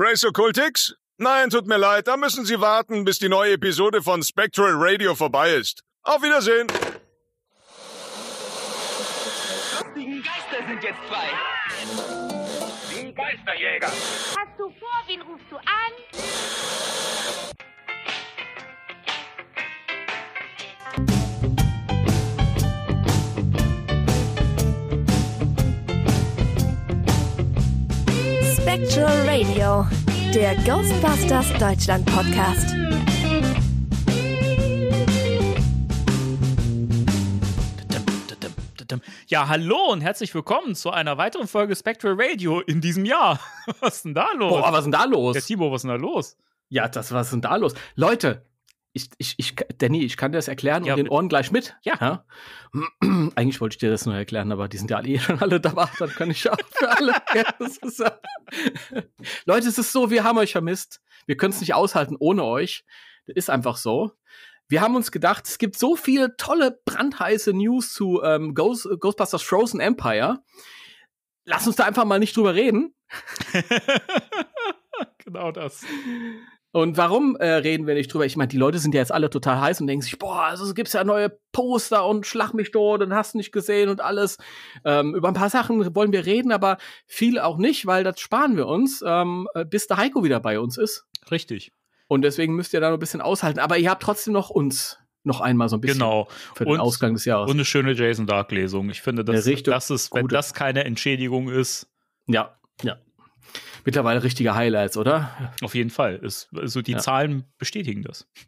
Race Occultix? Nein, tut mir leid, da müssen Sie warten, bis die neue Episode von Spectral Radio vorbei ist. Auf Wiedersehen! Die Geister sind jetzt frei! Die Geisterjäger! Hast du vor, wen rufst du an? Spectral Radio, der Ghostbusters Deutschland Podcast. Ja, hallo und herzlich willkommen zu einer weiteren Folge Spectral Radio in diesem Jahr. Was ist denn da los? Boah, was ist denn da los? Ja, Timo, was ist denn da los? Ja, das, was ist denn da los? Leute, ich, ich, ich, Danny, ich kann dir das erklären ja, und den Ohren gleich mit. Ja. ja. Eigentlich wollte ich dir das nur erklären, aber die sind ja alle eh schon alle da, dann kann ich auch für alle. Ja, ist, Leute, es ist so, wir haben euch vermisst. Wir können es nicht aushalten ohne euch. Das ist einfach so. Wir haben uns gedacht, es gibt so viele tolle, brandheiße News zu ähm, Ghost, äh, Ghostbusters Frozen Empire. Lass uns da einfach mal nicht drüber reden. genau das. Und warum äh, reden wir nicht drüber? Ich meine, die Leute sind ja jetzt alle total heiß und denken sich, boah, also es gibt ja neue Poster und schlag mich tot und hast nicht gesehen und alles. Ähm, über ein paar Sachen wollen wir reden, aber viel auch nicht, weil das sparen wir uns, ähm, äh, bis der Heiko wieder bei uns ist. Richtig. Und deswegen müsst ihr da noch ein bisschen aushalten. Aber ihr habt trotzdem noch uns noch einmal so ein bisschen genau. für den und, Ausgang des Jahres. Und eine schöne Jason Dark Lesung. Ich finde, dass, das ist, wenn gute. das keine Entschädigung ist. Ja, ja mittlerweile richtige Highlights, oder? Auf jeden Fall. Es, also die ja. Zahlen bestätigen das.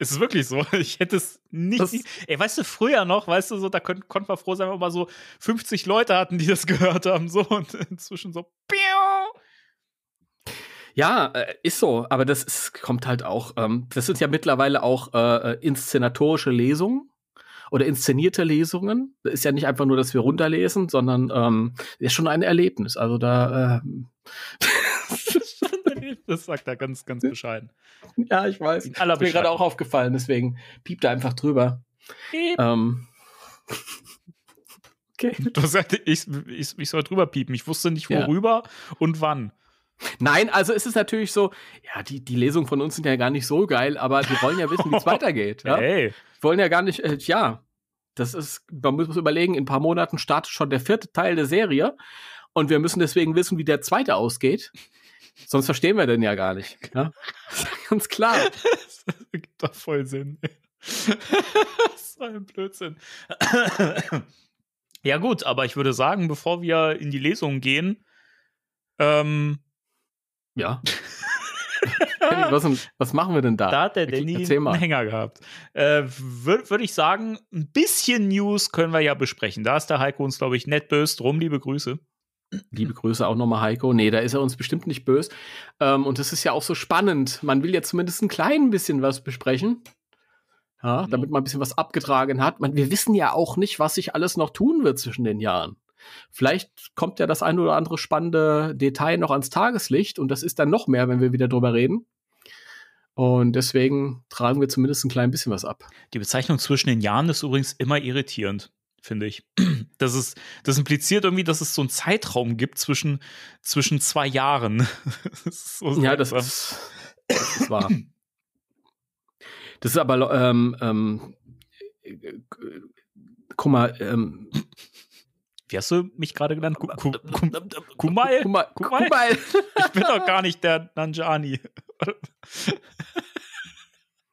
Es ist wirklich so. Ich hätte es nicht. Das ey, weißt du, früher noch, weißt du, so, da konnten wir froh sein, wenn wir mal so 50 Leute hatten, die das gehört haben, so und inzwischen so. Piu! Ja, äh, ist so, aber das ist, kommt halt auch, ähm, das sind ja mittlerweile auch äh, äh inszenatorische Lesungen oder inszenierte Lesungen. Das ist ja nicht einfach nur, dass wir runterlesen, sondern ähm, ist schon ein Erlebnis. Also da ähm, Das sagt er ganz, ganz bescheiden. Ja, ich weiß. Ist mir gerade auch aufgefallen, deswegen piept er einfach drüber. Ähm, okay. Du sagst, ich, ich, ich soll drüber piepen. Ich wusste nicht, worüber ja. und wann. Nein, also ist es natürlich so, ja, die, die Lesungen von uns sind ja gar nicht so geil, aber die wollen ja wissen, wie es weitergeht. Ja? Hey wollen ja gar nicht, äh, ja, das ist, man muss überlegen, in ein paar Monaten startet schon der vierte Teil der Serie und wir müssen deswegen wissen, wie der zweite ausgeht. Sonst verstehen wir den ja gar nicht. Ne? Genau. Ja? Ganz klar. Das gibt doch voll Sinn. das ist ein Blödsinn. ja, gut, aber ich würde sagen, bevor wir in die Lesung gehen, ähm, ja. was, was, machen wir denn da? Da hat der Danny einen Hänger gehabt. Äh, Würde würd ich sagen, ein bisschen News können wir ja besprechen. Da ist der Heiko uns, glaube ich, nett böse drum. Liebe Grüße. Liebe Grüße auch nochmal, Heiko. Nee, da ist er uns bestimmt nicht böse. Ähm, und das ist ja auch so spannend. Man will ja zumindest ein klein bisschen was besprechen. Ja, genau. damit man ein bisschen was abgetragen hat. Man, wir wissen ja auch nicht, was sich alles noch tun wird zwischen den Jahren. Vielleicht kommt ja das ein oder andere spannende Detail noch ans Tageslicht und das ist dann noch mehr, wenn wir wieder drüber reden. Und deswegen tragen wir zumindest ein klein bisschen was ab. Die Bezeichnung zwischen den Jahren ist übrigens immer irritierend, finde ich. Das, ist, das impliziert irgendwie, dass es so einen Zeitraum gibt zwischen, zwischen zwei Jahren. das so ja, das ist, das ist wahr. Das ist aber, ähm, ähm, äh, äh, guck mal, ähm, wie hast du mich gerade genannt? Kumail? Kumail? Ich bin doch gar nicht der Nanjani.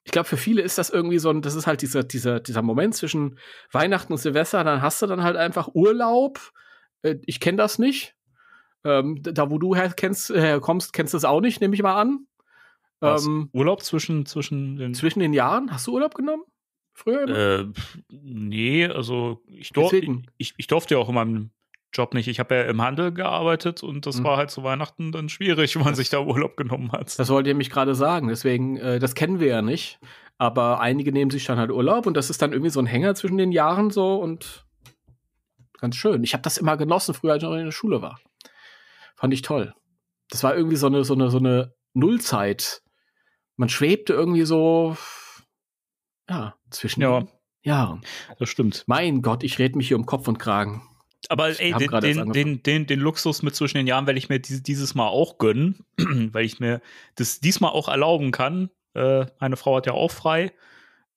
Ich glaube, für viele ist das irgendwie so ein, das ist halt dieser, dieser, dieser Moment zwischen Weihnachten und Silvester, dann hast du dann halt einfach Urlaub. Äh, ich kenne das nicht. Ähm, da, wo du her herkommst, kennst du es auch nicht, nehme ich mal an. Ähm, Urlaub zwischen, zwischen den. Zwischen den Jahren? Hast du Urlaub genommen? Früher immer? Äh, nee, also ich, durf, ich, ich, ich, durfte ja auch in meinem Job nicht. Ich habe ja im Handel gearbeitet und das mhm. war halt zu Weihnachten dann schwierig, wenn man sich da Urlaub genommen hat. Das wollt ihr mich gerade sagen. Deswegen, äh, das kennen wir ja nicht. Aber einige nehmen sich dann halt Urlaub und das ist dann irgendwie so ein Hänger zwischen den Jahren so und ganz schön. Ich habe das immer genossen, früher, als ich noch in der Schule war. Fand ich toll. Das war irgendwie so eine, so eine, so eine Nullzeit. Man schwebte irgendwie so ja, zwischen ja. Jahren. Das stimmt. Mein Gott, ich rede mich hier um Kopf und Kragen. Aber ey, den, den, den, den, den Luxus mit zwischen den Jahren werde ich mir dieses Mal auch gönnen, weil ich mir das diesmal auch erlauben kann. Äh, meine Frau hat ja auch frei.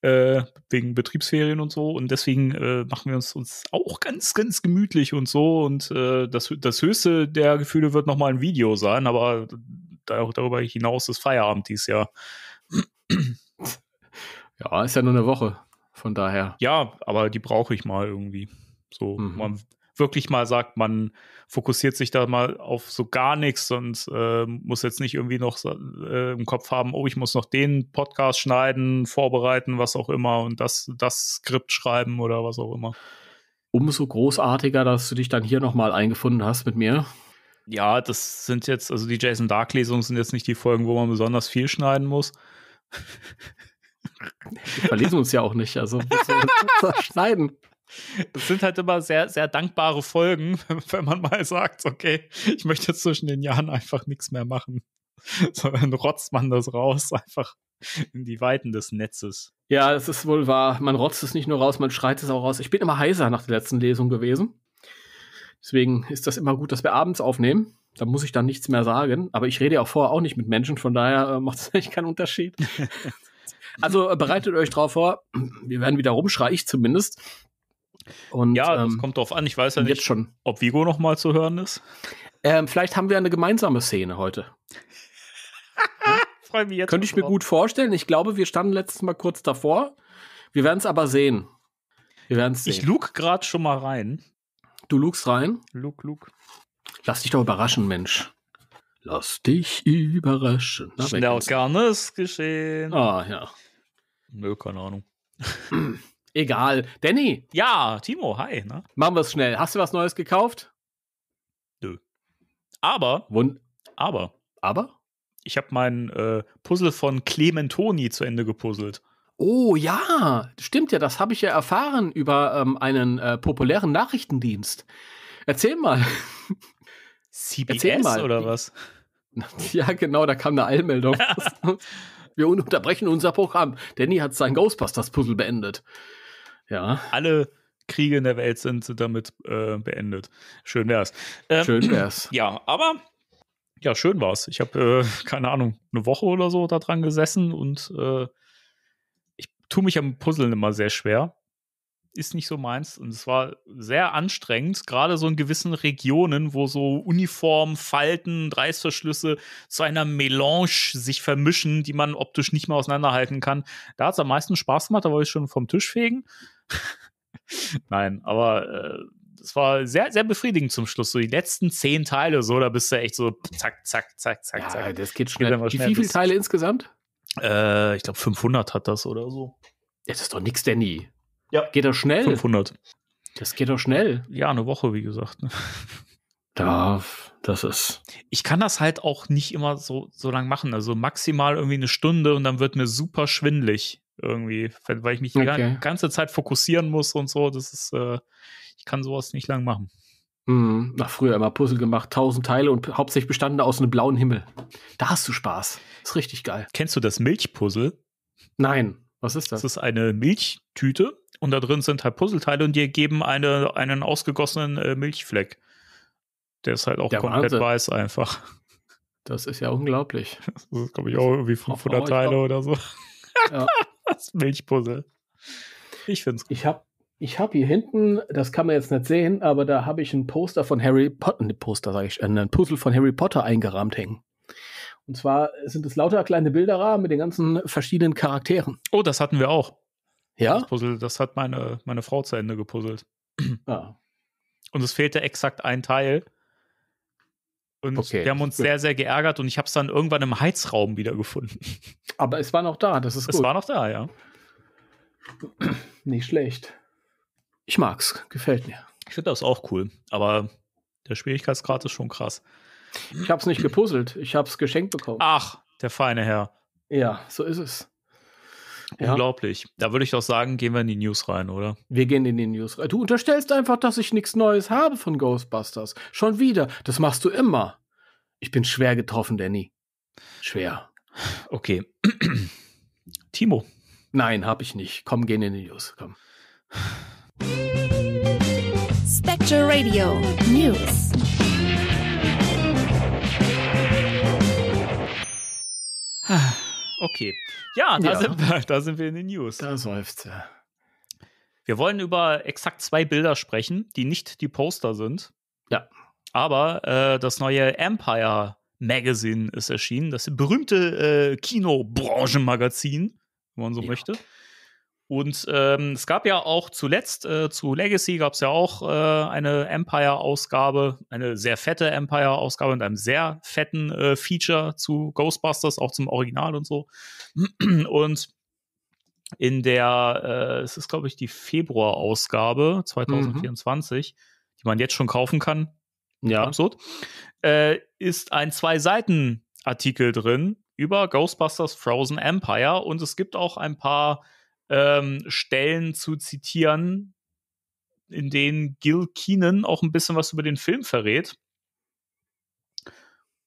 Äh, wegen Betriebsferien und so. Und deswegen äh, machen wir uns, uns auch ganz, ganz gemütlich und so. Und äh, das, das höchste der Gefühle wird nochmal ein Video sein, aber da, darüber hinaus ist Feierabend dieses Jahr. Ja, ist ja nur eine Woche, von daher. Ja, aber die brauche ich mal irgendwie. So, mhm. man wirklich mal sagt, man fokussiert sich da mal auf so gar nichts und äh, muss jetzt nicht irgendwie noch äh, im Kopf haben, oh, ich muss noch den Podcast schneiden, vorbereiten, was auch immer und das, das Skript schreiben oder was auch immer. Umso großartiger, dass du dich dann hier nochmal eingefunden hast mit mir. Ja, das sind jetzt, also die Jason Dark Lesungen sind jetzt nicht die Folgen, wo man besonders viel schneiden muss. Wir verlesen uns ja auch nicht, also schneiden. Das sind halt immer sehr, sehr dankbare Folgen, wenn man mal sagt, okay, ich möchte jetzt zwischen den Jahren einfach nichts mehr machen. So, dann rotzt man das raus, einfach in die Weiten des Netzes. Ja, das ist wohl wahr. Man rotzt es nicht nur raus, man schreit es auch raus. Ich bin immer heiser nach der letzten Lesung gewesen. Deswegen ist das immer gut, dass wir abends aufnehmen. Da muss ich dann nichts mehr sagen. Aber ich rede ja auch vorher auch nicht mit Menschen, von daher äh, macht es eigentlich keinen Unterschied. Also äh, bereitet euch drauf vor, wir werden wieder rumschreien, ich zumindest. Und, ja, das ähm, kommt drauf an. Ich weiß ja nicht, schon. ob Vigo noch mal zu hören ist. Ähm, vielleicht haben wir eine gemeinsame Szene heute. Freue mich jetzt. Könnte ich mir drauf. gut vorstellen. Ich glaube, wir standen letztes Mal kurz davor. Wir werden es aber sehen. Wir werden es sehen. Ich luke gerade schon mal rein. Du lugst rein? Luke, luke. Lass dich doch überraschen, Mensch. Lass dich überraschen. Na, Schnell kann es geschehen. Ah, ja. Nö, keine Ahnung. Egal. Danny. Ja, Timo, hi. Na? Ne? Machen wir es schnell. Hast du was Neues gekauft? Nö. Aber. Wund aber. Aber? Ich habe mein äh, Puzzle von Clementoni zu Ende gepuzzelt. Oh ja, stimmt ja, das habe ich ja erfahren über ähm, einen äh, populären Nachrichtendienst. Erzähl mal. CBS Erzähl mal. oder was? Ja, genau, da kam eine Eilmeldung. Wir unterbrechen unser Programm. Danny hat sein Ghostbusters-Puzzle beendet. Ja. Alle Kriege in der Welt sind, sind damit äh, beendet. Schön wär's. Ähm, schön wär's. Ja, aber ja, schön war's. Ich habe äh, keine Ahnung, eine Woche oder so da dran gesessen und äh, ich tue mich am Puzzeln immer sehr schwer ist nicht so meins. Und es war sehr anstrengend, gerade so in gewissen Regionen, wo so Uniformen, Falten, Reißverschlüsse zu einer Melange sich vermischen, die man optisch nicht mehr auseinanderhalten kann. Da hat es am meisten Spaß gemacht, da wollte ich schon vom Tisch fegen. Nein, aber äh, es äh, war sehr, sehr befriedigend zum Schluss. So die letzten zehn Teile, so, da bist du echt so zack, zack, zack, zack, ja, zack. Das geht schnell. Wie viele Teile insgesamt? Äh, ich glaube, 500 hat das oder so. das ist doch nix, Danny. Ja. Geht doch schnell. 500. Das geht doch schnell. Ja, eine Woche, wie gesagt. Darf, ne? das ist. Ich kann das halt auch nicht immer so, so lang machen. Also maximal irgendwie eine Stunde und dann wird mir super schwindlig irgendwie, weil ich mich okay. die ganze Zeit fokussieren muss und so. Das ist, äh, ich kann sowas nicht lang machen. Mhm. Nach früher immer Puzzle gemacht, tausend Teile und hauptsächlich bestanden aus einem blauen Himmel. Da hast du Spaß. Ist richtig geil. Kennst du das Milchpuzzle? Nein. Was ist das? Das ist eine Milchtüte und da drin sind halt Puzzleteile und die geben eine, einen ausgegossenen äh, Milchfleck. Der ist halt auch ja, komplett Wahnsinn. weiß einfach. Das ist ja unglaublich. Das ist, glaube ich, auch irgendwie 500 oh, Teile glaub, oder so. Ja. Das Milchpuzzle. Ich finde es gut. Ich habe ich hab hier hinten, das kann man jetzt nicht sehen, aber da habe ich ein Poster von Harry Potter, ne, ein Poster sage ich, äh, ein Puzzle von Harry Potter eingerahmt hängen. Und zwar sind es lauter kleine Bilderrahmen mit den ganzen verschiedenen Charakteren. Oh, das hatten wir auch. Ja? Das Puzzle, das hat meine, meine Frau zu Ende gepuzzelt. Ja. Ah. Und es fehlte exakt ein Teil. Und okay. wir haben uns sehr, sehr geärgert und ich habe es dann irgendwann im Heizraum wiedergefunden. Aber es war noch da, das ist es gut. Es war noch da, ja. Nicht schlecht. Ich mag's, gefällt mir. Ich finde das auch cool, aber der Schwierigkeitsgrad ist schon krass. Ich habe es nicht gepuzzelt, ich habe es geschenkt bekommen. Ach, der feine Herr. Ja, so ist es. Ja. Unglaublich. Da würde ich doch sagen, gehen wir in die News rein, oder? Wir gehen in die News rein. Du unterstellst einfach, dass ich nichts Neues habe von Ghostbusters. Schon wieder. Das machst du immer. Ich bin schwer getroffen, Danny. Schwer. Okay. Timo. Nein, hab ich nicht. Komm, gehen in die News. Komm. Spectre Radio News. Okay. Ja, da, ja. Sind wir, da sind wir in den News. Da seufzt er. Wir wollen über exakt zwei Bilder sprechen, die nicht die Poster sind. Ja. Aber äh, das neue Empire Magazine ist erschienen, das berühmte äh, Kinobranchen-Magazin, wenn man so ja. möchte. Und ähm, es gab ja auch zuletzt äh, zu Legacy gab es ja auch äh, eine Empire-Ausgabe, eine sehr fette Empire-Ausgabe mit einem sehr fetten äh, Feature zu Ghostbusters, auch zum Original und so. Und in der, äh, es ist glaube ich die Februar-Ausgabe 2024, mhm. die man jetzt schon kaufen kann. Ja. Absurd. Äh, ist ein Zwei-Seiten-Artikel drin über Ghostbusters Frozen Empire und es gibt auch ein paar ähm, Stellen zu zitieren, in denen Gil Keenan auch ein bisschen was über den Film verrät.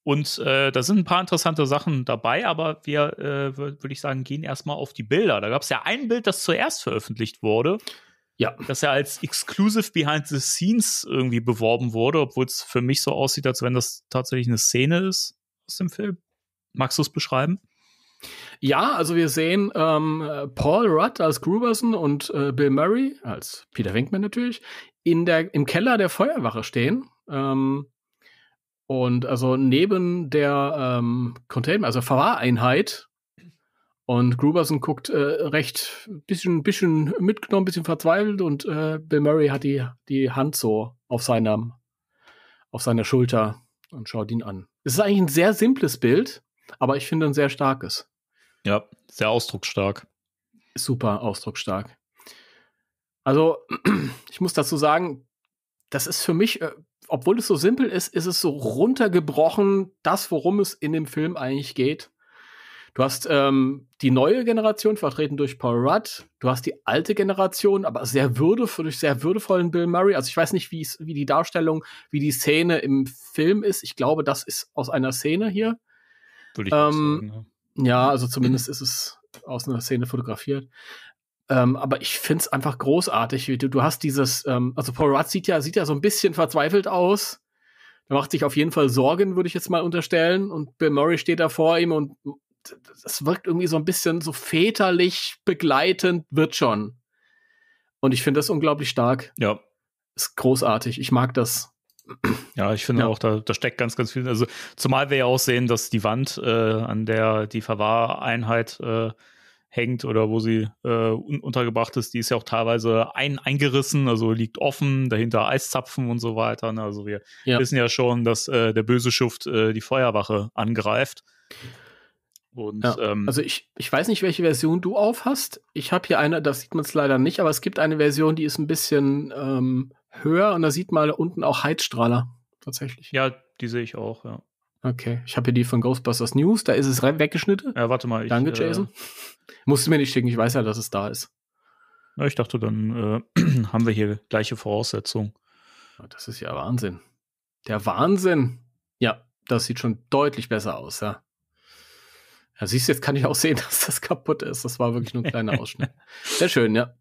Und äh, da sind ein paar interessante Sachen dabei, aber wir, äh, würde würd ich sagen, gehen erstmal auf die Bilder. Da gab es ja ein Bild, das zuerst veröffentlicht wurde. Ja. Das ja als Exclusive Behind the Scenes irgendwie beworben wurde, obwohl es für mich so aussieht, als wenn das tatsächlich eine Szene ist aus dem Film. Magst du es beschreiben? Ja, also wir sehen ähm, Paul Rudd als Gruberson und äh, Bill Murray, als Peter Winkman natürlich, in der, im Keller der Feuerwache stehen. Ähm, und also neben der ähm, Containment, also Verwahreinheit. Und Gruberson guckt äh, recht bisschen, bisschen mitgenommen, ein bisschen verzweifelt und äh, Bill Murray hat die, die Hand so auf seinem, auf seiner Schulter und schaut ihn an. Es ist eigentlich ein sehr simples Bild, aber ich finde ein sehr starkes. Ja, sehr ausdrucksstark. Super ausdrucksstark. Also, ich muss dazu sagen, das ist für mich, äh, obwohl es so simpel ist, ist es so runtergebrochen, das, worum es in dem Film eigentlich geht. Du hast ähm, die neue Generation, vertreten durch Paul Rudd. Du hast die alte Generation, aber sehr würdevoll, durch sehr würdevollen Bill Murray. Also ich weiß nicht, wie die Darstellung, wie die Szene im Film ist. Ich glaube, das ist aus einer Szene hier. Würde ich ähm, sagen, ja. Ja, ne? also zumindest mhm. ist es aus einer Szene fotografiert. Ähm, aber ich finde es einfach großartig, wie du, du hast dieses, ähm, also Paul Rudd sieht ja, sieht ja so ein bisschen verzweifelt aus. Er macht sich auf jeden Fall Sorgen, würde ich jetzt mal unterstellen. Und Bill Murray steht da vor ihm und das wirkt irgendwie so ein bisschen so väterlich begleitend, wird schon. Und ich finde das unglaublich stark. Ja. Ist großartig. Ich mag das. Ja, ich finde ja. auch, da, da steckt ganz, ganz viel. Also zumal wir ja auch sehen, dass die Wand, äh, an der die Verwahreinheit äh, hängt oder wo sie äh, un untergebracht ist, die ist ja auch teilweise ein eingerissen, also liegt offen, dahinter Eiszapfen und so weiter. Ne? Also wir ja. wissen ja schon, dass äh, der böse Schuft äh, die Feuerwache angreift. Und, ja. ähm, also ich, ich weiß nicht, welche Version du auf hast. Ich habe hier eine, das sieht man es leider nicht, aber es gibt eine Version, die ist ein bisschen ähm, höher und da sieht man unten auch Heizstrahler tatsächlich. Ja, die sehe ich auch, ja. Okay, ich habe hier die von Ghostbusters News, da ist es weggeschnitten. Ja, warte mal. Ich, Danke, äh, Jason. Äh, Musst du mir nicht schicken, ich weiß ja, dass es da ist. Na, ich dachte, dann äh, haben wir hier gleiche Voraussetzungen. Oh, das ist ja Wahnsinn. Der Wahnsinn. Ja, das sieht schon deutlich besser aus, ja. Ja, siehst du, jetzt kann ich auch sehen, dass das kaputt ist. Das war wirklich nur ein kleiner Ausschnitt. Sehr schön, ja.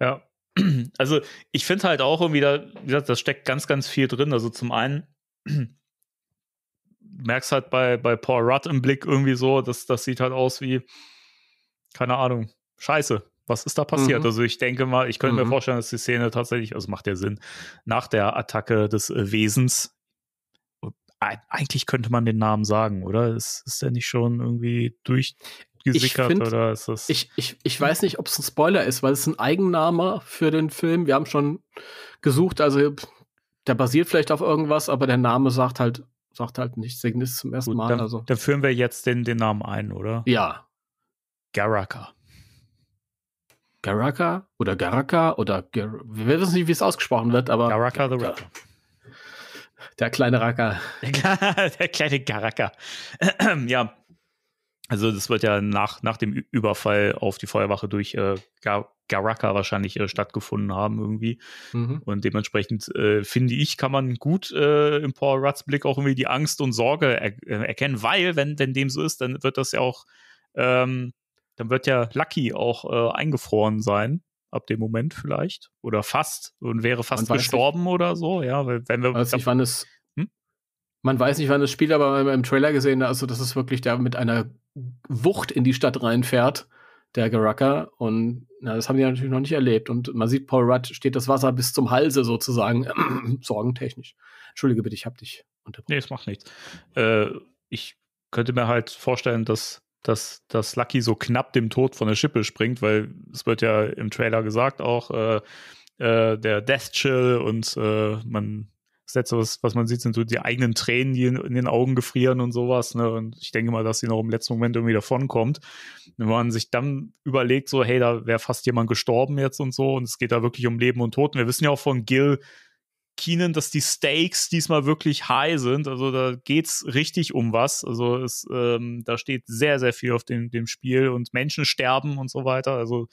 Ja, also ich finde halt auch irgendwie, da, wie gesagt, da steckt ganz, ganz viel drin. Also zum einen merkst halt bei, bei Paul Rudd im Blick irgendwie so, dass das sieht halt aus wie, keine Ahnung, scheiße. Was ist da passiert? Mhm. Also ich denke mal, ich könnte mhm. mir vorstellen, dass die Szene tatsächlich, also macht der Sinn, nach der Attacke des äh, Wesens, eigentlich könnte man den Namen sagen, oder? Ist, ist der nicht schon irgendwie durch? durchgesickert find, oder ist das. Ich, ich, ich weiß nicht, ob es ein Spoiler ist, weil es ein Eigenname für den Film. Wir haben schon gesucht, also der basiert vielleicht auf irgendwas, aber der Name sagt halt, sagt halt nichts. Deswegen zum ersten Gut, Mal. Dann, also. dann führen wir jetzt den, den Namen ein, oder? Ja. Garaka. Garaka oder Garaka oder Gar wir wissen nicht, wie es ausgesprochen wird, aber. Garaka the Rapper. Der kleine Racker. Der kleine Garaka. ja, also das wird ja nach, nach dem Überfall auf die Feuerwache durch äh, Gar Garaka wahrscheinlich äh, stattgefunden haben irgendwie. Mhm. Und dementsprechend äh, finde ich, kann man gut äh, im Paul Rudds Blick auch irgendwie die Angst und Sorge er äh, erkennen, weil wenn, wenn dem so ist, dann wird das ja auch, ähm, dann wird ja Lucky auch äh, eingefroren sein. Ab dem Moment vielleicht oder fast und wäre fast gestorben nicht, oder so, ja. Weil, wenn wir, weiß nicht, wann es man weiß nicht, wann das Spiel, aber im Trailer gesehen, also das ist wirklich der mit einer Wucht in die Stadt reinfährt, der Garaka. Und na, das haben die natürlich noch nicht erlebt. Und man sieht, Paul Rudd steht das Wasser bis zum Halse sozusagen, sorgentechnisch. Entschuldige bitte, ich hab dich unterbrochen. Nee, es macht nichts. Äh, ich könnte mir halt vorstellen, dass dass, dass Lucky so knapp dem Tod von der Schippe springt, weil es wird ja im Trailer gesagt auch, äh, äh, der Death Chill und äh, man das Letzte, was, was man sieht, sind so die eigenen Tränen, die in, in den Augen gefrieren und sowas. Ne? Und ich denke mal, dass sie noch im letzten Moment irgendwie davonkommt. Und wenn man sich dann überlegt, so, hey, da wäre fast jemand gestorben jetzt und so, und es geht da wirklich um Leben und Toten. wir wissen ja auch von Gil Keenan, dass die Stakes diesmal wirklich high sind. Also da geht es richtig um was. Also es, ähm, da steht sehr, sehr viel auf dem, dem Spiel und Menschen sterben und so weiter. Also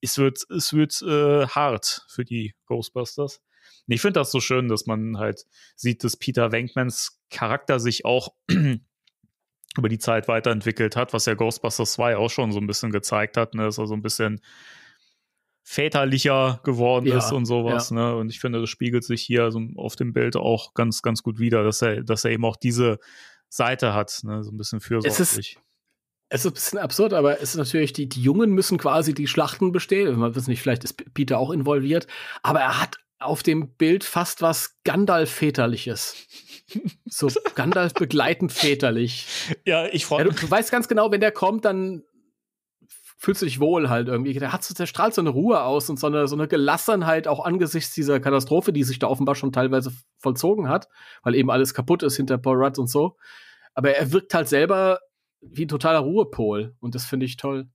es wird, es wird äh, hart für die Ghostbusters. Und ich finde das so schön, dass man halt sieht, dass Peter Wenkmans Charakter sich auch über die Zeit weiterentwickelt hat, was ja Ghostbusters 2 auch schon so ein bisschen gezeigt hat, ne? dass er so ein bisschen väterlicher geworden ja, ist und sowas. Ja. Ne? Und ich finde, das spiegelt sich hier so auf dem Bild auch ganz, ganz gut wider, dass er, dass er eben auch diese Seite hat, ne? so ein bisschen fürsorglich. Es ist ein bisschen absurd, aber es ist natürlich, die, die Jungen müssen quasi die Schlachten bestehen. Man weiß nicht, vielleicht ist Peter auch involviert, aber er hat auf dem Bild fast was Gandalf-Väterliches. So Gandalf begleitend väterlich. Ja, ich freue mich. Ja, du, du, weißt ganz genau, wenn der kommt, dann fühlst du dich wohl halt irgendwie. Der hat so, der strahlt so eine Ruhe aus und so eine, so eine Gelassenheit auch angesichts dieser Katastrophe, die sich da offenbar schon teilweise vollzogen hat, weil eben alles kaputt ist hinter Paul Rudd und so. Aber er wirkt halt selber wie ein totaler Ruhepol und das finde ich toll.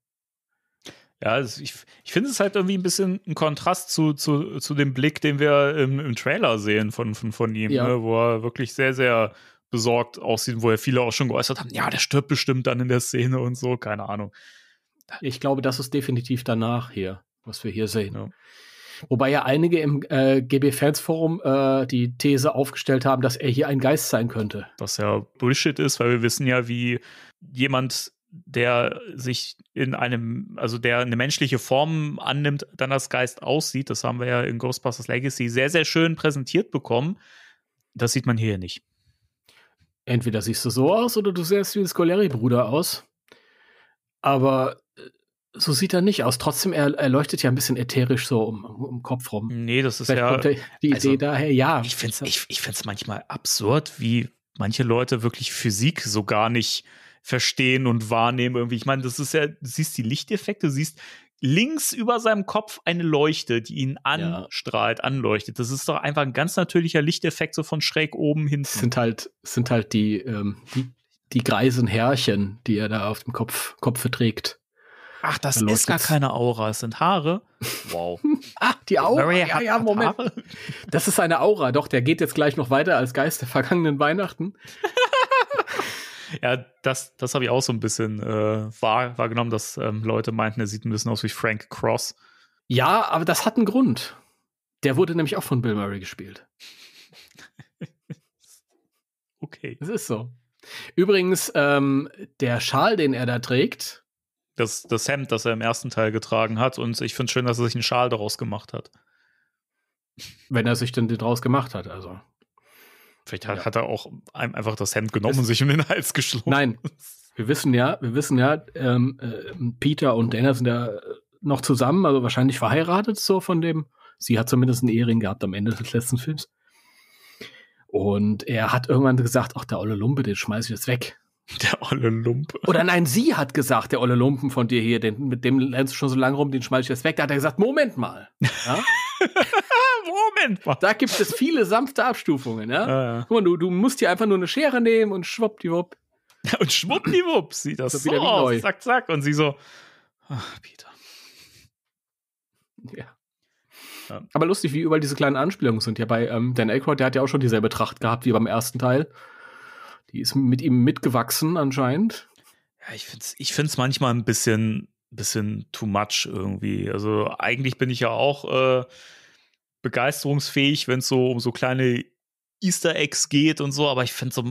Ja, also ich, ich finde es halt irgendwie ein bisschen ein Kontrast zu, zu, zu dem Blick, den wir im, im Trailer sehen von, von, von ihm, ja. ne? wo er wirklich sehr, sehr besorgt aussieht, wo ja viele auch schon geäußert haben, ja, der stirbt bestimmt dann in der Szene und so, keine Ahnung. Ich glaube, das ist definitiv danach hier, was wir hier sehen. Ja. Wobei ja einige im äh, GB-Fans-Forum äh, die These aufgestellt haben, dass er hier ein Geist sein könnte. Was ja Bullshit ist, weil wir wissen ja, wie jemand der sich in einem, also der eine menschliche Form annimmt, dann als Geist aussieht. Das haben wir ja in Ghostbusters Legacy sehr, sehr schön präsentiert bekommen. Das sieht man hier nicht. Entweder siehst du so aus oder du siehst wie ein Scoleri-Bruder aus. Aber äh, so sieht er nicht aus. Trotzdem, er, er leuchtet ja ein bisschen ätherisch so um, um, Kopf rum. Nee, das ist Vielleicht ja. die also Idee also, daher, ja. Ich finde es ich, ich manchmal absurd, wie manche Leute wirklich Physik so gar nicht äh, verstehen und wahrnehmen irgendwie. Ich meine, das ist ja, du siehst die Lichteffekte, du siehst links über seinem Kopf eine Leuchte, die ihn anstrahlt, ja. anleuchtet. Das ist doch einfach ein ganz natürlicher Lichteffekt so von schräg oben hinten. Das sind halt, sind halt die, ähm, die, die greisen Härchen, die er da auf dem Kopf, Kopf trägt. Ach, das Dann ist gar keine Aura, es sind Haare. Wow. ah, die Aura. Ja, ja, ja, Moment. Das ist eine Aura, doch, der geht jetzt gleich noch weiter als Geist der vergangenen Weihnachten. Ja, das, das habe ich auch so ein bisschen äh, wahr, wahrgenommen, dass ähm, Leute meinten, er sieht ein bisschen aus wie Frank Cross. Ja, aber das hat einen Grund. Der wurde nämlich auch von Bill Murray gespielt. okay. Das ist so. Übrigens, ähm, der Schal, den er da trägt. Das, das Hemd, das er im ersten Teil getragen hat. Und ich finde es schön, dass er sich einen Schal daraus gemacht hat. Wenn er sich denn daraus gemacht hat, also. Vielleicht hat, ja. hat er auch einfach das Hemd genommen es und sich um den Hals geschlungen. Nein, wir wissen ja, wir wissen ja, ähm, äh, Peter und Dana sind ja äh, noch zusammen, also wahrscheinlich verheiratet so von dem. Sie hat zumindest einen Ehering gehabt am Ende des letzten Films. Und er hat irgendwann gesagt, ach, der olle Lumpe, den schmeiße ich jetzt weg. Der olle Lumpe. Oder nein, sie hat gesagt, der olle Lumpen von dir hier, den, mit dem lernst du schon so lange rum, den schmeiß ich jetzt weg. Da hat er gesagt, Moment mal. Ja? Moment mal. Da gibt es viele sanfte Abstufungen, ja? ja, ja. Guck mal, du, du musst dir einfach nur eine Schere nehmen und schwuppdiwupp. und schwuppdiwupp sieht das so, so wieder aus. Zack, zack. Und sie so, ach, Peter. Ja. ja. Aber lustig, wie überall diese kleinen Anspielungen sind. Ja, bei ähm, Dan Aykroyd, der hat ja auch schon dieselbe Tracht gehabt wie beim ersten Teil. Die ist mit ihm mitgewachsen anscheinend. Ja, ich finde es ich find's manchmal ein bisschen, bisschen too much irgendwie. Also eigentlich bin ich ja auch äh, begeisterungsfähig, wenn es so um so kleine Easter Eggs geht und so, aber ich finde so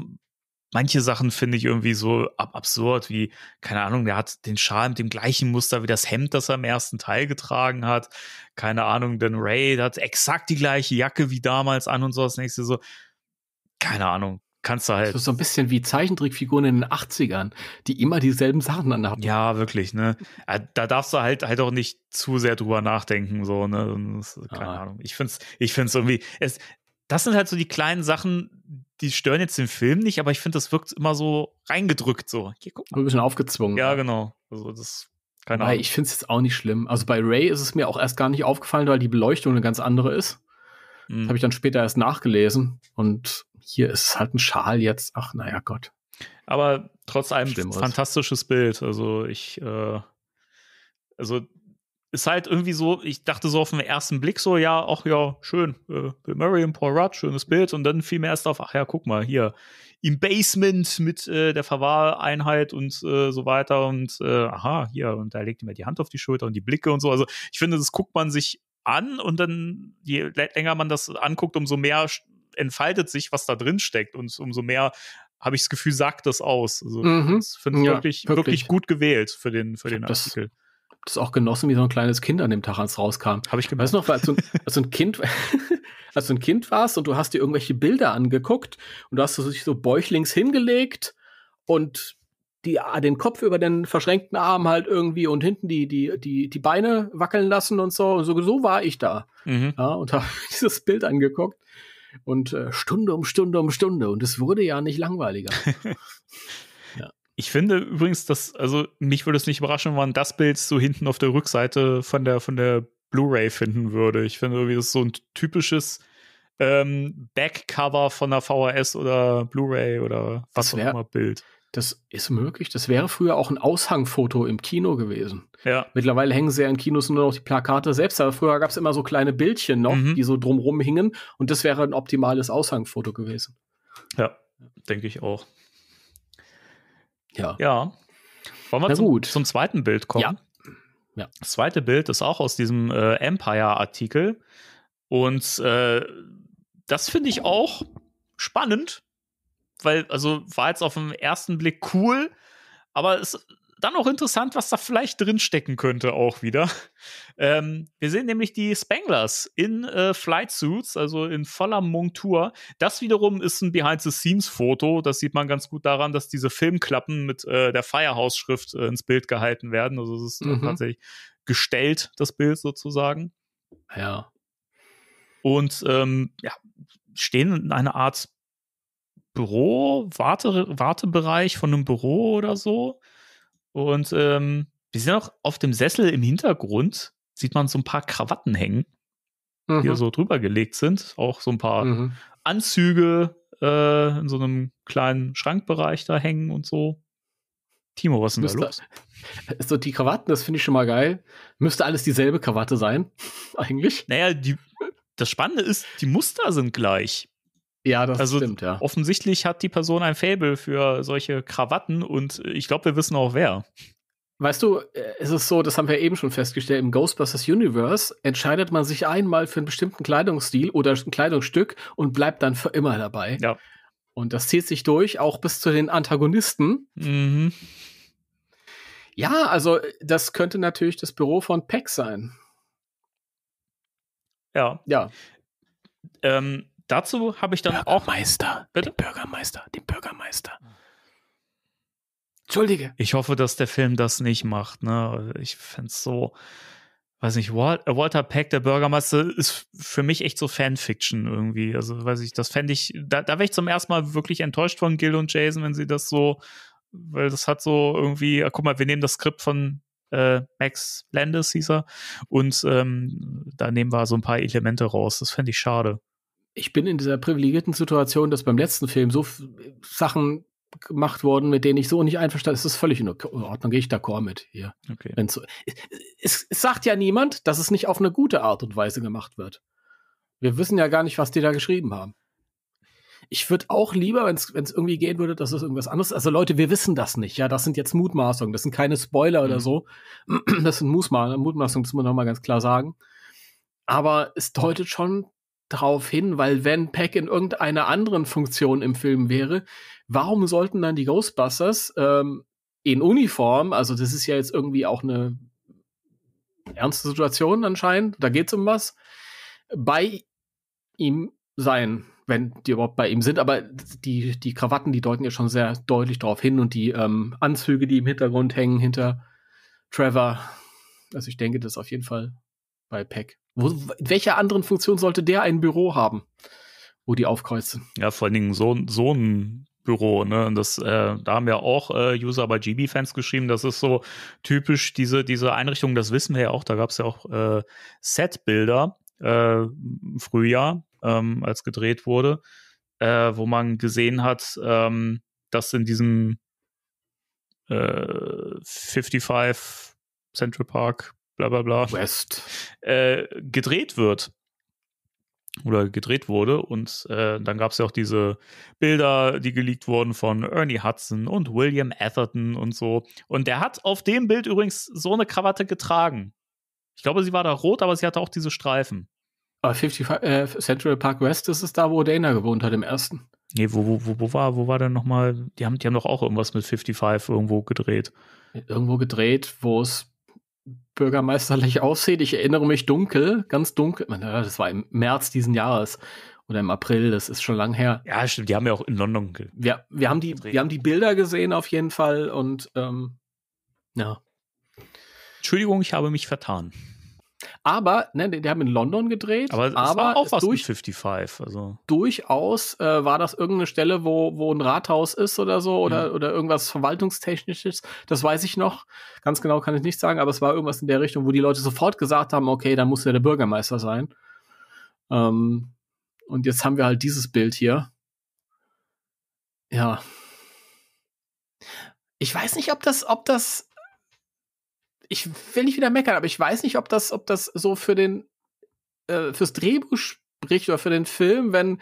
manche Sachen finde ich irgendwie so ab absurd, wie, keine Ahnung, der hat den Schal mit dem gleichen Muster wie das Hemd, das er im ersten Teil getragen hat. Keine Ahnung, denn Ray hat exakt die gleiche Jacke wie damals an und so. Das nächste so, keine Ahnung kannst du halt. Das ist so ein bisschen wie Zeichentrickfiguren in den 80ern, die immer dieselben Sachen dann anhaben. Ja, wirklich, ne? Äh, da darfst du halt halt auch nicht zu sehr drüber nachdenken, so, ne? keine ah. Ahnung. Ich find's, ich find's irgendwie, es, das sind halt so die kleinen Sachen, die stören jetzt den Film nicht, aber ich finde, das wirkt immer so reingedrückt, so. Hier, guck mal. Ein bisschen aufgezwungen. Ja, genau. Also, das keine Ahnung. Ich finde es jetzt auch nicht schlimm. Also bei Ray ist es mir auch erst gar nicht aufgefallen, weil die Beleuchtung eine ganz andere ist. Mhm. Das habe ich dann später erst nachgelesen. Und hier ist halt ein Schal jetzt. Ach, naja, Gott. Aber trotz allem Schlimmeres. fantastisches Bild. Also ich, äh, also ist halt irgendwie so, ich dachte so auf den ersten Blick so, ja, ach ja, schön, äh, Bill Murray und Paul Rudd, schönes Bild. Und dann fiel mir erst auf, ach ja, guck mal, hier im Basement mit äh, der Verwahreinheit und äh, so weiter. Und äh, aha, hier, und da legt mir die Hand auf die Schulter und die Blicke und so. Also ich finde, das guckt man sich an und dann, je länger man das anguckt, umso mehr entfaltet sich, was da drin steckt. Und umso mehr habe ich das Gefühl, sagt das aus. Also, mhm. Das finde ich ja, wirklich, wirklich, wirklich. gut gewählt für den, für den Artikel. Das das auch genossen, wie so ein kleines Kind an dem Tag, als rauskam. Habe ich gemerkt. Weißt du noch, als du, als du ein Kind, als du ein Kind warst und du hast dir irgendwelche Bilder angeguckt und du hast dich so bäuchlings hingelegt und die, den Kopf über den verschränkten Arm halt irgendwie und hinten die, die, die, die Beine wackeln lassen und so. Und so, so war ich da. Mhm. Ja, und habe dieses Bild angeguckt und äh, Stunde um Stunde um Stunde. Und es wurde ja nicht langweiliger. ja. Ich finde übrigens, dass, also mich würde es nicht überraschen, wenn man das Bild so hinten auf der Rückseite von der, von der Blu-ray finden würde. Ich finde irgendwie, das ist so ein typisches ähm, Backcover von der VHS oder Blu-ray oder was wär, auch immer Bild. Das ist möglich. Das wäre früher auch ein Aushangfoto im Kino gewesen. Ja. Mittlerweile hängen sie ja in Kinos nur noch die Plakate selbst, aber früher gab es immer so kleine Bildchen noch, mhm. die so drumrum hingen und das wäre ein optimales Aushangfoto gewesen. Ja, denke ich auch. Ja. Ja. Wollen wir zum, zum, zweiten Bild kommen? Ja. ja. Das zweite Bild ist auch aus diesem äh, Empire-Artikel und äh, das finde ich auch spannend weil, also war jetzt auf den ersten Blick cool, aber es ist dann auch interessant, was da vielleicht drinstecken könnte auch wieder. Ähm, wir sehen nämlich die Spanglers in äh, Suits, also in voller Montur. Das wiederum ist ein Behind-the-Scenes-Foto. Das sieht man ganz gut daran, dass diese Filmklappen mit äh, der Firehouse-Schrift äh, ins Bild gehalten werden. Also es ist äh, mhm. tatsächlich gestellt, das Bild sozusagen. Ja. Und ähm, ja, stehen in einer Art Büro, Warte, Wartebereich von einem Büro oder so. Und ähm, wir sehen auch auf dem Sessel im Hintergrund, sieht man so ein paar Krawatten hängen, mhm. die so drüber gelegt sind. Auch so ein paar mhm. Anzüge äh, in so einem kleinen Schrankbereich da hängen und so. Timo, was ist denn Müsste, da los? So die Krawatten, das finde ich schon mal geil. Müsste alles dieselbe Krawatte sein, eigentlich. Naja, die, das Spannende ist, die Muster sind gleich. Ja, das also stimmt, ja. Offensichtlich hat die Person ein Faible für solche Krawatten und ich glaube, wir wissen auch wer. Weißt du, äh, es ist so, das haben wir eben schon festgestellt, im Ghostbusters Universe entscheidet man sich einmal für einen bestimmten Kleidungsstil oder ein Kleidungsstück und bleibt dann für immer dabei. Ja. Und das zieht sich durch, auch bis zu den Antagonisten. Mhm. Ja, also äh, das könnte natürlich das Büro von Peck sein. Ja. Ja. Ähm, dazu habe ich dann auch. Bitte? Den Bürgermeister, den Bürgermeister. Entschuldige. Ich hoffe, dass der Film das nicht macht. Ne? Ich fände es so, weiß nicht, Walter Peck, der Bürgermeister, ist für mich echt so Fanfiction irgendwie. Also, weiß ich, das fände ich, da, da wäre ich zum ersten Mal wirklich enttäuscht von Gil und Jason, wenn sie das so, weil das hat so irgendwie, ah, guck mal, wir nehmen das Skript von äh, Max Landis, hieß er, und ähm, da nehmen wir so ein paar Elemente raus. Das fände ich schade ich bin in dieser privilegierten Situation, dass beim letzten Film so Sachen gemacht wurden, mit denen ich so nicht einverstanden bin. Es ist völlig in Ordnung, gehe ich d'accord mit hier. Okay. So, es, es, sagt ja niemand, dass es nicht auf eine gute Art und Weise gemacht wird. Wir wissen ja gar nicht, was die da geschrieben haben. Ich würde auch lieber, wenn es irgendwie gehen würde, dass es irgendwas anderes ist. Also Leute, wir wissen das nicht. Ja, das sind jetzt Mutmaßungen. Das sind keine Spoiler mhm. oder so. Das sind Mutmaßungen, das muss man nochmal ganz klar sagen. Aber es deutet schon drauf hin, weil wenn Peck in irgendeiner anderen Funktion im Film wäre, warum sollten dann die Ghostbusters ähm, in Uniform, also das ist ja jetzt irgendwie auch eine ernste Situation anscheinend, da geht es um was, bei ihm sein, wenn die überhaupt bei ihm sind, aber die, die Krawatten, die deuten ja schon sehr deutlich darauf hin und die ähm, Anzüge, die im Hintergrund hängen, hinter Trevor. Also ich denke, das ist auf jeden Fall bei Peck. Wo, in welcher anderen Funktion sollte der ein Büro haben, wo die aufkreuzen? Ja, vor allen Dingen so, so ein Büro. Ne? Das, äh, da haben ja auch äh, User bei GB-Fans geschrieben, das ist so typisch diese, diese Einrichtung, das wissen wir ja auch, da gab es ja auch äh, Set-Bilder äh, im Frühjahr, ähm, als gedreht wurde, äh, wo man gesehen hat, ähm, dass in diesem 55 äh, Central Park bla bla bla. West. Äh, gedreht wird. Oder gedreht wurde. Und äh, dann gab es ja auch diese Bilder, die geleakt wurden von Ernie Hudson und William Atherton und so. Und der hat auf dem Bild übrigens so eine Krawatte getragen. Ich glaube, sie war da rot, aber sie hatte auch diese Streifen. Aber ah, 50, äh, Central Park West ist es da, wo Dana gewohnt hat im ersten. Nee, wo, wo, wo, wo war, wo war denn nochmal? Die haben, die haben doch auch irgendwas mit 55 irgendwo gedreht. Irgendwo gedreht, wo es bürgermeisterlich aussieht. Ich erinnere mich dunkel, ganz dunkel. Das war im März diesen Jahres oder im April, das ist schon lang her. Ja, stimmt, die haben ja auch in London. Ja, wir haben die, wir haben die Bilder gesehen auf jeden Fall und ähm, ja. Entschuldigung, ich habe mich vertan. Aber, ne, die, die haben in London gedreht. Aber, es war auch was 55, also. Durchaus äh, war das irgendeine Stelle, wo, wo ein Rathaus ist oder so oder, ja. Mhm. oder irgendwas Verwaltungstechnisches. Das weiß ich noch. Ganz genau kann ich nicht sagen, aber es war irgendwas in der Richtung, wo die Leute sofort gesagt haben, okay, da muss ja der Bürgermeister sein. Ähm, und jetzt haben wir halt dieses Bild hier. Ja. Ich weiß nicht, ob das, ob das ich will nicht wieder meckern, aber ich weiß nicht, ob das, ob das so für den, äh, fürs Drehbuch spricht oder für den Film, wenn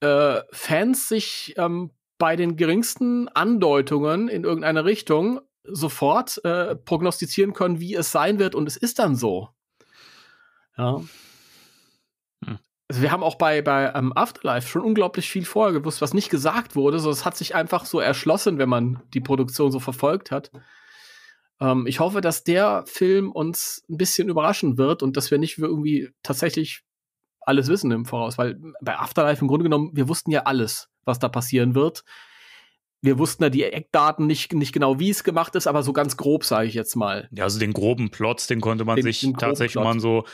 äh, Fans sich ähm, bei den geringsten Andeutungen in irgendeine Richtung sofort äh, prognostizieren können, wie es sein wird, und es ist dann so. Ja. Hm. Also wir haben auch bei, bei um ähm, Afterlife schon unglaublich viel vorher gewusst, was nicht gesagt wurde. So, es hat sich einfach so erschlossen, wenn man die Produktion so verfolgt hat. Ähm, ich hoffe, dass der Film uns ein bisschen überraschen wird und dass wir nicht irgendwie tatsächlich alles wissen im Voraus, weil bei Afterlife im Grunde genommen, wir wussten ja alles, was da passieren wird. Wir wussten ja die Eckdaten nicht, nicht genau, wie es gemacht ist, aber so ganz grob, sage ich jetzt mal. Ja, also den groben Plot, den konnte man den, sich den tatsächlich Plot. mal so,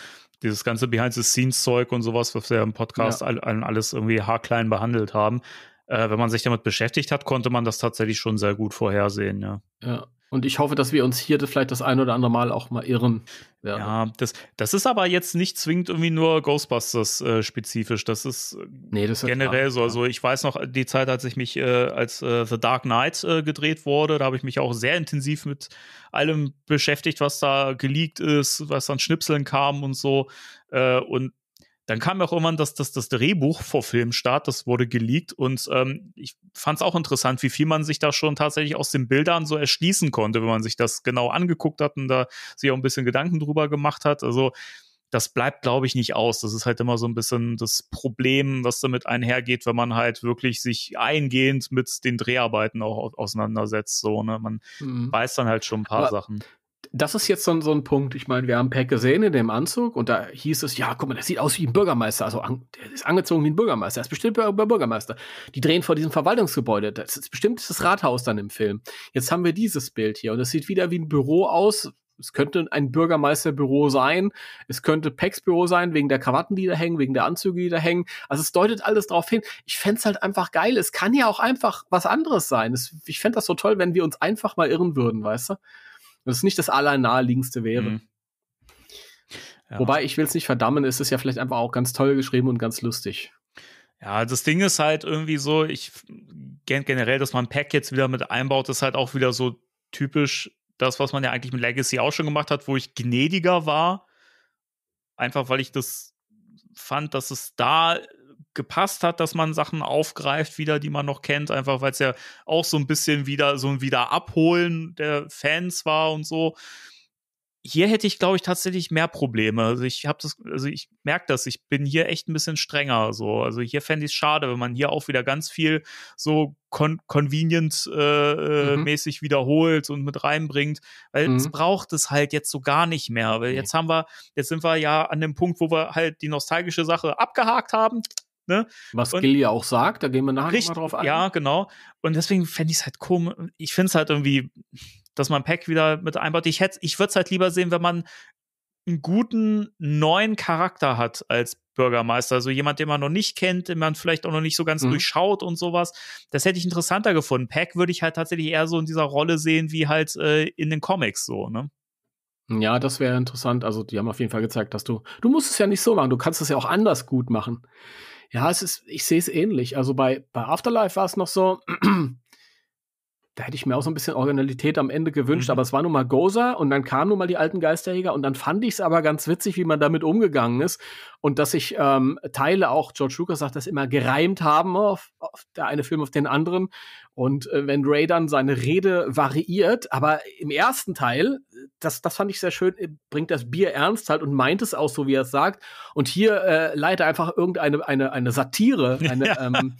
dieses ganze Behind-the-Scenes-Zeug und sowas, was wir im Podcast ja. all, alles irgendwie haarklein behandelt haben. Äh, wenn man sich damit beschäftigt hat, konnte man das tatsächlich schon sehr gut vorhersehen, ja. Ja, und ich hoffe, dass wir uns hier vielleicht das ein oder andere Mal auch mal irren. Werden. Ja, das, das ist aber jetzt nicht zwingend irgendwie nur Ghostbusters äh, spezifisch. Das ist, äh, nee, das ist generell klar, so. Also ich weiß noch die Zeit, als ich mich äh, als äh, The Dark Knight äh, gedreht wurde, da habe ich mich auch sehr intensiv mit allem beschäftigt, was da geleakt ist, was an Schnipseln kam und so. Äh, und dann kam auch irgendwann das, das, das Drehbuch vor Filmstart, das wurde geleakt und ähm, ich fand es auch interessant, wie viel man sich da schon tatsächlich aus den Bildern so erschließen konnte, wenn man sich das genau angeguckt hat und da sich auch ein bisschen Gedanken drüber gemacht hat. Also das bleibt, glaube ich, nicht aus. Das ist halt immer so ein bisschen das Problem, was damit einhergeht, wenn man halt wirklich sich eingehend mit den Dreharbeiten auch auseinandersetzt. So, ne? Man mhm. weiß dann halt schon ein paar Aber Sachen das ist jetzt so, ein so ein Punkt. Ich meine, wir haben Pack gesehen in dem Anzug und da hieß es, ja, guck mal, das sieht aus wie ein Bürgermeister. Also an, der ist angezogen wie ein Bürgermeister. Er ist bestimmt Bür Bürgermeister. Die drehen vor diesem Verwaltungsgebäude. Das ist bestimmt das Rathaus dann im Film. Jetzt haben wir dieses Bild hier und es sieht wieder wie ein Büro aus. Es könnte ein Bürgermeisterbüro sein. Es könnte Packs Büro sein, wegen der Krawatten, die da hängen, wegen der Anzüge, die da hängen. Also es deutet alles darauf hin. Ich fände halt einfach geil. Es kann ja auch einfach was anderes sein. Es, ich fände das so toll, wenn wir uns einfach mal irren würden, weißt du? das nicht das allernaheliegendste wäre. Mhm. Ja. Wobei, ich will es nicht verdammen, es ist ja vielleicht einfach auch ganz toll geschrieben und ganz lustig. Ja, das Ding ist halt irgendwie so, ich generell, dass man Pack jetzt wieder mit einbaut, ist halt auch wieder so typisch das, was man ja eigentlich mit Legacy auch schon gemacht hat, wo ich gnädiger war. Einfach weil ich das fand, dass es da gepasst hat, dass man Sachen aufgreift wieder, die man noch kennt, einfach weil es ja auch so ein bisschen wieder so ein Wiederabholen der Fans war und so. Hier hätte ich, glaube ich, tatsächlich mehr Probleme. Also ich habe das, also ich merke das, ich bin hier echt ein bisschen strenger. So. Also hier fände ich es schade, wenn man hier auch wieder ganz viel so con convenient äh, äh mhm. mäßig wiederholt und mit reinbringt, weil mhm. es braucht es halt jetzt so gar nicht mehr, weil jetzt haben wir, jetzt sind wir ja an dem Punkt, wo wir halt die nostalgische Sache abgehakt haben, Ne? Was und, Gil ja auch sagt, da gehen wir nachher richtig, mal drauf ein. Ja, genau. Und deswegen fände halt ich es halt komisch. Ich finde es halt irgendwie, dass man Pack wieder mit einbaut. Ich, ich würde es halt lieber sehen, wenn man einen guten neuen Charakter hat als Bürgermeister, also jemand, den man noch nicht kennt, den man vielleicht auch noch nicht so ganz mhm. durchschaut und sowas. Das hätte ich interessanter gefunden. Pack würde ich halt tatsächlich eher so in dieser Rolle sehen, wie halt äh, in den Comics so, ne? Ja, das wäre interessant. Also, die haben auf jeden Fall gezeigt, dass du, du musst es ja nicht so machen, du kannst es ja auch anders gut machen. Ja, es ist, ich sehe es ähnlich. Also bei, bei Afterlife war es noch so, da hätte ich mir auch so ein bisschen Originalität am Ende gewünscht, mhm. aber es war nun mal Goza und dann kamen nun mal die alten Geisterjäger und dann fand ich es aber ganz witzig, wie man damit umgegangen ist und dass sich ähm, Teile, auch George Lucas sagt das immer, gereimt haben auf, auf der eine Film auf den anderen und äh, wenn Ray dann seine Rede variiert, aber im ersten Teil, das, das fand ich sehr schön, äh, bringt das Bier ernst halt und meint es auch so, wie er es sagt und hier äh, leider einfach irgendeine eine, eine Satire, eine, ja. ähm,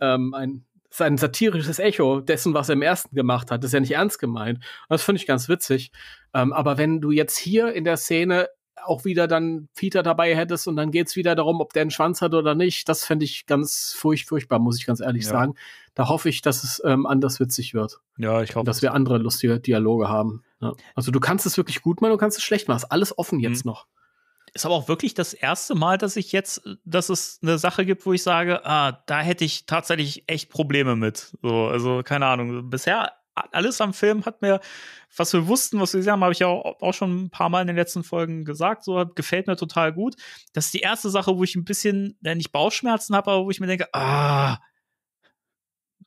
ähm, ein sein satirisches Echo dessen, was er im ersten gemacht hat. Das ist ja nicht ernst gemeint. Und das finde ich ganz witzig. Ähm, aber wenn du jetzt hier in der Szene auch wieder dann Peter dabei hättest und dann geht es wieder darum, ob der einen Schwanz hat oder nicht, das fände ich ganz furcht, furchtbar, muss ich ganz ehrlich ja. sagen. Da hoffe ich, dass es ähm, anders witzig wird. Ja, ich hoffe. Dass wir andere lustige Dialoge haben. Ja. Also du kannst es wirklich gut machen, du kannst es schlecht machen. Ist alles offen jetzt mhm. noch. Ist aber auch wirklich das erste Mal, dass ich jetzt, äh, dass es eine Sache gibt, wo ich sage, ah, da hätte ich tatsächlich echt Probleme mit. So, also keine Ahnung. Bisher alles am Film hat mir, was wir wussten, was wir gesehen haben, habe ich ja auch, schon ein paar Mal in den letzten Folgen gesagt, so gefällt mir total gut. Das ist die erste Sache, wo ich ein bisschen, wenn ich Bauchschmerzen habe, aber wo ich mir denke, ah,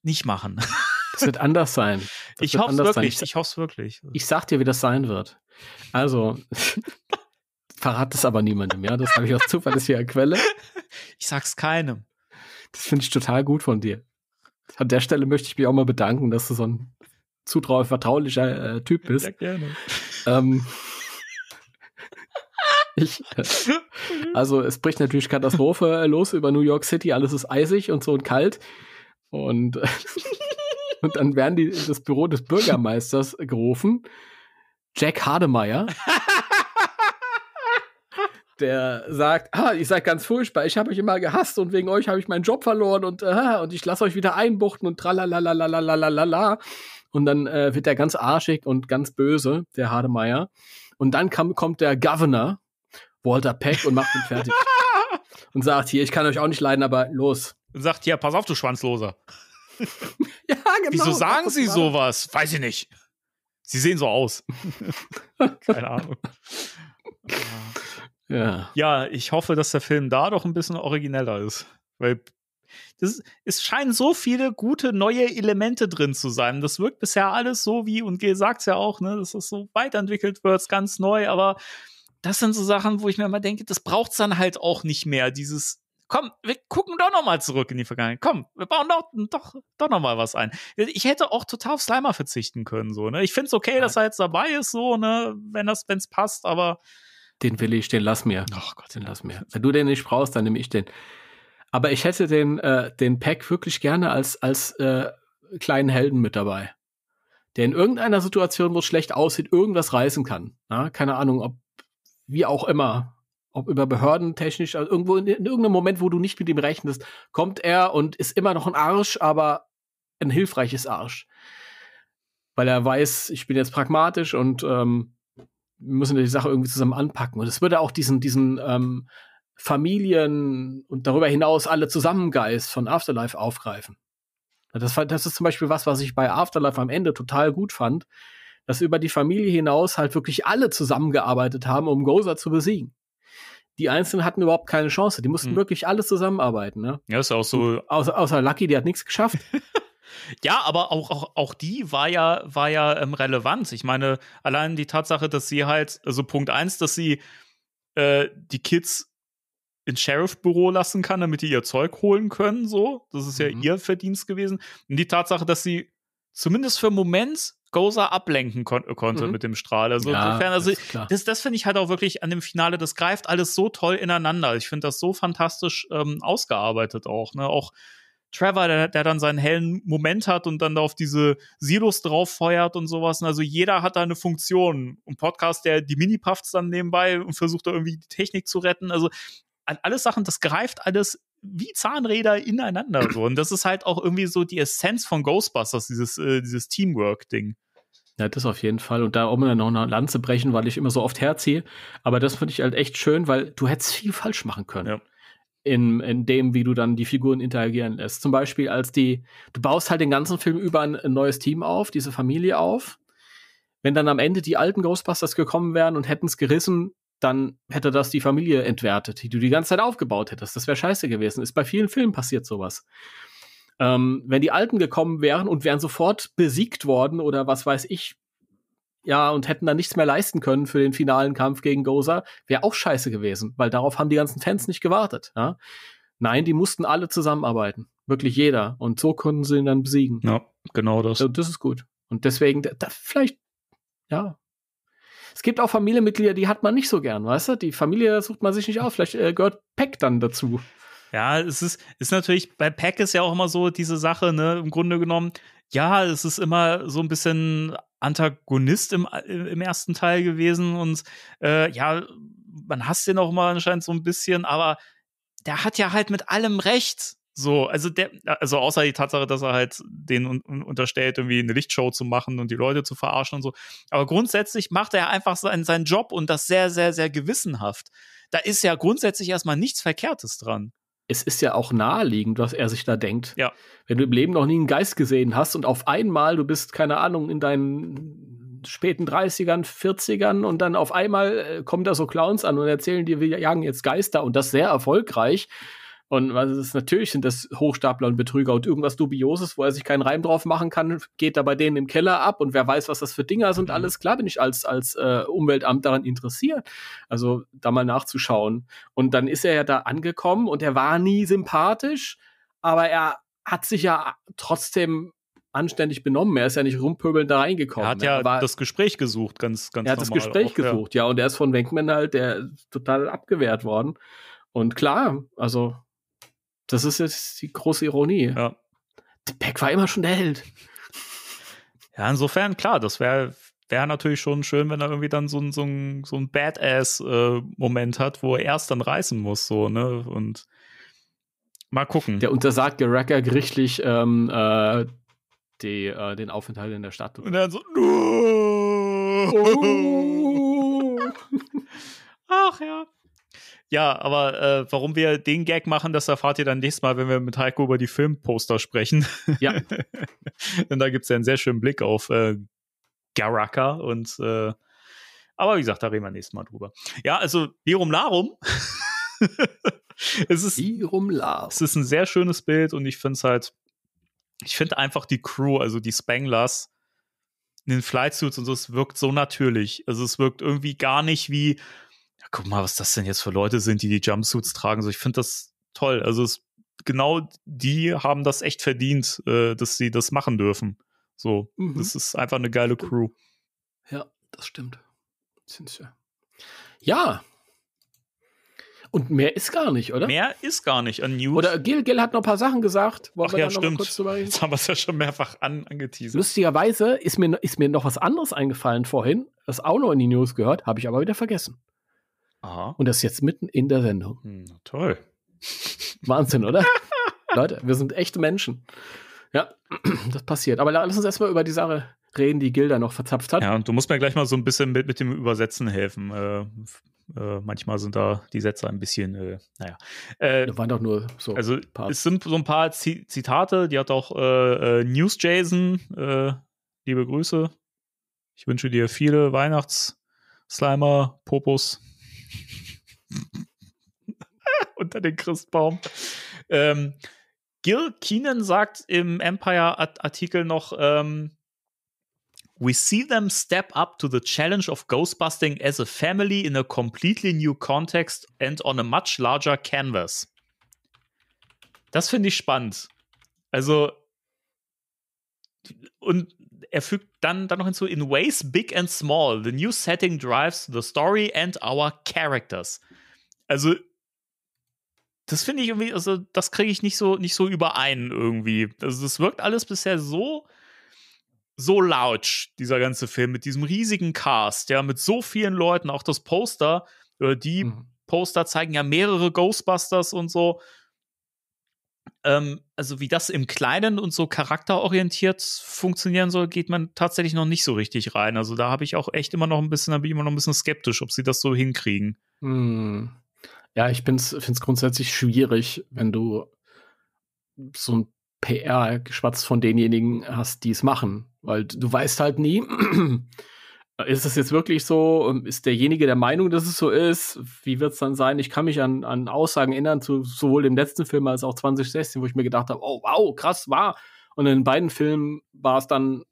nicht machen. Das wird anders sein. Das ich hoffe es wirklich. Sein. Ich, ich hoffe es wirklich. Ich sag dir, wie das sein wird. Also, Verrat es aber niemandem, ja. Das habe ich aus zuverlässiger Quelle. Ich sag's keinem. Das finde ich total gut von dir. An der Stelle möchte ich mich auch mal bedanken, dass du so ein zutraulich vertraulicher äh, Typ bist. Ja, gerne. Ähm, ich, also es bricht natürlich Katastrophe äh, los über New York City, alles ist eisig und so und kalt. Und, und dann werden die in das Büro des Bürgermeisters gerufen. Jack Hardemeyer der sagt, ah, ich seid ganz furchtbar, ich habe euch immer gehasst und wegen euch habe ich meinen Job verloren und, ah, und ich lasse euch wieder einbuchten und tralalalalalala. Und dann äh, wird er ganz arschig und ganz böse, der Hademeier. Und dann kam, kommt der Governor, Walter Peck, und macht ihn fertig. und sagt, hier, ich kann euch auch nicht leiden, aber los. Und sagt, hier, pass auf, du Schwanzloser. ja, genau. Wieso sagen sie war. sowas? Weiß ich nicht. Sie sehen so aus. Keine Ahnung. Ja. ja, ich hoffe, dass der Film da doch ein bisschen origineller ist. Weil das, es scheinen so viele gute neue Elemente drin zu sein. Das wirkt bisher alles so wie, und Gil sagt es ja auch, ne, dass es so weiterentwickelt wird, ganz neu, aber das sind so Sachen, wo ich mir immer denke, das braucht es dann halt auch nicht mehr, dieses Komm, wir gucken doch noch mal zurück in die Vergangenheit. Komm, wir bauen doch doch, doch noch mal was ein. Ich hätte auch total auf Slimer verzichten können, so ne. Ich find's okay, ja. dass er jetzt dabei ist, so ne, wenn es passt, aber den will ich, den lass mir. Ach Gott, den lass mir. Wenn du den nicht brauchst, dann nehme ich den. Aber ich hätte den, äh, den Pack wirklich gerne als, als äh, kleinen Helden mit dabei. Der in irgendeiner Situation, wo es schlecht aussieht, irgendwas reißen kann. Ja, keine Ahnung, ob wie auch immer, ob über Behörden technisch, also irgendwo in, in irgendeinem Moment, wo du nicht mit ihm rechnest, kommt er und ist immer noch ein Arsch, aber ein hilfreiches Arsch. Weil er weiß, ich bin jetzt pragmatisch und ähm, müssen die Sache irgendwie zusammen anpacken. Und es würde auch diesen, diesen ähm, Familien und darüber hinaus alle Zusammengeist von Afterlife aufgreifen. Das, das ist zum Beispiel was, was ich bei Afterlife am Ende total gut fand, dass über die Familie hinaus halt wirklich alle zusammengearbeitet haben, um Gozer zu besiegen die Einzelnen hatten überhaupt keine Chance. Die mussten mhm. wirklich alles zusammenarbeiten. Ne? Ja, ist auch so. Außer, außer, Lucky, die hat nichts geschafft. Ja, aber auch, auch, auch die war ja, war ja ähm, relevant. Ich meine, allein die Tatsache, dass sie halt, also Punkt eins, dass sie äh, die Kids ins Sheriff-Büro lassen kann, damit die ihr Zeug holen können, so. Das ist mhm. ja ihr Verdienst gewesen. Und die Tatsache, dass sie zumindest für einen Moment Gozer ablenken kon äh, konnte mhm. mit dem Strahl. Also ja, insofern, also das, das finde ich halt auch wirklich an dem Finale, das greift alles so toll ineinander. Ich finde das so fantastisch ähm, ausgearbeitet auch. Ne? Auch Trevor, der, der dann seinen hellen Moment hat und dann auf diese Silos drauf feuert und sowas. Und also jeder hat da eine Funktion. Und Podcast, der die Mini-Puffs dann nebenbei und versucht da irgendwie die Technik zu retten. Also alles Sachen, das greift alles wie Zahnräder ineinander so. Und das ist halt auch irgendwie so die Essenz von Ghostbusters, dieses, äh, dieses Teamwork-Ding. Ja, das auf jeden Fall. Und da auch mal noch eine Lanze brechen, weil ich immer so oft herziehe. Aber das finde ich halt echt schön, weil du hättest viel falsch machen können. Ja in, in dem, wie du dann die Figuren interagieren lässt. Zum Beispiel als die, du baust halt den ganzen Film über ein, ein neues Team auf, diese Familie auf. Wenn dann am Ende die alten Ghostbusters gekommen wären und hätten es gerissen, dann hätte das die Familie entwertet, die du die ganze Zeit aufgebaut hättest. Das wäre scheiße gewesen. Ist bei vielen Filmen passiert sowas. Ähm, wenn die Alten gekommen wären und wären sofort besiegt worden oder was weiß ich, ja, und hätten dann nichts mehr leisten können für den finalen Kampf gegen Gozer, wäre auch scheiße gewesen, weil darauf haben die ganzen Fans nicht gewartet. Ja? Nein, die mussten alle zusammenarbeiten. Wirklich jeder. Und so konnten sie ihn dann besiegen. Ja, genau das. Und das ist gut. Und deswegen, da, da vielleicht, ja. Es gibt auch Familienmitglieder, die hat man nicht so gern, weißt du? Die Familie sucht man sich nicht auf. Vielleicht äh, gehört Peck dann dazu. Ja, es ist, ist natürlich, bei Pack ist ja auch immer so diese Sache, ne, im Grunde genommen, ja, es ist immer so ein bisschen Antagonist im, im ersten Teil gewesen und äh, ja, man hasst den auch mal anscheinend so ein bisschen, aber der hat ja halt mit allem recht. So, also der, also außer die Tatsache, dass er halt den unterstellt, irgendwie eine Lichtshow zu machen und die Leute zu verarschen und so. Aber grundsätzlich macht er einfach seinen, seinen Job und das sehr, sehr, sehr gewissenhaft. Da ist ja grundsätzlich erstmal nichts Verkehrtes dran es ist ja auch naheliegend, was er sich da denkt. Ja. Wenn du im Leben noch nie einen Geist gesehen hast und auf einmal, du bist, keine Ahnung, in deinen späten 30ern, 40ern und dann auf einmal äh, kommen da so Clowns an und erzählen dir, wir jagen jetzt Geister und das sehr erfolgreich und was ist natürlich sind das Hochstapler und Betrüger und irgendwas Dubioses, wo er sich keinen Reim drauf machen kann, geht da bei denen im Keller ab und wer weiß, was das für Dinger sind. Mhm. Alles klar bin ich als, als äh, Umweltamt daran interessiert. Also da mal nachzuschauen. Und dann ist er ja da angekommen und er war nie sympathisch, aber er hat sich ja trotzdem anständig benommen. Er ist ja nicht rumpöbelnd da reingekommen. Er hat ja er war, das Gespräch gesucht, ganz, ganz Er hat das Gespräch auch, gesucht, ja. ja. Und er ist von Wenkman halt der total abgewehrt worden. Und klar, also das ist jetzt die große Ironie. Ja. Der Beck war immer schon der Held. Ja, insofern, klar, das wäre wäre natürlich schon schön, wenn er irgendwie dann so, so, so ein Badass-Moment äh, hat, wo er erst dann reißen muss, so, ne? Und mal gucken. Der untersagt Geracker gerichtlich ähm, äh, die, äh, den Aufenthalt in der Stadt. Und dann so. Oh. Ach ja. Ja, aber äh, warum wir den Gag machen, das erfahrt ihr dann nächstes Mal, wenn wir mit Heiko über die Filmposter sprechen. Ja. Denn da gibt es ja einen sehr schönen Blick auf äh, Garaka und äh, aber wie gesagt, da reden wir nächstes Mal drüber. Ja, also Lirum Larum. es, ist, Lirum Larum. es ist ein sehr schönes Bild und ich finde es halt, ich finde einfach die Crew, also die Spanglers, in den Flight Suits und so, es wirkt so natürlich. Also es wirkt irgendwie gar nicht wie, ja, guck mal, was das denn jetzt für Leute sind, die die Jumpsuits tragen. So, ich finde das toll. Also es, genau die haben das echt verdient, äh, dass sie das machen dürfen. So, mhm. das ist einfach eine geile Crew. Ja, das stimmt. Sind's ja. Und mehr ist gar nicht, oder? Mehr ist gar nicht an News. Oder Gil, Gil hat noch ein paar Sachen gesagt. Wollen Ach ja, stimmt. Jetzt haben wir es ja schon mehrfach an, angeteasert. Lustigerweise ist mir, ist mir noch was anderes eingefallen vorhin, das auch noch in die News gehört, habe ich aber wieder vergessen. Aha. Und das jetzt mitten in der Sendung. Hm, na, toll. Wahnsinn, oder? Leute, wir sind echte Menschen. Ja, das passiert. Aber lass uns erstmal über die Sache reden, die Gilda noch verzapft hat. Ja, und du musst mir gleich mal so ein bisschen mit, mit dem Übersetzen helfen. Äh, äh, manchmal sind da die Sätze ein bisschen, äh, naja. Äh, das waren doch nur so. Also, es sind so ein paar Z Zitate, die hat auch äh, äh, News Jason, äh, liebe Grüße. Ich wünsche dir viele Weihnachts-Slimer, Popos. Unter den Christbaum. Ähm, Gil Keenan sagt im Empire-Artikel noch, ähm, We see them step up to the challenge of ghostbusting as a family in a completely new context and on a much larger canvas. Das finde ich spannend. Also, und er fügt dann, dann noch hinzu, in ways big and small, the new setting drives the story and our characters also das finde ich irgendwie, also das kriege ich nicht so, nicht so überein irgendwie. Also das wirkt alles bisher so, so laut, dieser ganze Film, mit diesem riesigen Cast, ja, mit so vielen Leuten, auch das Poster, äh, die mhm. Poster zeigen ja mehrere Ghostbusters und so. Ähm, also wie das im Kleinen und so charakterorientiert funktionieren soll, geht man tatsächlich noch nicht so richtig rein. Also da habe ich auch echt immer noch ein bisschen, da bin ich immer noch ein bisschen skeptisch, ob sie das so hinkriegen. Mhm. Ja, ich finde es grundsätzlich schwierig, wenn du so ein PR-Geschwatz von denjenigen hast, die es machen. Weil du weißt halt nie, ist es jetzt wirklich so? Ähm, ist derjenige der Meinung, dass es so ist? Wie wird es dann sein? Ich kann mich an, an Aussagen erinnern, zu sowohl dem letzten Film als auch 2016, wo ich mir gedacht habe, oh wow, krass, war. Und in beiden Filmen war es dann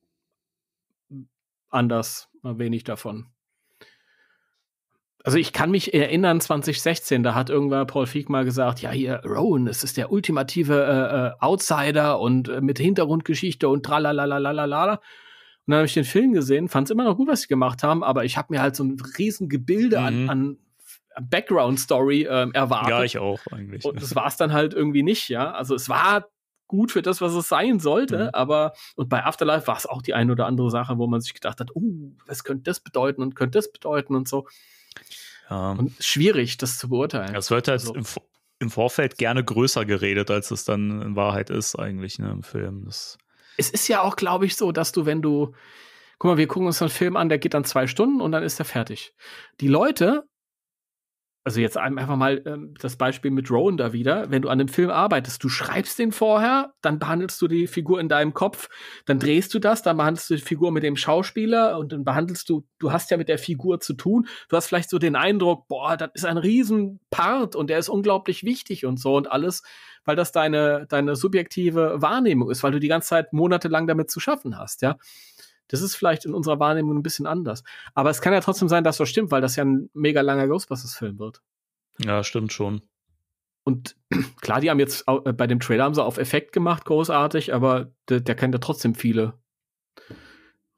hm, anders, wenig davon. Also ich kann mich erinnern, 2016, da hat irgendwann Paul Fieck mal gesagt, ja hier, Rowan, es ist der ultimative äh, äh Outsider und äh, mit Hintergrundgeschichte und tralalalalala. Und dann habe ich den Film gesehen, fand es immer noch gut, was sie gemacht haben, aber ich habe mir halt so ein riesen Gebilde mhm. an, an Background-Story ähm, erwartet. Ja, ich auch eigentlich. Und das war es dann halt irgendwie nicht, ja. Also es war gut für das, was es sein sollte, mhm. aber und bei Afterlife war es auch die eine oder andere Sache, wo man sich gedacht hat, uh, was könnte das bedeuten und könnte das bedeuten und so. Ja. Und schwierig, das zu beurteilen. Es wird halt also. im, im, Vorfeld gerne größer geredet, als es dann in Wahrheit ist, eigentlich, ne, im Film. Das es ist ja auch, glaube ich, so, dass du, wenn du, guck mal, wir gucken uns einen Film an, der geht dann zwei Stunden und dann ist er fertig. Die Leute also jetzt einfach mal ähm, das Beispiel mit Rowan da wieder, wenn du an dem Film arbeitest, du schreibst den vorher, dann behandelst du die Figur in deinem Kopf, dann drehst du das, dann behandelst du die Figur mit dem Schauspieler und dann behandelst du, du hast ja mit der Figur zu tun, du hast vielleicht so den Eindruck, boah, das ist ein Riesenpart und der ist unglaublich wichtig und so und alles, weil das deine, deine subjektive Wahrnehmung ist, weil du die ganze Zeit monatelang damit zu schaffen hast, ja. Das ist vielleicht in unserer Wahrnehmung ein bisschen anders. Aber es kann ja trotzdem sein, dass das stimmt, weil das ja ein mega langer Ghostbusters-Film wird. Ja, stimmt schon. Und klar, die haben jetzt äh, bei dem Trailer haben sie auf Effekt gemacht, großartig, aber der, der kennt ja trotzdem viele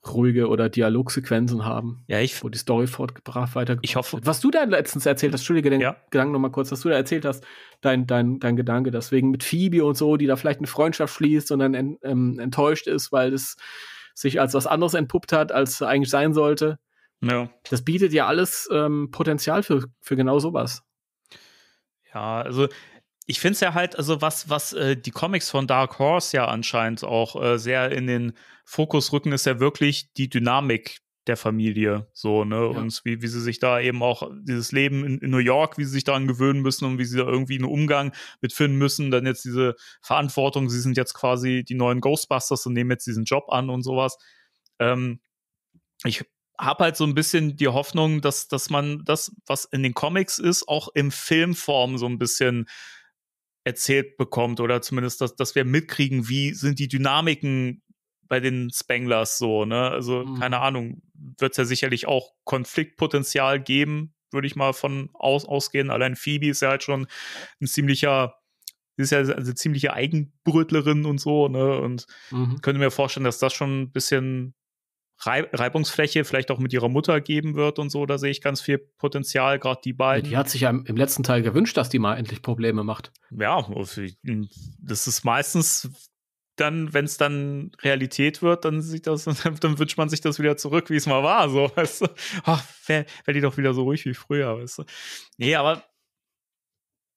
ruhige oder Dialogsequenzen haben, ja, ich, wo die Story fortgebracht weiter. ich hoffe, Was du da letztens erzählt hast, entschuldige den ja. Gedanken nochmal kurz, was du da erzählt hast, dein, dein, dein Gedanke, deswegen mit Phoebe und so, die da vielleicht eine Freundschaft schließt und dann en, ähm, enttäuscht ist, weil das sich als was anderes entpuppt hat, als eigentlich sein sollte. Ja. Das bietet ja alles ähm, Potenzial für, für genau sowas. Ja, also ich finde es ja halt, also was, was äh, die Comics von Dark Horse ja anscheinend auch äh, sehr in den Fokus rücken, ist ja wirklich die Dynamik der Familie, so, ne, ja. und wie, wie sie sich da eben auch dieses Leben in, in, New York, wie sie sich daran gewöhnen müssen und wie sie da irgendwie einen Umgang mit finden müssen, dann jetzt diese Verantwortung, sie sind jetzt quasi die neuen Ghostbusters und nehmen jetzt diesen Job an und sowas. Ähm, ich habe halt so ein bisschen die Hoffnung, dass, dass man das, was in den Comics ist, auch im Filmform so ein bisschen erzählt bekommt oder zumindest, dass, dass wir mitkriegen, wie sind die Dynamiken bei den Spanglers so, ne? Also, mhm. keine Ahnung, wird es ja sicherlich auch Konfliktpotenzial geben, würde ich mal von aus, ausgehen. Allein Phoebe ist ja halt schon ein ziemlicher, ist ja also eine ziemliche Eigenbrötlerin und so, ne? Und mhm. könnte mir vorstellen, dass das schon ein bisschen Reibungsfläche vielleicht auch mit ihrer Mutter geben wird und so. Da sehe ich ganz viel Potenzial, gerade die beiden. Die hat sich ja im letzten Teil gewünscht, dass die mal endlich Probleme macht. Ja, das ist meistens, dann, wenn es dann Realität wird, dann sieht das, dann wünscht man sich das wieder zurück, wie es mal war. So, weißt du? Ach, wäre wär die doch wieder so ruhig wie früher, weißt du? Nee, aber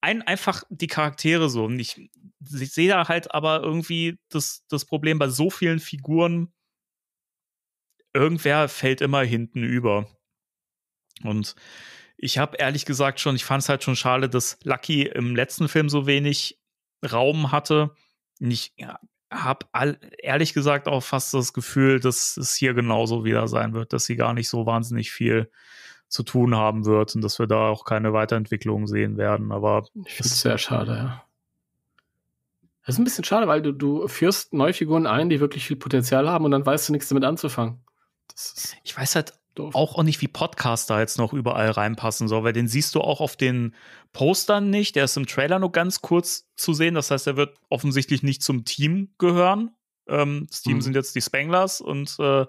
ein, einfach die Charaktere so. Und ich, ich sehe da halt aber irgendwie das, das Problem bei so vielen Figuren, irgendwer fällt immer hinten über. Und ich habe ehrlich gesagt schon, ich fand es halt schon schade, dass Lucky im letzten Film so wenig Raum hatte. Nicht ja, habe ehrlich gesagt auch fast das Gefühl, dass es hier genauso wieder sein wird, dass sie gar nicht so wahnsinnig viel zu tun haben wird und dass wir da auch keine Weiterentwicklung sehen werden. Aber ich finde es sehr schade, ja. Das ist ein bisschen schade, weil du, du führst neue Figuren ein, die wirklich viel Potenzial haben und dann weißt du nichts damit anzufangen. ich weiß halt Doof. Auch, auch nicht wie Podcaster jetzt noch überall reinpassen soll, weil den siehst du auch auf den Postern nicht. Der ist im Trailer nur ganz kurz zu sehen. Das heißt, er wird offensichtlich nicht zum Team gehören. Ähm, das Team mhm. sind jetzt die Spanglers und äh,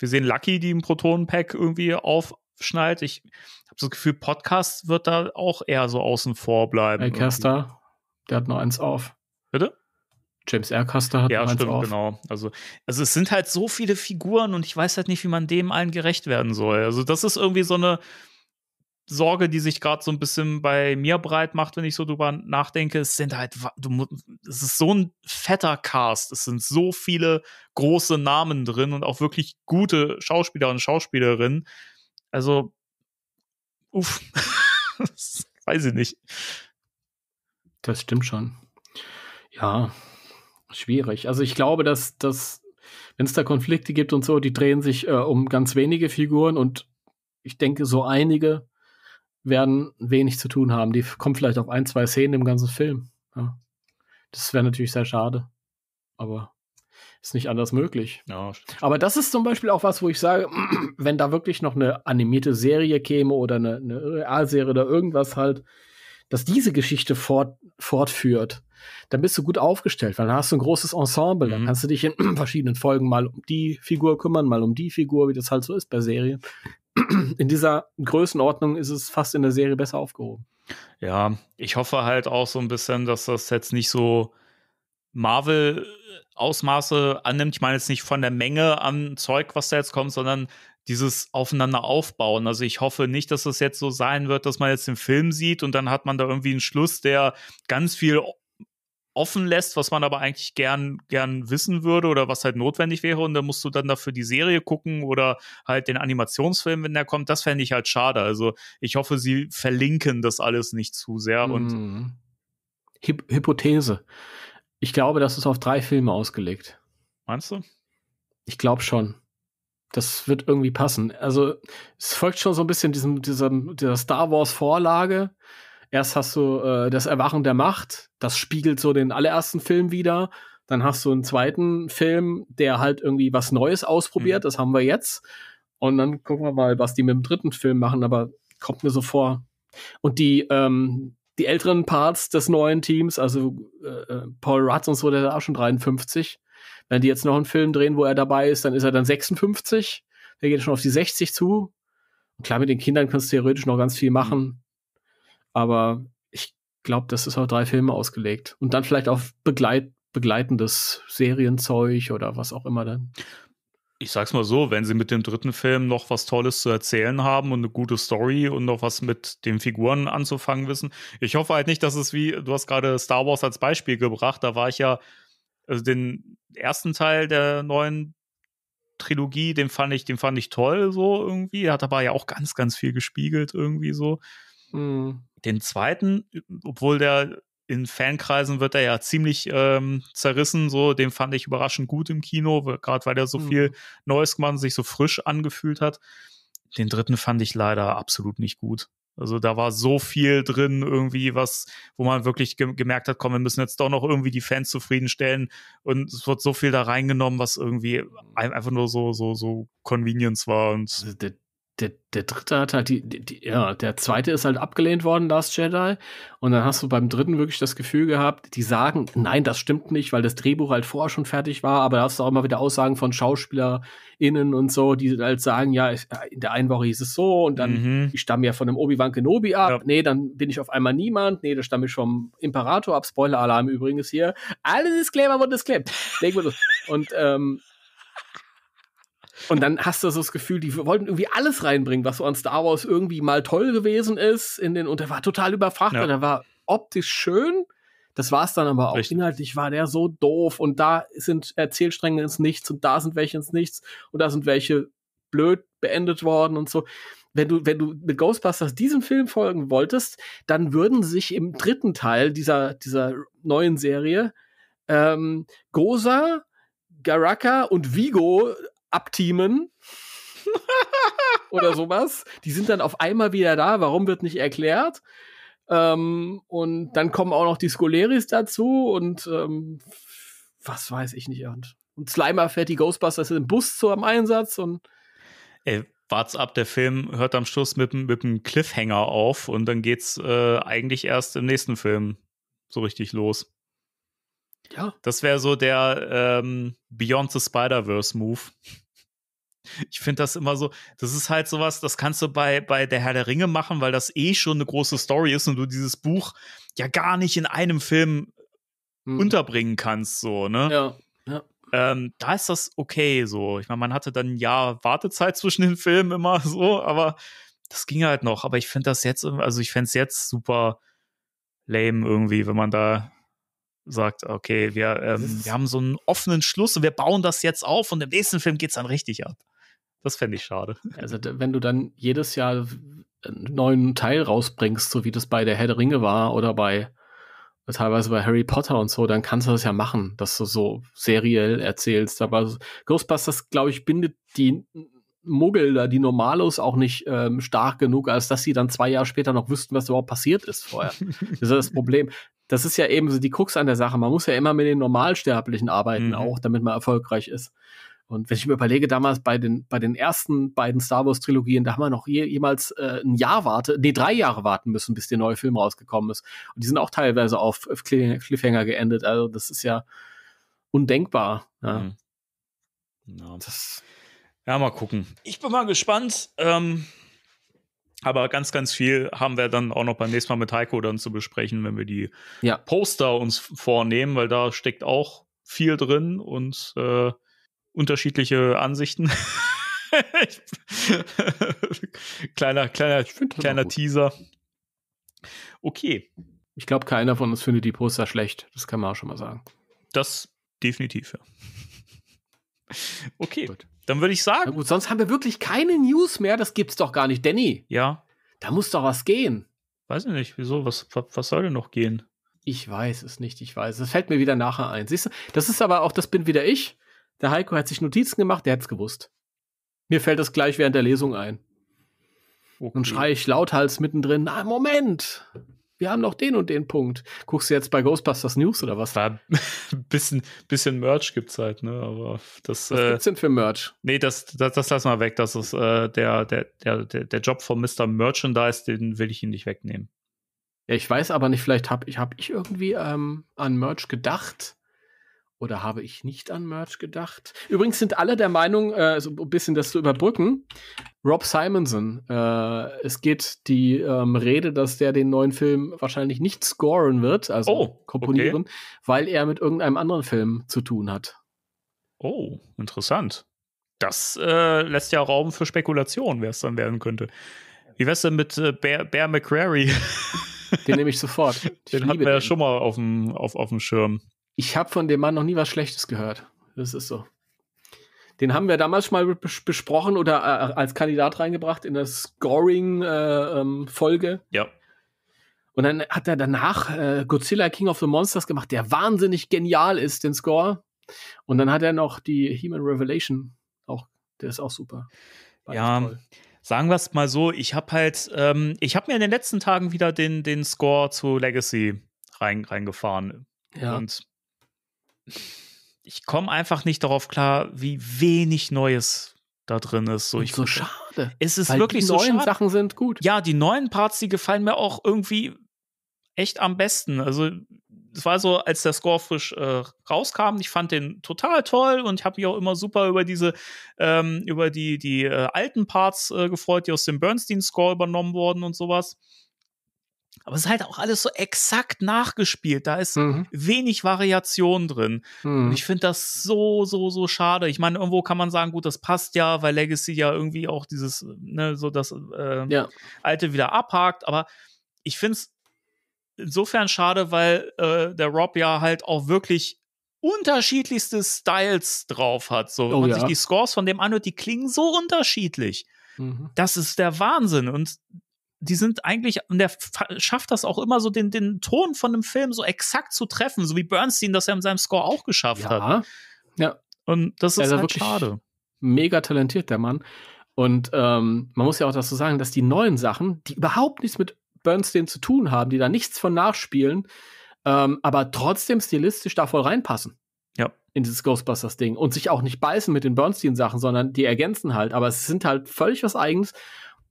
wir sehen Lucky, die im Protonenpack irgendwie aufschneidet. Ich habe das Gefühl, Podcast wird da auch eher so außen vor bleiben. Hey, Kerster, der hat nur eins auf. Bitte? James Aircaster hat. Ja, stimmt, auf. genau. Also, also es sind halt so viele Figuren und ich weiß halt nicht, wie man dem allen gerecht werden soll. Also das ist irgendwie so eine Sorge, die sich gerade so ein bisschen bei mir breit macht, wenn ich so drüber nachdenke. Es sind halt, du, es ist so ein fetter Cast. Es sind so viele große Namen drin und auch wirklich gute Schauspieler und Schauspielerinnen. Also, uff, weiß ich nicht. Das stimmt schon. Ja, Schwierig. Also ich glaube, dass, dass wenn es da Konflikte gibt und so, die drehen sich äh, um ganz wenige Figuren und ich denke, so einige werden wenig zu tun haben. Die kommen vielleicht auf ein, zwei Szenen im ganzen Film. Ja. Das wäre natürlich sehr schade. Aber ist nicht anders möglich. Ja, Aber das ist zum Beispiel auch was, wo ich sage, wenn da wirklich noch eine animierte Serie käme oder eine, eine Realserie oder irgendwas halt, dass diese Geschichte fort, fortführt, dann bist du gut aufgestellt, weil dann hast du ein großes Ensemble. Dann mhm. kannst du dich in verschiedenen Folgen mal um die Figur kümmern, mal um die Figur, wie das halt so ist bei Serien. In dieser Größenordnung ist es fast in der Serie besser aufgehoben. Ja, ich hoffe halt auch so ein bisschen, dass das jetzt nicht so Marvel-Ausmaße äh, annimmt. Ich meine jetzt nicht von der Menge an Zeug, was da jetzt kommt, sondern dieses aufeinander aufbauen. Also ich hoffe nicht, dass das jetzt so sein wird, dass man jetzt den Film sieht und dann hat man da irgendwie einen Schluss, der ganz viel offen lässt, was man aber eigentlich gern, gern wissen würde oder was halt notwendig wäre. Und dann musst du dann dafür die Serie gucken oder halt den Animationsfilm, wenn der kommt. Das fände ich halt schade. Also ich hoffe, sie verlinken das alles nicht zu sehr. Und mhm. Hi Hypothese. Ich glaube, das ist auf drei Filme ausgelegt. Meinst du? Ich glaube schon. Das wird irgendwie passen. Also es folgt schon so ein bisschen diesem, diesem dieser Star Wars Vorlage erst hast du äh, das Erwachen der Macht, das spiegelt so den allerersten Film wieder. Dann hast du einen zweiten Film, der halt irgendwie was Neues ausprobiert, mhm. das haben wir jetzt. Und dann gucken wir mal, was die mit dem dritten Film machen, aber kommt mir so vor. Und die, ähm, die älteren Parts des neuen Teams, also äh, äh Paul Rudd und so, der ist auch schon 53. Wenn die jetzt noch einen Film drehen, wo er dabei ist, dann ist er dann 56. Der geht schon auf die 60 zu. Und klar, mit den Kindern kannst du theoretisch noch ganz viel mhm. machen. Aber ich glaube, das ist auf drei Filme ausgelegt. Und dann vielleicht auf Begleit begleitendes Serienzeug oder was auch immer dann. Ich sag's mal so, wenn sie mit dem dritten Film noch was Tolles zu erzählen haben und eine gute Story und noch was mit den Figuren anzufangen wissen. Ich hoffe halt nicht, dass es wie, du hast gerade Star Wars als Beispiel gebracht, da war ich ja, also den ersten Teil der neuen Trilogie, den fand ich, den fand ich toll, so irgendwie. Er Hat aber ja auch ganz, ganz viel gespiegelt, irgendwie so. Mhm. Den zweiten, obwohl der in Fankreisen wird er ja ziemlich ähm, zerrissen. So, den fand ich überraschend gut im Kino, gerade weil er so mhm. viel Neues gemacht sich so frisch angefühlt hat. Den dritten fand ich leider absolut nicht gut. Also da war so viel drin irgendwie, was, wo man wirklich ge gemerkt hat, komm, wir müssen jetzt doch noch irgendwie die Fans zufriedenstellen und es wird so viel da reingenommen, was irgendwie mhm. einfach nur so so so Convenience war und also, der, der, der dritte hat halt die, die, die, ja, der zweite ist halt abgelehnt worden, Last Jedi. Und dann hast du beim dritten wirklich das Gefühl gehabt, die sagen, nein, das stimmt nicht, weil das Drehbuch halt vorher schon fertig war, aber da hast du auch immer wieder Aussagen von SchauspielerInnen und so, die halt sagen, ja, äh, in der einen Woche hieß es so und dann, mhm. ich stamme ja von einem Obi-Wan Kenobi ab, ja. nee, dann bin ich auf einmal niemand, nee, da stamme ich vom Imperator ab, Spoiler-Alarm übrigens hier. Alles ist clever, wurde es klebt. Und ähm, und dann hast du so das Gefühl, die wollten irgendwie alles reinbringen, was so an Star Wars irgendwie mal toll gewesen ist. In den, und der war total überfrachtet. Ja. Der war optisch schön. Das war es dann aber auch. Richtig. Inhaltlich war der so doof. Und da sind Erzählstränge ins Nichts und da sind welche ins Nichts und da sind welche blöd beendet worden und so wenn du, wenn du mit Ghostbusters diesem Film folgen wolltest, dann würden sich im dritten Teil dieser, dieser neuen Serie ähm, Goza, Garaka und Vigo abteamen. oder sowas. Die sind dann auf einmal wieder da. Warum wird nicht erklärt? Ähm, und dann kommen auch noch die Skoleris dazu und ähm, was weiß ich nicht. Und, und Slimer fährt die Ghostbusters im Bus so am Einsatz und. Ey, wart's ab, der Film hört am Schluss mit, mit einem Cliffhanger auf und dann geht's äh, eigentlich erst im nächsten Film so richtig los. Ja. Das wäre so der ähm, Beyond the Spider-Verse-Move. Ich finde das immer so, das ist halt sowas, das kannst du bei, bei der Herr der Ringe machen, weil das eh schon eine große Story ist und du dieses Buch ja gar nicht in einem Film hm. unterbringen kannst, so, ne? Ja. ja. Ähm, da ist das okay so. Ich meine, man hatte dann ja Wartezeit zwischen den Filmen immer so, aber das ging halt noch. Aber ich finde das jetzt, also ich fände es jetzt super lame irgendwie, wenn man da sagt, okay, wir, ähm, wir haben so einen offenen Schluss und wir bauen das jetzt auf und im nächsten Film geht es dann richtig ab. Das fände ich schade. Also, wenn du dann jedes Jahr einen neuen Teil rausbringst, so wie das bei der Herr der Ringe war oder bei teilweise bei Harry Potter und so, dann kannst du das ja machen, dass du so seriell erzählst. Aber Ghostbusters, glaube ich, bindet die Muggel da, die Normalos auch nicht ähm, stark genug, als dass sie dann zwei Jahre später noch wüssten, was überhaupt passiert ist vorher. das ist das Problem. Das ist ja eben so die Krux an der Sache. Man muss ja immer mit den Normalsterblichen arbeiten, mhm. auch damit man erfolgreich ist. Und wenn ich mir überlege, damals bei den, bei den ersten beiden Star Wars Trilogien, da haben wir noch je, jemals äh, ein Jahr warten, nee, drei Jahre warten müssen, bis der neue Film rausgekommen ist. Und die sind auch teilweise auf, auf Cliffhanger geendet. Also das ist ja undenkbar. Ja, mhm. ja. Das, ja mal gucken. Ich bin mal gespannt. Ähm, aber ganz, ganz viel haben wir dann auch noch beim nächsten Mal mit Heiko dann zu besprechen, wenn wir die ja. Poster uns vornehmen, weil da steckt auch viel drin und äh, unterschiedliche Ansichten. kleiner, kleiner, kleiner Teaser. Okay. Ich glaube, keiner von uns findet die Poster schlecht. Das kann man auch schon mal sagen. Das definitiv, ja. Okay, gut. dann würde ich sagen. Na gut, sonst haben wir wirklich keine News mehr. Das gibt's doch gar nicht, Danny. Ja. Da muss doch was gehen. Weiß ich nicht, wieso? Was, was soll denn noch gehen? Ich weiß es nicht, ich weiß. Es fällt mir wieder nachher ein. Siehst du, das ist aber auch, das bin wieder ich. Der Heiko hat sich Notizen gemacht, der hätte es gewusst. Mir fällt das gleich während der Lesung ein. Okay. Und schreie ich lauthals mittendrin, na, Moment! Wir haben noch den und den Punkt. Guckst du jetzt bei Ghostbusters News oder was? Da ein bisschen, bisschen Merch gibt's halt, ne? Aber das. Was äh, gibt's denn für Merch? Nee, das, das, das lass mal weg. Das ist äh, der, der, der, der Job von Mr. Merchandise, den will ich ihm nicht wegnehmen. Ja, ich weiß aber nicht, vielleicht habe ich, hab ich irgendwie ähm, an Merch gedacht. Oder habe ich nicht an Merch gedacht? Übrigens sind alle der Meinung, äh, so ein bisschen das zu überbrücken. Rob Simonson, äh, es geht die ähm, Rede, dass der den neuen Film wahrscheinlich nicht scoren wird, also oh, komponieren, okay. weil er mit irgendeinem anderen Film zu tun hat. Oh, interessant. Das äh, lässt ja Raum für Spekulationen, wer es dann werden könnte. Wie wär's denn mit äh, Bear, Bear McCrary? Den nehme ich sofort. Ich den hatten wir ja schon mal auf dem Schirm ich habe von dem Mann noch nie was Schlechtes gehört. Das ist so. Den haben wir damals schon mal besprochen oder äh, als Kandidat reingebracht in der Scoring-Folge. Äh, ähm, ja. Und dann hat er danach äh, Godzilla King of the Monsters gemacht, der wahnsinnig genial ist, den Score. Und dann hat er noch die Human Revelation auch, der ist auch super. War ja, sagen wir es mal so, ich habe halt, ähm, ich habe mir in den letzten Tagen wieder den, den Score zu Legacy rein, reingefahren. Ja. Und ich komme einfach nicht darauf klar, wie wenig Neues da drin ist. So, ich so schade. Es ist Weil wirklich die so neuen schade. Sachen sind gut. Ja, die neuen Parts, die gefallen mir auch irgendwie echt am besten. Also es war so, als der Score frisch äh, rauskam, ich fand den total toll und ich habe mich auch immer super über diese, ähm, über die, die äh, alten Parts äh, gefreut, die aus dem Bernstein-Score übernommen wurden und sowas. Aber es ist halt auch alles so exakt nachgespielt. Da ist mhm. wenig Variation drin. Mhm. Und ich finde das so, so, so schade. Ich meine, irgendwo kann man sagen, gut, das passt ja, weil Legacy ja irgendwie auch dieses, ne, so das äh, ja. Alte wieder abhakt. Aber ich finde es insofern schade, weil äh, der Rob ja halt auch wirklich unterschiedlichste Styles drauf hat. So, wenn oh, man ja. sich die Scores von dem anhört, die klingen so unterschiedlich. Mhm. Das ist der Wahnsinn. Und die sind eigentlich, und der schafft das auch immer so, den, den Ton von dem Film so exakt zu treffen, so wie Bernstein das ja in seinem Score auch geschafft ja. hat. Ja. Und das ist also halt wirklich schade. Mega talentiert, der Mann. Und ähm, man muss ja auch dazu sagen, dass die neuen Sachen, die überhaupt nichts mit Bernstein zu tun haben, die da nichts von nachspielen, ähm, aber trotzdem stilistisch da voll reinpassen. Ja. In dieses Ghostbusters-Ding. Und sich auch nicht beißen mit den Bernstein-Sachen, sondern die ergänzen halt. Aber es sind halt völlig was Eigens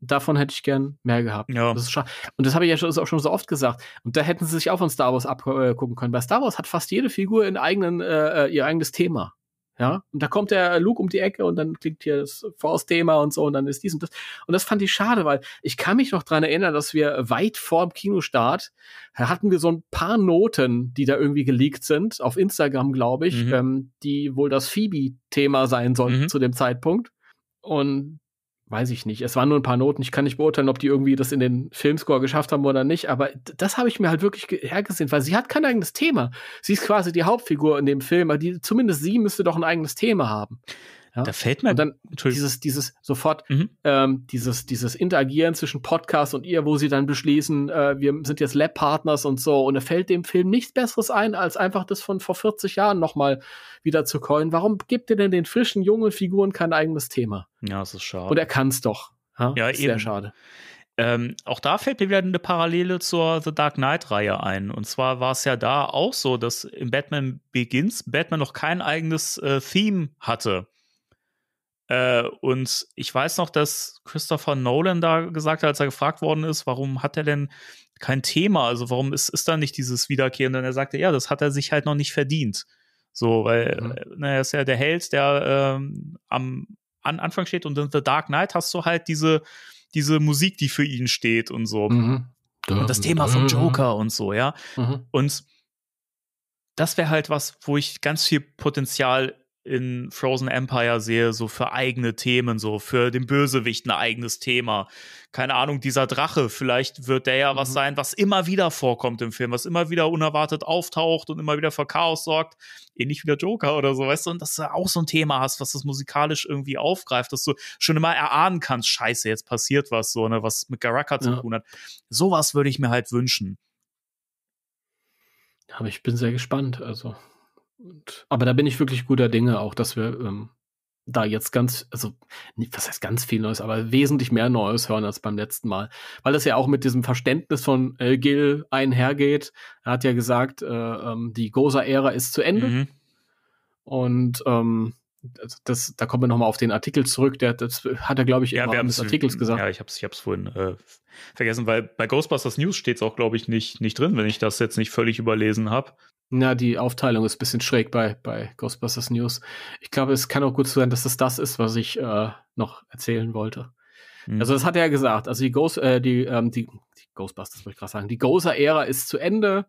davon hätte ich gern mehr gehabt. Ja. Das und das habe ich ja schon, auch schon so oft gesagt. Und da hätten sie sich auch von Star Wars abgucken äh, können. Bei Star Wars hat fast jede Figur ihren eigenen, äh, äh, ihr eigenes Thema. Ja, und da kommt der Luke um die Ecke und dann klingt hier das Force-Thema und so und dann ist dies und das. Und das fand ich schade, weil ich kann mich noch dran erinnern, dass wir weit vor dem Kinostart hatten wir so ein paar Noten, die da irgendwie geleakt sind, auf Instagram, glaube ich, mhm. ähm, die wohl das Phoebe-Thema sein sollten mhm. zu dem Zeitpunkt. Und weiß ich nicht. Es waren nur ein paar Noten. Ich kann nicht beurteilen, ob die irgendwie das in den Filmscore geschafft haben oder nicht. Aber das habe ich mir halt wirklich hergesehen, weil sie hat kein eigenes Thema. Sie ist quasi die Hauptfigur in dem Film. Aber die, zumindest sie müsste doch ein eigenes Thema haben. Ja? Da fällt mir und dann dieses, dieses sofort, mhm. ähm, dieses, dieses Interagieren zwischen Podcast und ihr, wo sie dann beschließen, äh, wir sind jetzt Lab-Partners und so. Und da fällt dem Film nichts Besseres ein, als einfach das von vor 40 Jahren nochmal wieder zu coin. Warum gibt ihr denn den frischen, jungen Figuren kein eigenes Thema? Ja, das ist schade. Und er kann es doch. Ja, ja eben. sehr schade. Ähm, auch da fällt mir wieder eine Parallele zur The Dark Knight-Reihe ein. Und zwar war es ja da auch so, dass im Batman Begins Batman noch kein eigenes äh, Theme hatte. Äh, und ich weiß noch, dass Christopher Nolan da gesagt hat, als er gefragt worden ist, warum hat er denn kein Thema? Also warum ist, ist da nicht dieses Wiederkehrende? Und er sagte, ja, das hat er sich halt noch nicht verdient. So, weil mhm. Äh, ne, er ist ja der Held, der ähm, am an Anfang steht und in The Dark Knight hast du halt diese, diese Musik, die für ihn steht und so. Mhm. Und das Thema vom mhm. Joker und so, ja. Mhm. Und das wäre halt was, wo ich ganz viel Potenzial in Frozen Empire sehe, so für eigene Themen, so für den Bösewicht ein eigenes Thema. Keine Ahnung, dieser Drache, vielleicht wird der ja mhm. was sein, was immer wieder vorkommt im Film, was immer wieder unerwartet auftaucht und immer wieder für Chaos sorgt. Ähnlich wie der Joker oder so, weißt du? Und dass du auch so ein Thema hast, was das musikalisch irgendwie aufgreift, dass du schon immer erahnen kannst, scheiße, jetzt passiert was, so, ne, was mit Garaka zu ja. tun hat. Sowas würde ich mir halt wünschen. Aber ich bin sehr gespannt, also. Und, aber da bin ich wirklich guter Dinge auch, dass wir ähm, da jetzt ganz, also was heißt ganz viel Neues, aber wesentlich mehr Neues hören als beim letzten Mal, weil das ja auch mit diesem Verständnis von äh, Gil einhergeht. Er hat ja gesagt, äh, ähm, die Gosa-Ära ist zu Ende. Mhm. Und ähm, also, das, da kommen wir nochmal auf den Artikel zurück. Der, das hat er, glaube ich, ja, während des Artikels gesagt. Ja, ich habe es ich vorhin äh, vergessen, weil bei Ghostbusters News steht es auch, glaube ich, nicht, nicht drin, wenn ich das jetzt nicht völlig überlesen habe. Na, die Aufteilung ist ein bisschen schräg bei, bei Ghostbusters News. Ich glaube, es kann auch gut sein, dass es das ist, was ich äh, noch erzählen wollte. Mhm. Also, das hat er ja gesagt. Also, die, Ghost, äh, die, ähm, die, die Ghostbusters, wollte ich gerade sagen, die Ghoster-Ära ist zu Ende.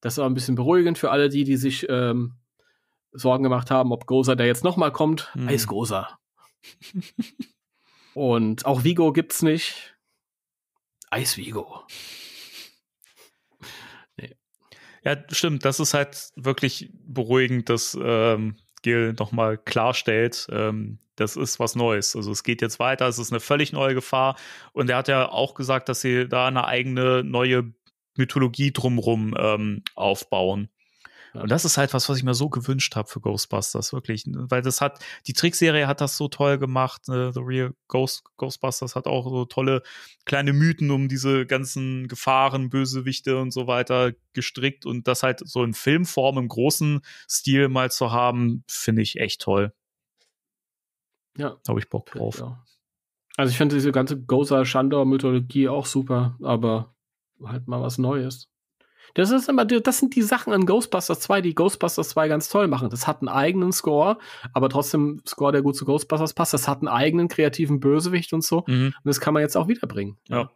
Das war ein bisschen beruhigend für alle die, die sich ähm, Sorgen gemacht haben, ob Gozer da jetzt nochmal kommt. Mhm. Eis Gozer. Und auch Vigo gibt's nicht. Eis Vigo. Ja, stimmt. Das ist halt wirklich beruhigend, dass ähm, Gil nochmal klarstellt, ähm, das ist was Neues. Also es geht jetzt weiter, es ist eine völlig neue Gefahr. Und er hat ja auch gesagt, dass sie da eine eigene neue Mythologie drumherum ähm, aufbauen. Und das ist halt was, was ich mir so gewünscht habe für Ghostbusters, wirklich. Ne? Weil das hat, die Trickserie hat das so toll gemacht. Ne? The Real Ghost, Ghostbusters hat auch so tolle kleine Mythen um diese ganzen Gefahren, Bösewichte und so weiter gestrickt. Und das halt so in Filmform im großen Stil mal zu haben, finde ich echt toll. Ja. Da habe ich Bock drauf. Ja. Also ich finde diese ganze Gosa Shandor Mythologie auch super, aber halt mal was Neues. Das ist immer, das sind die Sachen an Ghostbusters 2, die Ghostbusters 2 ganz toll machen. Das hat einen eigenen Score, aber trotzdem Score, der gut zu Ghostbusters passt. Das hat einen eigenen kreativen Bösewicht und so. Mhm. Und das kann man jetzt auch wiederbringen. Ja.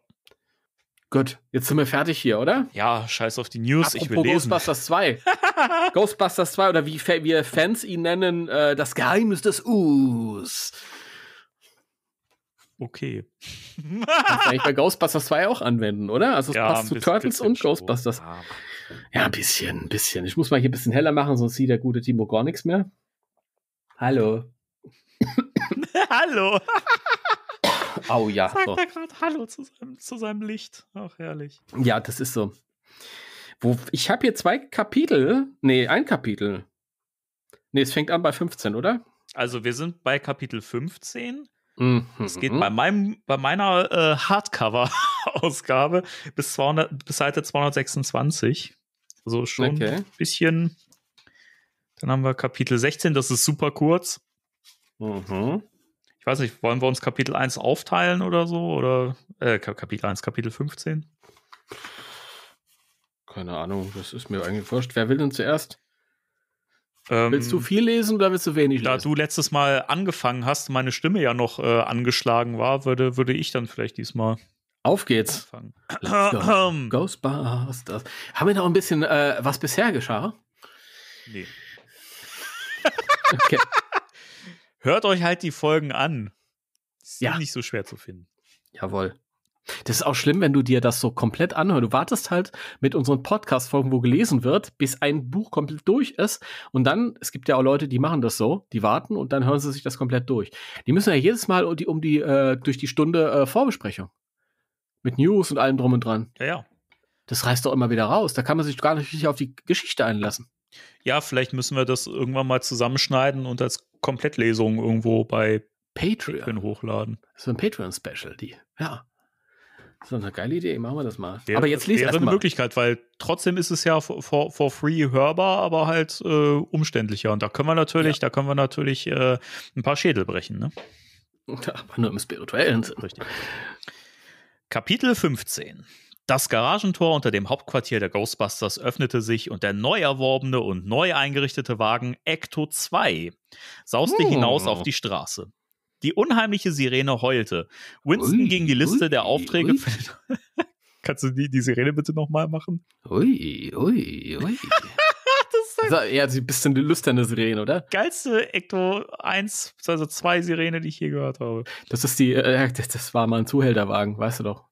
Gut, jetzt sind wir fertig hier, oder? Ja, scheiß auf die News, Apropos ich will lesen. Ghostbusters 2. Ghostbusters 2 oder wie wir Fans ihn nennen, äh, das Geheimnis des Us okay. Kannst du eigentlich bei Ghostbusters 2 auch anwenden, oder? Also es ja, passt zu bisschen, Turtles und Ghostbusters. Schon. Ja, ein bisschen, ein bisschen. Ich muss mal hier ein bisschen heller machen, sonst sieht der gute Timo gar nichts mehr. Hallo. Hallo. Au oh, ja. Sagt so. er gerade Hallo zu seinem, zu seinem Licht. Auch herrlich. Ja, das ist so. Wo, ich habe hier zwei Kapitel. Nee, ein Kapitel. Nee, es fängt an bei 15, oder? Also wir sind bei Kapitel 15. Mhm. Es geht bei, meinem, bei meiner äh, Hardcover-Ausgabe bis, bis Seite 226. Also schon okay. ein bisschen. Dann haben wir Kapitel 16, das ist super kurz. Mhm. Ich weiß nicht, wollen wir uns Kapitel 1 aufteilen oder so? Oder äh, Kapitel 1, Kapitel 15? Keine Ahnung, das ist mir eigentlich wurscht. Wer will denn zuerst? Ähm, willst du ähm, viel lesen oder willst du wenig da lesen? Da du letztes Mal angefangen hast, meine Stimme ja noch äh, angeschlagen war, würde, würde ich dann vielleicht diesmal. Auf geht's. Go. Ghostbusters. Haben wir noch ein bisschen, äh, was bisher geschah? Nee. okay. Hört euch halt die Folgen an. Ist ja. nicht so schwer zu finden. Jawohl. Das ist auch schlimm, wenn du dir das so komplett anhörst. Du wartest halt mit unseren Podcast-Folgen, wo gelesen wird, bis ein Buch komplett durch ist. Und dann, es gibt ja auch Leute, die machen das so, die warten und dann hören sie sich das komplett durch. Die müssen ja jedes Mal um die, um die äh, durch die Stunde äh, Vorbesprechung. Mit News und allem drum und dran. Ja, ja. Das reißt doch immer wieder raus. Da kann man sich gar nicht richtig auf die Geschichte einlassen. Ja, vielleicht müssen wir das irgendwann mal zusammenschneiden und als Komplettlesung irgendwo bei Patreon, Patreon hochladen. So ein Patreon-Special, die. Ja. So eine geile Idee, machen wir das mal. Der, aber jetzt lese ich eine Möglichkeit, weil trotzdem ist es ja for, for free hörbar, aber halt äh, umständlicher. Und da können wir natürlich, ja. da können wir natürlich äh, ein paar Schädel brechen, ne? Aber nur im spirituellen Sinn. Richtig. Kapitel 15. Das Garagentor unter dem Hauptquartier der Ghostbusters öffnete sich und der neu erworbene und neu eingerichtete Wagen Ecto 2 sauste oh. hinaus auf die Straße. Die unheimliche Sirene heulte. Winston ui, ging die Liste ui, der Aufträge. Ui. Kannst du die, die Sirene bitte nochmal machen? Ui, ui, ui. das ist halt ja, ein bisschen eine lüsterne Sirene, oder? Geilste Ecto 1, also 2 Sirene, die ich je gehört habe. Das ist die, äh, das war mal ein Zuhälterwagen, weißt du doch.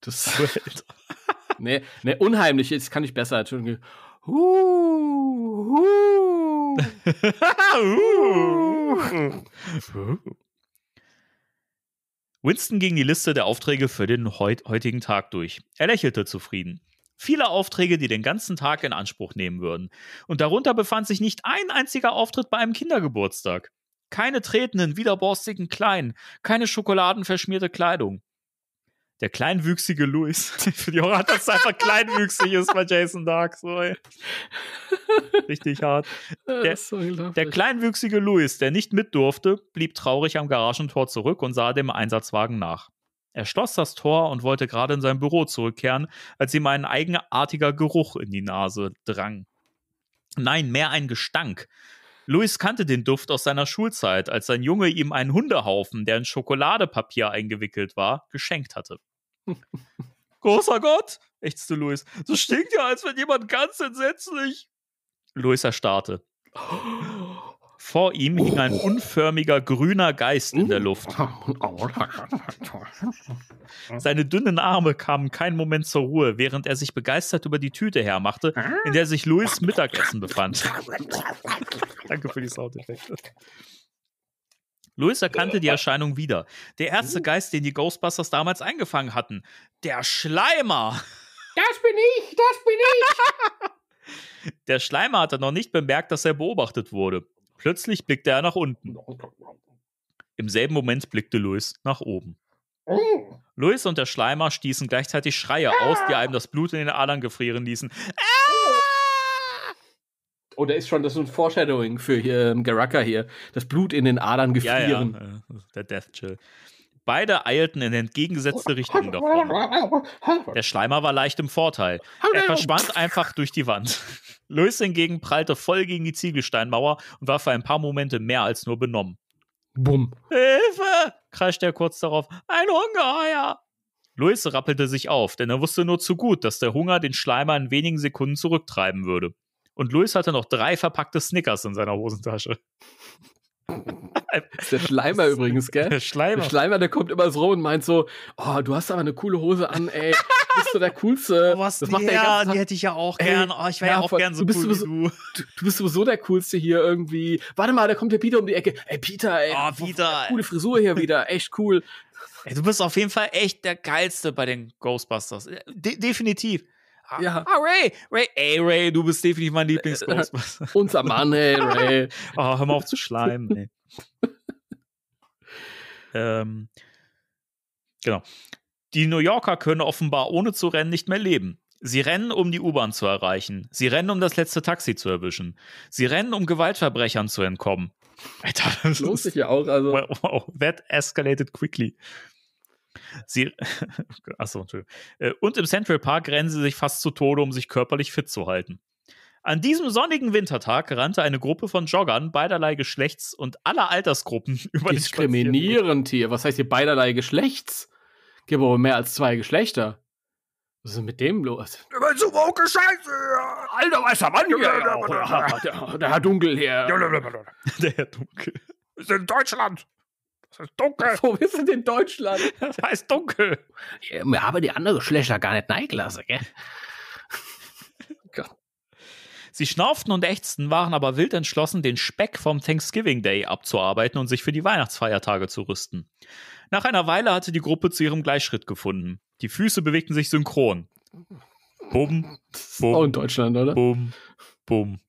Das Zuhälter. nee, nee, unheimlich, das kann ich besser, Entschuldigung. Huh, huh. huh. Winston ging die Liste der Aufträge für den heut heutigen Tag durch. Er lächelte zufrieden. Viele Aufträge, die den ganzen Tag in Anspruch nehmen würden. Und darunter befand sich nicht ein einziger Auftritt bei einem Kindergeburtstag. Keine tretenden, widerborstigen Kleinen, keine schokoladenverschmierte Kleidung der kleinwüchsige Louis. Für die Horror, dass es einfach kleinwüchsig ist bei Jason Dark. So, ey. Richtig hart. Der, so der, kleinwüchsige Louis, der nicht mit durfte, blieb traurig am Garagentor zurück und sah dem Einsatzwagen nach. Er schloss das Tor und wollte gerade in sein Büro zurückkehren, als ihm ein eigenartiger Geruch in die Nase drang. Nein, mehr ein Gestank. Louis kannte den Duft aus seiner Schulzeit, als sein Junge ihm einen Hundehaufen, der in Schokoladepapier eingewickelt war, geschenkt hatte. Großer Gott, ächzte Louis. So stinkt ja, als wenn jemand ganz entsetzlich. Louis erstarrte. Vor ihm hing ein unförmiger grüner Geist in der Luft. Seine dünnen Arme kamen keinen Moment zur Ruhe, während er sich begeistert über die Tüte hermachte, in der sich Louis Mittagessen befand. Danke für die Soundeffekte. Louis erkannte die Erscheinung wieder. Der erste mhm. Geist, den die Ghostbusters damals eingefangen hatten. Der Schleimer. Das bin ich, das bin ich. Der Schleimer hatte noch nicht bemerkt, dass er beobachtet wurde. Plötzlich blickte er nach unten. Im selben Moment blickte Louis nach oben. Oh. Louis und der Schleimer stießen gleichzeitig Schreie aus, die ah. einem das Blut in den Adern gefrieren ließen. Ah! Oh, da ist schon, das ist ein Foreshadowing für hier, ähm, Garaka hier. Das Blut in den Adern gefrieren. Ja, ja. Der Death Chill. Beide eilten in entgegengesetzte Richtung davon. Der Schleimer war leicht im Vorteil. Er verschwand einfach durch die Wand. Louis hingegen prallte voll gegen die Ziegelsteinmauer und war für ein paar Momente mehr als nur benommen. Bumm. Hilfe! kreischte er kurz darauf. Ein Ungeheuer! Louis rappelte sich auf, denn er wusste nur zu gut, dass der Hunger den Schleimer in wenigen Sekunden zurücktreiben würde. Und Luis hatte noch drei verpackte Snickers in seiner Hosentasche. Das ist der Schleimer übrigens, gell? Der Schleimer. Der Schleimer, der kommt immer so rum und meint so: Oh, du hast aber eine coole Hose an, ey. Bist du der Coolste? Oh, was das macht ja, die hätte ich ja auch gern. oh, ich wäre ja, ja, auch voll. gern so du cool sowieso, du. Du, du. bist sowieso der Coolste hier irgendwie. Warte mal, da kommt der Peter um die Ecke. Ey, Peter, ey. Oh, Peter. Coole Frisur hier wieder. Echt cool. Ey, du bist auf jeden Fall echt der Geilste bei den Ghostbusters. De definitiv ja. Ah, Ray, Ray, ey, Ray, du bist definitiv mein äh, äh, Lieblings-Ghostbuster. Unser Mann, ey, Ray. oh, hör mal auf zu schleimen, ey. ähm, genau. Die New Yorker können offenbar ohne zu rennen nicht mehr leben. Sie rennen, um die U-Bahn zu erreichen. Sie rennen, um das letzte Taxi zu erwischen. Sie rennen, um Gewaltverbrechern zu entkommen. Alter, das lohnt sich ja auch. Also. Wow, wow, that escalated quickly. Sie, achso, Entschuldigung. Äh, und im Central Park rennen sie sich fast zu Tode, um sich körperlich fit zu halten. An diesem sonnigen Wintertag rannte eine Gruppe von Joggern beiderlei Geschlechts und aller Altersgruppen über die Diskriminierend hier. Was heißt hier beiderlei Geschlechts? Gibt aber mehr als zwei Geschlechter. Was ist denn mit dem los? Immer so woke Scheiße! Alter weißer Mann hier! Ja, der, der Herr Dunkel hier! der Herr Dunkel. Ist in Deutschland! Das ist dunkel. Wo bist du in Deutschland? Das heißt dunkel. Ja, wir haben die andere Geschlechter gar nicht neigelassen, gell? Sie schnauften und ächzten, waren aber wild entschlossen, den Speck vom Thanksgiving Day abzuarbeiten und sich für die Weihnachtsfeiertage zu rüsten. Nach einer Weile hatte die Gruppe zu ihrem Gleichschritt gefunden. Die Füße bewegten sich synchron. Bum, bum. Auch in Deutschland, oder? Bum, bum.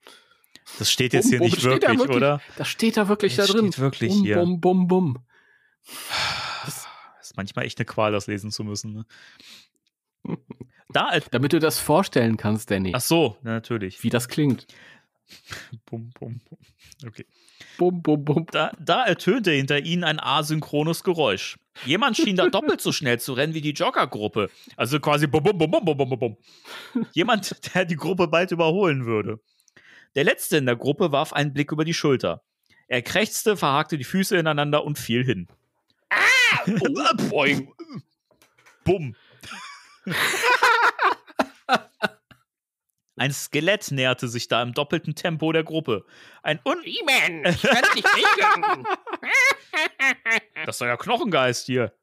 Das steht jetzt bum, hier bum, nicht wirklich, wirklich, oder? Das steht da wirklich das da drin. Steht wirklich bum, hier. bum, bum, bum. Das ist manchmal echt eine Qual, das lesen zu müssen. Ne? Da, als Damit du das vorstellen kannst, Danny. Ach so, na, natürlich. Wie das klingt. Bum, bum, bum. Okay. Bum, bum, bum. Da, da ertönte hinter ihnen ein asynchrones Geräusch. Jemand schien da doppelt so schnell zu rennen wie die Joggergruppe. Also quasi bum, bum, bum, bum, bum, bum, bum. Jemand, der die Gruppe bald überholen würde. Der Letzte in der Gruppe warf einen Blick über die Schulter. Er krächzte, verhakte die Füße ineinander und fiel hin boing. Bumm. Ein Skelett näherte sich da im doppelten Tempo der Gruppe. Ein Un. Demon, ich kann dich regeln. das ist euer Knochengeist hier.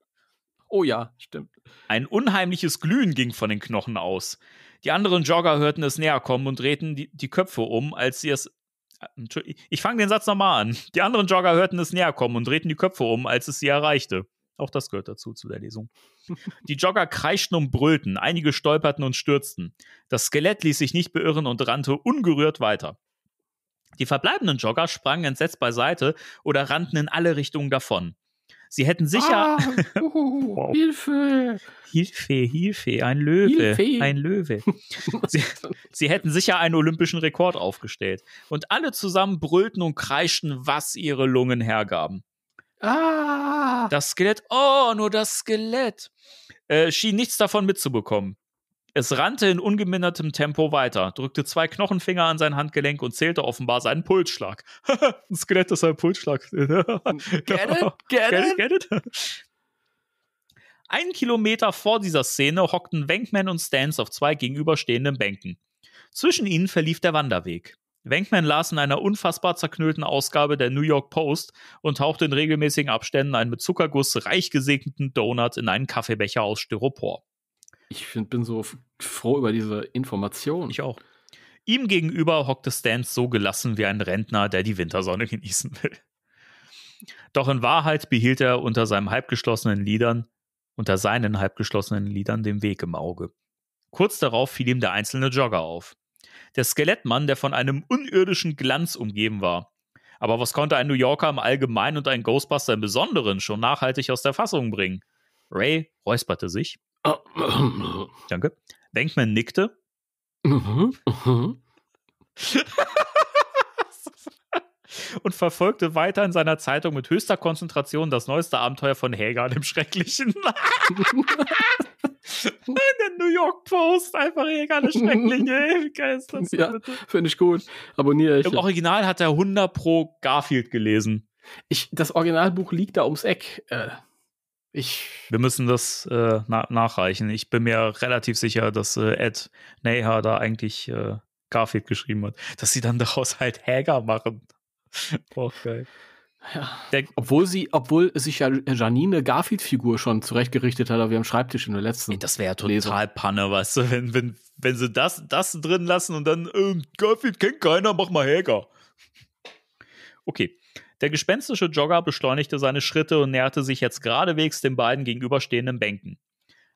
Oh ja, stimmt. Ein unheimliches Glühen ging von den Knochen aus. Die anderen Jogger hörten es näher kommen und drehten die, die Köpfe um, als sie es. Ich fange den Satz nochmal an. Die anderen Jogger hörten es näher kommen und drehten die Köpfe um, als es sie erreichte. Auch das gehört dazu zu der Lesung. Die Jogger kreischten und brüllten, einige stolperten und stürzten. Das Skelett ließ sich nicht beirren und rannte ungerührt weiter. Die verbleibenden Jogger sprangen entsetzt beiseite oder rannten in alle Richtungen davon. Sie hätten sicher. Ah, uh, wow. Hilfe! Hilfe, Hilfe, ein Löwe, Hilfe. ein Löwe. Sie, sie, hätten sicher einen olympischen Rekord aufgestellt. Und alle zusammen brüllten und kreischten, was ihre Lungen hergaben. Ah! Das Skelett, oh, nur das Skelett. Äh, schien nichts davon mitzubekommen. Es rannte in ungemindertem Tempo weiter, drückte zwei Knochenfinger an sein Handgelenk und zählte offenbar seinen Pulsschlag. Ein Skelett ist ein Pulsschlag. get it? Genau. Get, get it? Get it? Einen Kilometer vor dieser Szene hockten Wenkman und Stans auf zwei gegenüberstehenden Bänken. Zwischen ihnen verlief der Wanderweg. Wenkman las in einer unfassbar zerknüllten Ausgabe der New York Post und tauchte in regelmäßigen Abständen einen mit Zuckerguss reich gesegneten Donut in einen Kaffeebecher aus Styropor. Ich find, bin so froh über diese Information. Ich auch. Ihm gegenüber hockte Stans so gelassen wie ein Rentner, der die Wintersonne genießen will. Doch in Wahrheit behielt er unter seinem halbgeschlossenen Lidern, unter seinen halbgeschlossenen Lidern den Weg im Auge. Kurz darauf fiel ihm der einzelne Jogger auf. Der Skelettmann, der von einem unirdischen Glanz umgeben war. Aber was konnte ein New Yorker im Allgemeinen und ein Ghostbuster im Besonderen schon nachhaltig aus der Fassung bringen? Ray räusperte sich. Danke. Denkman nickte. Mhm, mhm. und verfolgte weiter in seiner Zeitung mit höchster Konzentration das neueste Abenteuer von Helga, dem Schrecklichen. In der New York Post, einfach Helga, der Schreckliche. wie geil ist das? Ja, finde ich gut. Abonniere ich. Im Original hat er 100 pro Garfield gelesen. Ich, das Originalbuch liegt da ums Eck. Äh, ich Wir müssen das äh, na nachreichen. Ich bin mir relativ sicher, dass äh, Ed Neha da eigentlich äh, Garfield geschrieben hat, dass sie dann daraus halt Häger machen. Auch geil. Ja. Der, obwohl sie, obwohl sich ja Janine Garfield-Figur schon zurechtgerichtet hat, aber wir am Schreibtisch in der letzten. Ey, das wäre ja total Lesung. Panne, weißt du, wenn, wenn, wenn sie das, das drin lassen und dann, ähm, Garfield kennt keiner, mach mal Häger. Okay. Der gespenstische Jogger beschleunigte seine Schritte und näherte sich jetzt geradewegs den beiden gegenüberstehenden Bänken.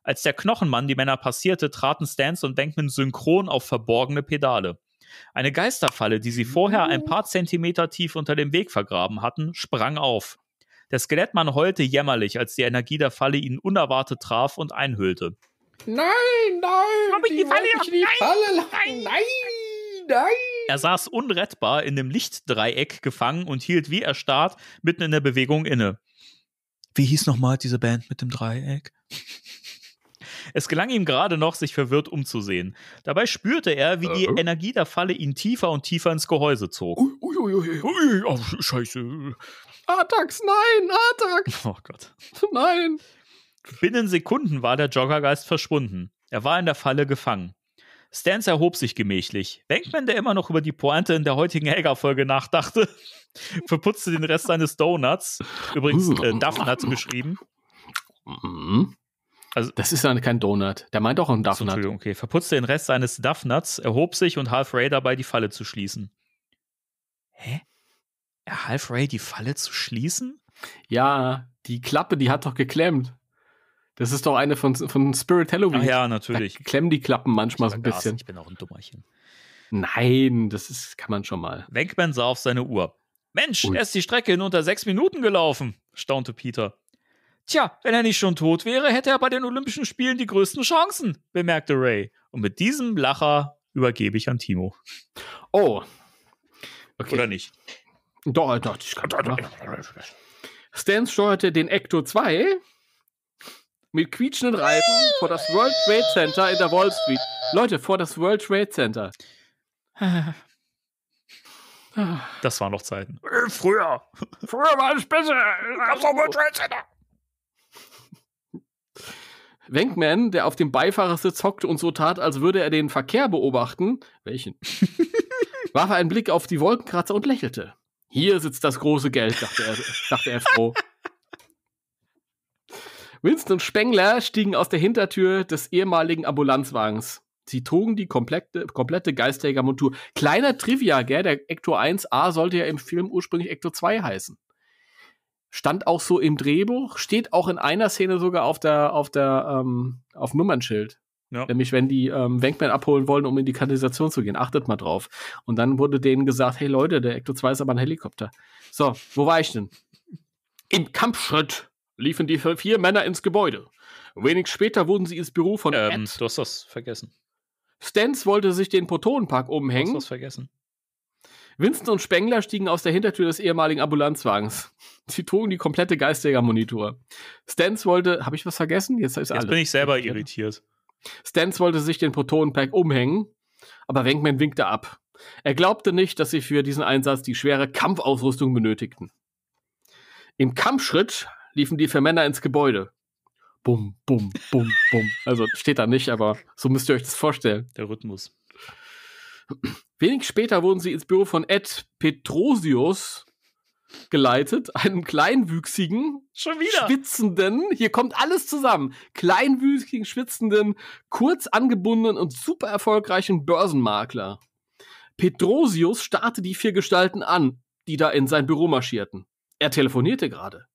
Als der Knochenmann die Männer passierte, traten Stans und Bankman synchron auf verborgene Pedale. Eine Geisterfalle, die sie vorher ein hm. paar Zentimeter tief unter dem Weg vergraben hatten, sprang auf. Der Skelettmann heulte jämmerlich, als die Energie der Falle ihn unerwartet traf und einhüllte. Nein, nein! Hab ich die, die Falle, ich die Falle nein, nein, nein! Er saß unrettbar in dem Lichtdreieck gefangen und hielt wie erstarrt mitten in der Bewegung inne. Wie hieß nochmal diese Band mit dem Dreieck? Es gelang ihm gerade noch, sich verwirrt umzusehen. Dabei spürte er, wie die äh? Energie der Falle ihn tiefer und tiefer ins Gehäuse zog. Ui, ui, ui, ui, ui oh, scheiße. Atax, nein, Atax! Oh Gott. Nein! Binnen Sekunden war der Joggergeist verschwunden. Er war in der Falle gefangen. Stans erhob sich gemächlich. Wenkman, der immer noch über die Pointe in der heutigen Helga-Folge nachdachte, verputzte den Rest seines Donuts. Übrigens, äh, Duffin hat geschrieben. Mhm. Also, das ist dann kein Donut. Der meint auch ein Duffnut. Entschuldigung, okay. Verputzte den Rest seines Duffnuts, erhob sich und half Ray dabei, die Falle zu schließen. Hä? Er half Ray, die Falle zu schließen? Ja, die Klappe, die hat doch geklemmt. Das ist doch eine von, von Spirit Halloween. Ach ja, natürlich. Da klemmen die Klappen manchmal so ein bisschen. ich bin auch ein Dummerchen. Nein, das ist, kann man schon mal. Wenkman sah auf seine Uhr. Mensch, Ui. er ist die Strecke in unter sechs Minuten gelaufen, staunte Peter. Tja, wenn er nicht schon tot wäre, hätte er bei den Olympischen Spielen die größten Chancen, bemerkte Ray. Und mit diesem Lacher übergebe ich an Timo. Oh. Okay. Oder nicht? Doch, äh, doch, ich kann doch. Stans steuerte den Ecto 2 mit quietschenden Reifen vor das World Trade Center in der Wall Street. Leute, vor das World Trade Center. Das waren noch Zeiten. Äh, früher. Früher war es besser. Gab's doch World Trade Center. Wenkman, der auf dem Beifahrersitz hockte und so tat, als würde er den Verkehr beobachten, welchen, warf einen Blick auf die Wolkenkratzer und lächelte. Hier sitzt das große Geld, dachte er, dachte er froh. Winston und Spengler stiegen aus der Hintertür des ehemaligen Ambulanzwagens. Sie trugen die komplette, komplette Geisterjägermontur. Kleiner Trivia, gell? Der Ecto 1a sollte ja im Film ursprünglich Ecto 2 heißen stand auch so im Drehbuch, steht auch in einer Szene sogar auf der, auf der, ähm, auf Nummernschild. Ja. Nämlich, wenn die ähm, Wenkman abholen wollen, um in die Kanalisation zu gehen. Achtet mal drauf. Und dann wurde denen gesagt, hey Leute, der Ecto 2 ist aber ein Helikopter. So, wo war ich denn? Im Kampfschritt liefen die vier Männer ins Gebäude. Wenig später wurden sie ins Büro von ähm, Ed. Du hast das vergessen. Stans wollte sich den Protonenpark umhängen. Du hast das vergessen. Winston und Spengler stiegen aus der Hintertür des ehemaligen Ambulanzwagens. Sie trugen die komplette geisterjäger Stans wollte, habe ich was vergessen? Jetzt ist Jetzt alles. bin ich selber irritiert. Stans wollte sich den Protonenpack umhängen, aber Wenkman winkte ab. Er glaubte nicht, dass sie für diesen Einsatz die schwere Kampfausrüstung benötigten. Im Kampfschritt liefen die vier Männer ins Gebäude. Bum, bum, bum, bum. Also steht da nicht, aber so müsst ihr euch das vorstellen. Der Rhythmus. Wenig später wurden sie ins Büro von Ed Petrosius geleitet, einem kleinwüchsigen, Schon wieder. schwitzenden, hier kommt alles zusammen, kleinwüchsigen, schwitzenden, kurz angebundenen und super erfolgreichen Börsenmakler. Petrosius starrte die vier Gestalten an, die da in sein Büro marschierten. Er telefonierte gerade.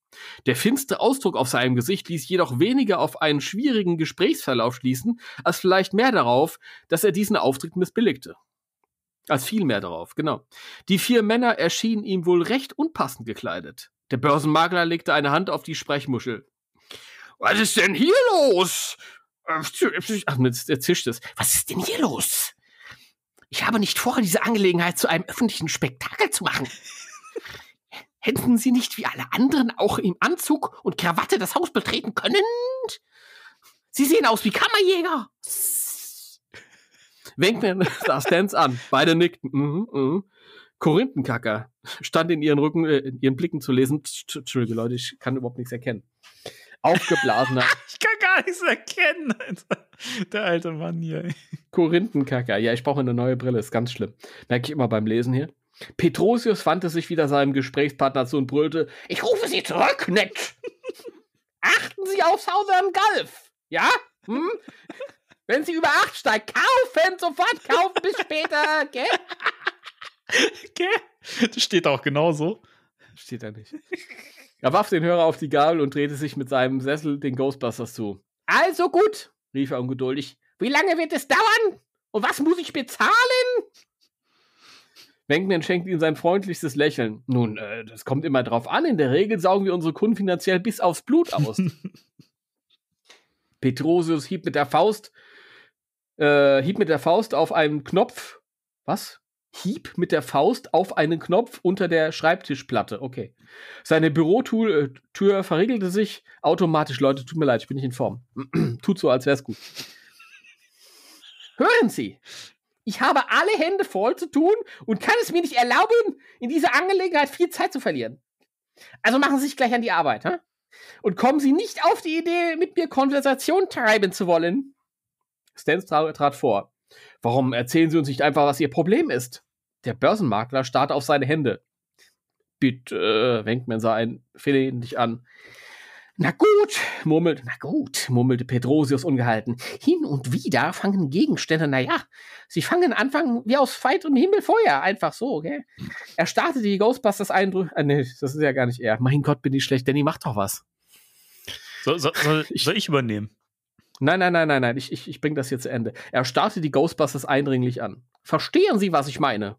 Der finstere Ausdruck auf seinem Gesicht ließ jedoch weniger auf einen schwierigen Gesprächsverlauf schließen, als vielleicht mehr darauf, dass er diesen Auftritt missbilligte als viel mehr darauf, genau. Die vier Männer erschienen ihm wohl recht unpassend gekleidet. Der Börsenmakler legte eine Hand auf die Sprechmuschel. Was ist denn hier los? Äh, ach, der zischt es. Was ist denn hier los? Ich habe nicht vor, diese Angelegenheit zu einem öffentlichen Spektakel zu machen. Hätten Sie nicht wie alle anderen auch im Anzug und Krawatte das Haus betreten können? Sie sehen aus wie Kammerjäger. Wenkt mir das Dance an. Beide nickten. Mhm, mhm. Korinthenkacker stand in ihren Rücken, äh, in ihren Blicken zu lesen. Entschuldige Leute, ich kann überhaupt nichts erkennen. Aufgeblasener. ich kann gar nichts erkennen, Alter. Der alte Mann hier. Korinthenkacker. Ja, ich brauche eine neue Brille, ist ganz schlimm. Merke ich immer beim Lesen hier. Petrosius wandte sich wieder seinem Gesprächspartner zu und brüllte: Ich rufe Sie zurück, Nett! Achten Sie auf Southern Gulf! Ja? Hm? Wenn sie über 8 steigt, kaufen, sofort kaufen bis später, gell? Okay. Das steht auch genauso. Steht da nicht. Er warf den Hörer auf die Gabel und drehte sich mit seinem Sessel den Ghostbusters zu. Also gut, rief er ungeduldig. Wie lange wird es dauern? Und was muss ich bezahlen? Wenkman schenkt ihm sein freundlichstes Lächeln. Nun, äh, das kommt immer drauf an. In der Regel saugen wir unsere Kunden finanziell bis aufs Blut aus. Petrosius hieb mit der Faust äh, hieb mit der Faust auf einen Knopf. Was? Hieb mit der Faust auf einen Knopf unter der Schreibtischplatte. Okay. Seine Bürotür äh, verriegelte sich automatisch. Leute, tut mir leid, ich bin nicht in Form. tut so, als wär's gut. Hören Sie, ich habe alle Hände voll zu tun und kann es mir nicht erlauben, in dieser Angelegenheit viel Zeit zu verlieren. Also machen Sie sich gleich an die Arbeit, hä? Und kommen Sie nicht auf die Idee, mit mir Konversation treiben zu wollen. Stans tra trat vor. Warum erzählen Sie uns nicht einfach, was Ihr Problem ist? Der Börsenmakler starrte auf seine Hände. Bitte, äh, Wenkman sah ein flehentlich an. Na gut, murmelte, na gut, murmelte Petrosius ungehalten. Hin und wieder fangen Gegenstände, na ja, sie fangen anfangen wie aus feiterem Himmel Feuer, einfach so, gell? Er startete die Ghostbusters eindrücke. Ah, äh, nee, das ist ja gar nicht er. Mein Gott, bin ich schlecht, Danny, mach doch was. So, so, soll, soll ich übernehmen? Nein, nein, nein, nein, nein, ich, ich, ich bringe das hier zu Ende. Er starrte die Ghostbusters eindringlich an. Verstehen Sie, was ich meine?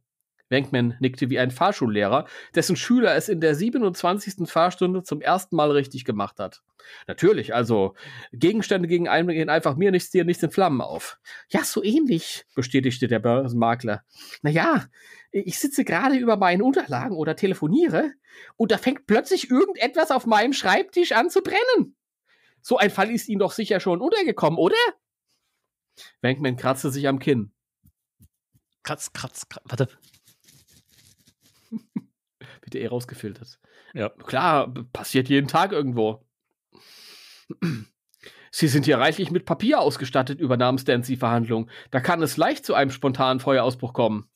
Wenkman nickte wie ein Fahrschullehrer, dessen Schüler es in der 27. Fahrstunde zum ersten Mal richtig gemacht hat. Natürlich, also Gegenstände gegen einen gehen einfach mir nichts, dir nichts in Flammen auf. Ja, so ähnlich, bestätigte der Börsenmakler. Naja, ich sitze gerade über meinen Unterlagen oder telefoniere und da fängt plötzlich irgendetwas auf meinem Schreibtisch an zu brennen. So ein Fall ist Ihnen doch sicher schon untergekommen, oder? Wankman kratzte sich am Kinn. Kratz, kratz, kratz. Warte. Bitte eh rausgefiltert. Ja. Klar, passiert jeden Tag irgendwo. Sie sind hier reichlich mit Papier ausgestattet, übernahm Stans die Verhandlung. Da kann es leicht zu einem spontanen Feuerausbruch kommen.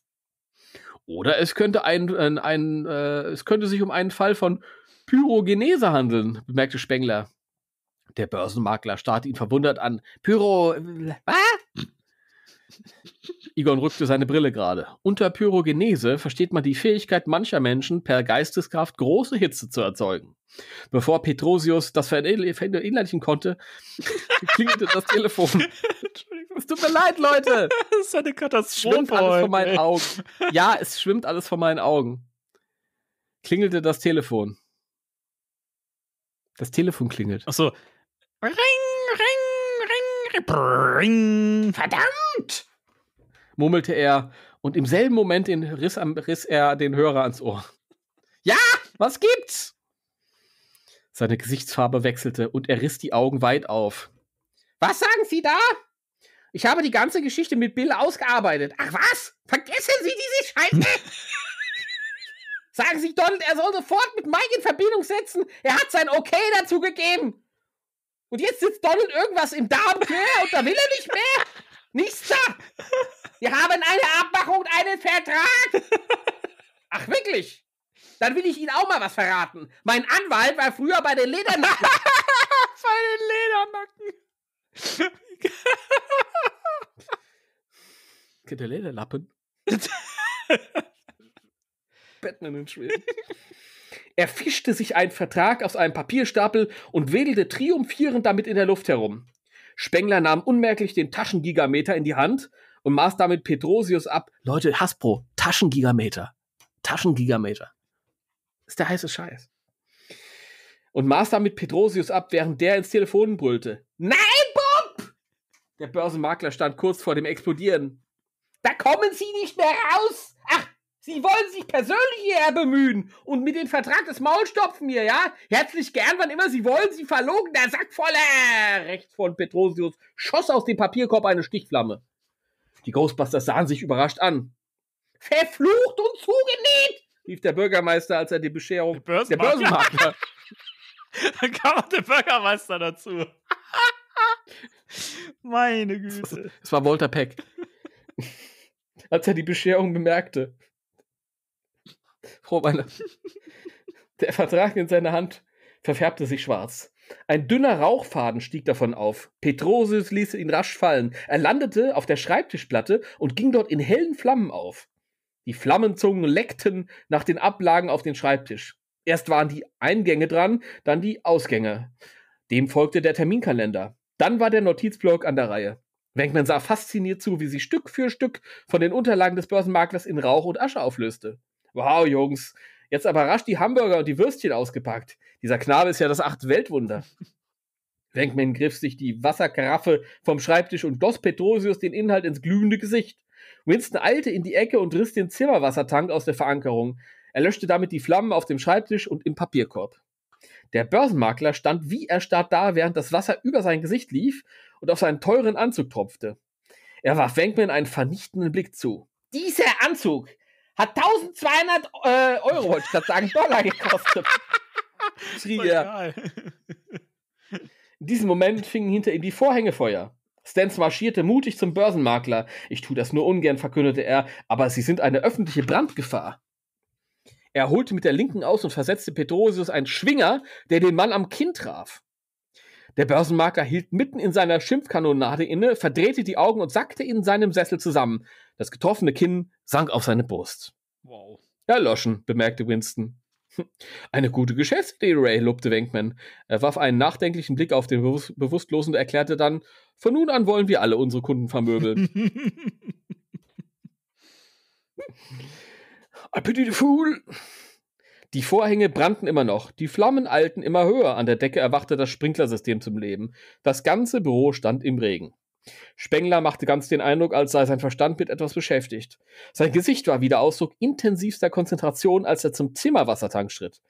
Oder es könnte ein, ein, ein äh, es könnte sich um einen Fall von Pyrogenese handeln, bemerkte Spengler. Der Börsenmakler starrt ihn verwundert an. Pyro. Ah! Äh, äh, Igon rückte seine Brille gerade. Unter Pyrogenese versteht man die Fähigkeit mancher Menschen, per Geisteskraft große Hitze zu erzeugen. Bevor Petrosius das äh, verinnerlichen konnte, klingelte das Telefon. Es tut mir leid, Leute. Das ist eine Katastrophe. Schwimmt alles vor meinen Augen. Ja, es schwimmt alles vor meinen Augen. Klingelte das Telefon. Das Telefon klingelt. Ach so, Ring, ring, ring, ring, verdammt! murmelte er und im selben Moment den riss, riss er den Hörer ans Ohr. Ja, was gibt's? Seine Gesichtsfarbe wechselte und er riss die Augen weit auf. Was sagen Sie da? Ich habe die ganze Geschichte mit Bill ausgearbeitet. Ach was? Vergessen Sie diese Scheiße! Sagen Sie Donald, er soll sofort mit Mike in Verbindung setzen. Er hat sein Okay dazu gegeben. Und jetzt sitzt Donald irgendwas im quer und da will er nicht mehr. Nichts da. Wir haben eine Abmachung und einen Vertrag. Ach, wirklich? Dann will ich Ihnen auch mal was verraten. Mein Anwalt war früher bei den Ledernacken. bei den Ledernacken. Der Lederlappen. Batman und Schweden. Er fischte sich einen Vertrag aus einem Papierstapel und wedelte triumphierend damit in der Luft herum. Spengler nahm unmerklich den Taschengigameter in die Hand und maß damit Petrosius ab. Leute, Hasbro, Taschengigameter. Taschengigameter. Ist der heiße Scheiß. Und maß damit Petrosius ab, während der ins Telefon brüllte. Nein, Bob! Der Börsenmakler stand kurz vor dem Explodieren. Da kommen Sie nicht mehr raus! Ach, Sie wollen sich persönlich hierher bemühen und mit dem Vertrag des Maul stopfen hier, ja? Herzlich gern, wann immer Sie wollen, Sie verlogen, der Sack voller! Rechts von Petrosius schoss aus dem Papierkorb eine Stichflamme. Die Ghostbusters sahen sich überrascht an. Verflucht und zugenäht! rief der Bürgermeister, als er die Bescherung der, der Börsenmakler. Dann kam auch der Bürgermeister dazu. Meine Güte. Es war Walter Peck. als er die Bescherung bemerkte. Frohe Weihnachten. Der Vertrag in seiner Hand verfärbte sich schwarz. Ein dünner Rauchfaden stieg davon auf. Petrosius ließ ihn rasch fallen. Er landete auf der Schreibtischplatte und ging dort in hellen Flammen auf. Die Flammenzungen leckten nach den Ablagen auf den Schreibtisch. Erst waren die Eingänge dran, dann die Ausgänge. Dem folgte der Terminkalender. Dann war der Notizblock an der Reihe. Wenkman sah fasziniert zu, wie sie Stück für Stück von den Unterlagen des Börsenmaklers in Rauch und Asche auflöste. Wow, Jungs, jetzt aber rasch die Hamburger und die Würstchen ausgepackt. Dieser Knabe ist ja das acht Weltwunder. Wenkman griff sich die Wasserkaraffe vom Schreibtisch und goss Petrosius den Inhalt ins glühende Gesicht. Winston eilte in die Ecke und riss den Zimmerwassertank aus der Verankerung. Er löschte damit die Flammen auf dem Schreibtisch und im Papierkorb. Der Börsenmakler stand wie erstarrt da, während das Wasser über sein Gesicht lief und auf seinen teuren Anzug tropfte. Er warf Wenkman einen vernichtenden Blick zu. Dieser Anzug hat 1200 äh, Euro, wollte ich gerade sagen, Dollar gekostet. Schrie er. In diesem Moment fingen hinter ihm die Vorhänge Feuer. Stans marschierte mutig zum Börsenmakler. Ich tue das nur ungern, verkündete er, aber sie sind eine öffentliche Brandgefahr. Er holte mit der linken aus und versetzte Petrosius einen Schwinger, der den Mann am Kinn traf. Der Börsenmakler hielt mitten in seiner Schimpfkanonade inne, verdrehte die Augen und sackte in seinem Sessel zusammen. Das getroffene Kinn sank auf seine Brust. Wow. Erloschen, bemerkte Winston. Hm. Eine gute Geschäftsidee, Ray, lobte Wenkman. Er warf einen nachdenklichen Blick auf den Bewusst Bewusstlosen und erklärte dann, von nun an wollen wir alle unsere Kunden vermöbeln. I pity the fool. Die Vorhänge brannten immer noch, die Flammen eilten immer höher, an der Decke erwachte das Sprinklersystem zum Leben. Das ganze Büro stand im Regen. Spengler machte ganz den Eindruck, als sei sein Verstand mit etwas beschäftigt. Sein Gesicht war wieder Ausdruck intensivster Konzentration, als er zum Zimmerwassertank schritt.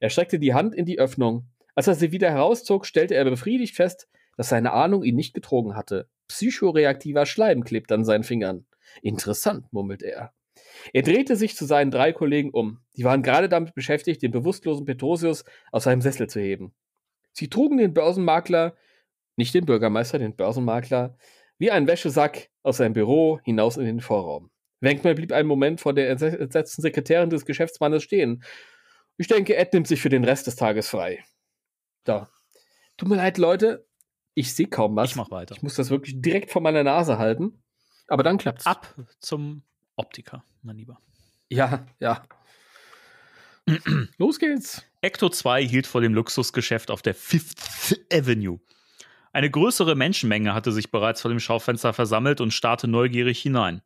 Er streckte die Hand in die Öffnung. Als er sie wieder herauszog, stellte er befriedigt fest, dass seine Ahnung ihn nicht getrogen hatte. Psychoreaktiver Schleim klebte an seinen Fingern. Interessant, murmelte er. Er drehte sich zu seinen drei Kollegen um. Die waren gerade damit beschäftigt, den bewusstlosen Petrosius aus seinem Sessel zu heben. Sie trugen den Börsenmakler, nicht den Bürgermeister, den Börsenmakler, wie einen Wäschesack aus seinem Büro hinaus in den Vorraum. Wenkmann blieb einen Moment vor der entsetzten Sekretärin des Geschäftsmannes stehen. Ich denke, Ed nimmt sich für den Rest des Tages frei. Da. Tut mir leid, Leute. Ich sehe kaum was. Ich mach weiter. Ich muss das wirklich direkt vor meiner Nase halten. Aber dann klappt's. Ab zum Optiker, mein Lieber. Ja, ja. Los geht's. Ecto 2 hielt vor dem Luxusgeschäft auf der Fifth Avenue. Eine größere Menschenmenge hatte sich bereits vor dem Schaufenster versammelt und starrte neugierig hinein.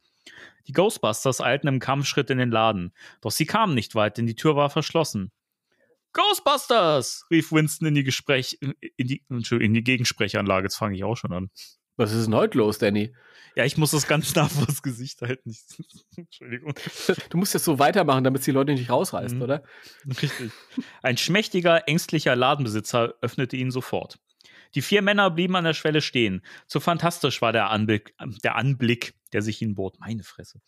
Die Ghostbusters eilten im Kampfschritt in den Laden, doch sie kamen nicht weit, denn die Tür war verschlossen. Ghostbusters! rief Winston in die Gespräch in die, in die Gegensprechanlage. Jetzt fange ich auch schon an. Was ist denn heute los, Danny? Ja, ich muss das ganz nah vors Gesicht halten. Ich, Entschuldigung. Du musst jetzt so weitermachen, damit es die Leute nicht rausreißt, mhm. oder? Richtig. Ein schmächtiger, ängstlicher Ladenbesitzer öffnete ihn sofort. Die vier Männer blieben an der Schwelle stehen. So fantastisch war der Anblick, ähm, der, Anblick, der sich ihnen bot. Meine Fresse.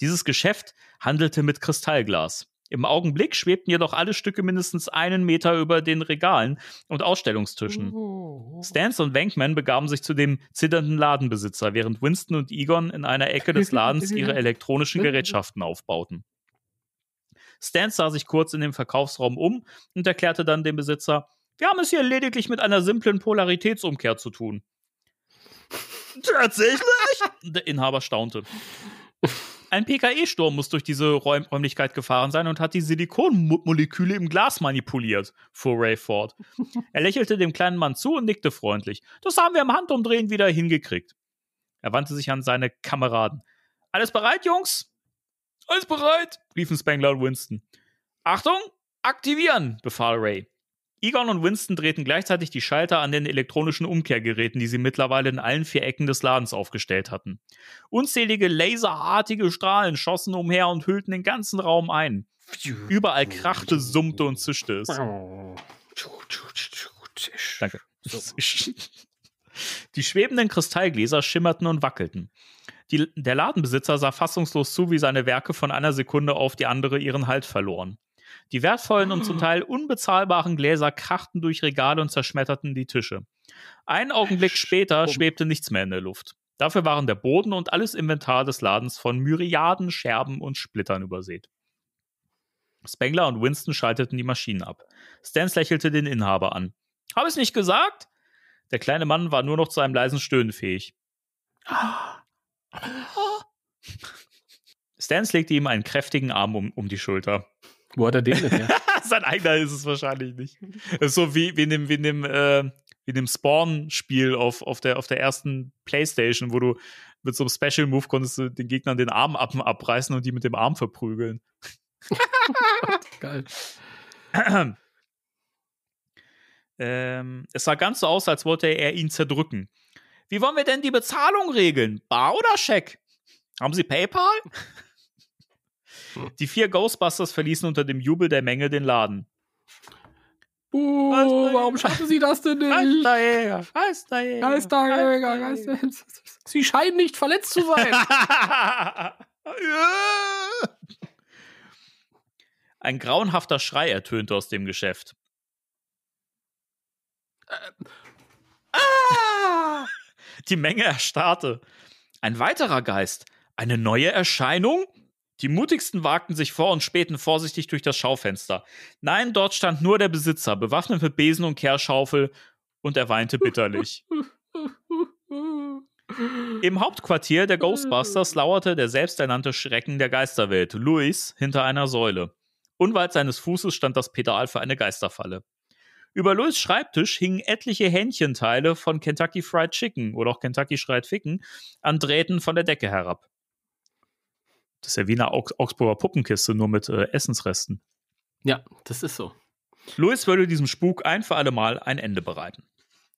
Dieses Geschäft handelte mit Kristallglas. Im Augenblick schwebten jedoch alle Stücke mindestens einen Meter über den Regalen und Ausstellungstischen. Stans und Wankman begaben sich zu dem zitternden Ladenbesitzer, während Winston und Egon in einer Ecke des Ladens ihre elektronischen Gerätschaften aufbauten. Stans sah sich kurz in dem Verkaufsraum um und erklärte dann dem Besitzer, wir haben es hier lediglich mit einer simplen Polaritätsumkehr zu tun. Tatsächlich? Der Inhaber staunte. Ein PKE-Sturm muss durch diese Räum Räumlichkeit gefahren sein und hat die Silikonmoleküle im Glas manipuliert, fuhr Ray fort. Er lächelte dem kleinen Mann zu und nickte freundlich. Das haben wir im Handumdrehen wieder hingekriegt. Er wandte sich an seine Kameraden. Alles bereit, Jungs? Alles bereit, riefen Spangler und Winston. Achtung, aktivieren, befahl Ray. Egon und Winston drehten gleichzeitig die Schalter an den elektronischen Umkehrgeräten, die sie mittlerweile in allen vier Ecken des Ladens aufgestellt hatten. Unzählige laserartige Strahlen schossen umher und hüllten den ganzen Raum ein. Überall krachte, summte und zischte es. Danke. Die schwebenden Kristallgläser schimmerten und wackelten. Die, der Ladenbesitzer sah fassungslos zu, wie seine Werke von einer Sekunde auf die andere ihren Halt verloren. Die wertvollen und zum Teil unbezahlbaren Gläser krachten durch Regale und zerschmetterten die Tische. Einen Augenblick später schwebte nichts mehr in der Luft. Dafür waren der Boden und alles Inventar des Ladens von Myriaden Scherben und Splittern übersät. Spengler und Winston schalteten die Maschinen ab. Stans lächelte den Inhaber an. Hab es nicht gesagt? Der kleine Mann war nur noch zu einem leisen Stöhnen fähig. Stans legte ihm einen kräftigen Arm um, um die Schulter. Wo hat er den denn her? Sein eigener ist es wahrscheinlich nicht. So wie, wie in dem, wie in dem, äh, wie dem Spawn-Spiel auf, auf, der, auf der ersten Playstation, wo du mit so einem Special-Move konntest du den Gegnern den Arm ab, abreißen und die mit dem Arm verprügeln. Geil. ähm, es sah ganz so aus, als wollte er ihn zerdrücken. Wie wollen wir denn die Bezahlung regeln? Bar oder Scheck? Haben Sie PayPal? Die vier Ghostbusters verließen unter dem Jubel der Menge den Laden. Uh, oh, warum schaffen sie das denn nicht? Geisterjäger, Geisterjäger, Geisterjäger, Geisterjäger. Sie scheinen nicht verletzt zu sein. Ein grauenhafter Schrei ertönte aus dem Geschäft. Ähm. Ah! Die Menge erstarrte. Ein weiterer Geist. Eine neue Erscheinung? Die mutigsten wagten sich vor und spähten vorsichtig durch das Schaufenster. Nein, dort stand nur der Besitzer, bewaffnet mit Besen und Kehrschaufel, und er weinte bitterlich. Im Hauptquartier der Ghostbusters lauerte der selbsternannte Schrecken der Geisterwelt, Louis, hinter einer Säule. Unweit seines Fußes stand das Pedal für eine Geisterfalle. Über Louis Schreibtisch hingen etliche Hähnchenteile von Kentucky Fried Chicken oder auch Kentucky Schreit Ficken an Drähten von der Decke herab. Das ist ja wie eine Augs Augsburger Puppenkiste, nur mit äh, Essensresten. Ja, das ist so. Louis würde diesem Spuk ein für alle Mal ein Ende bereiten.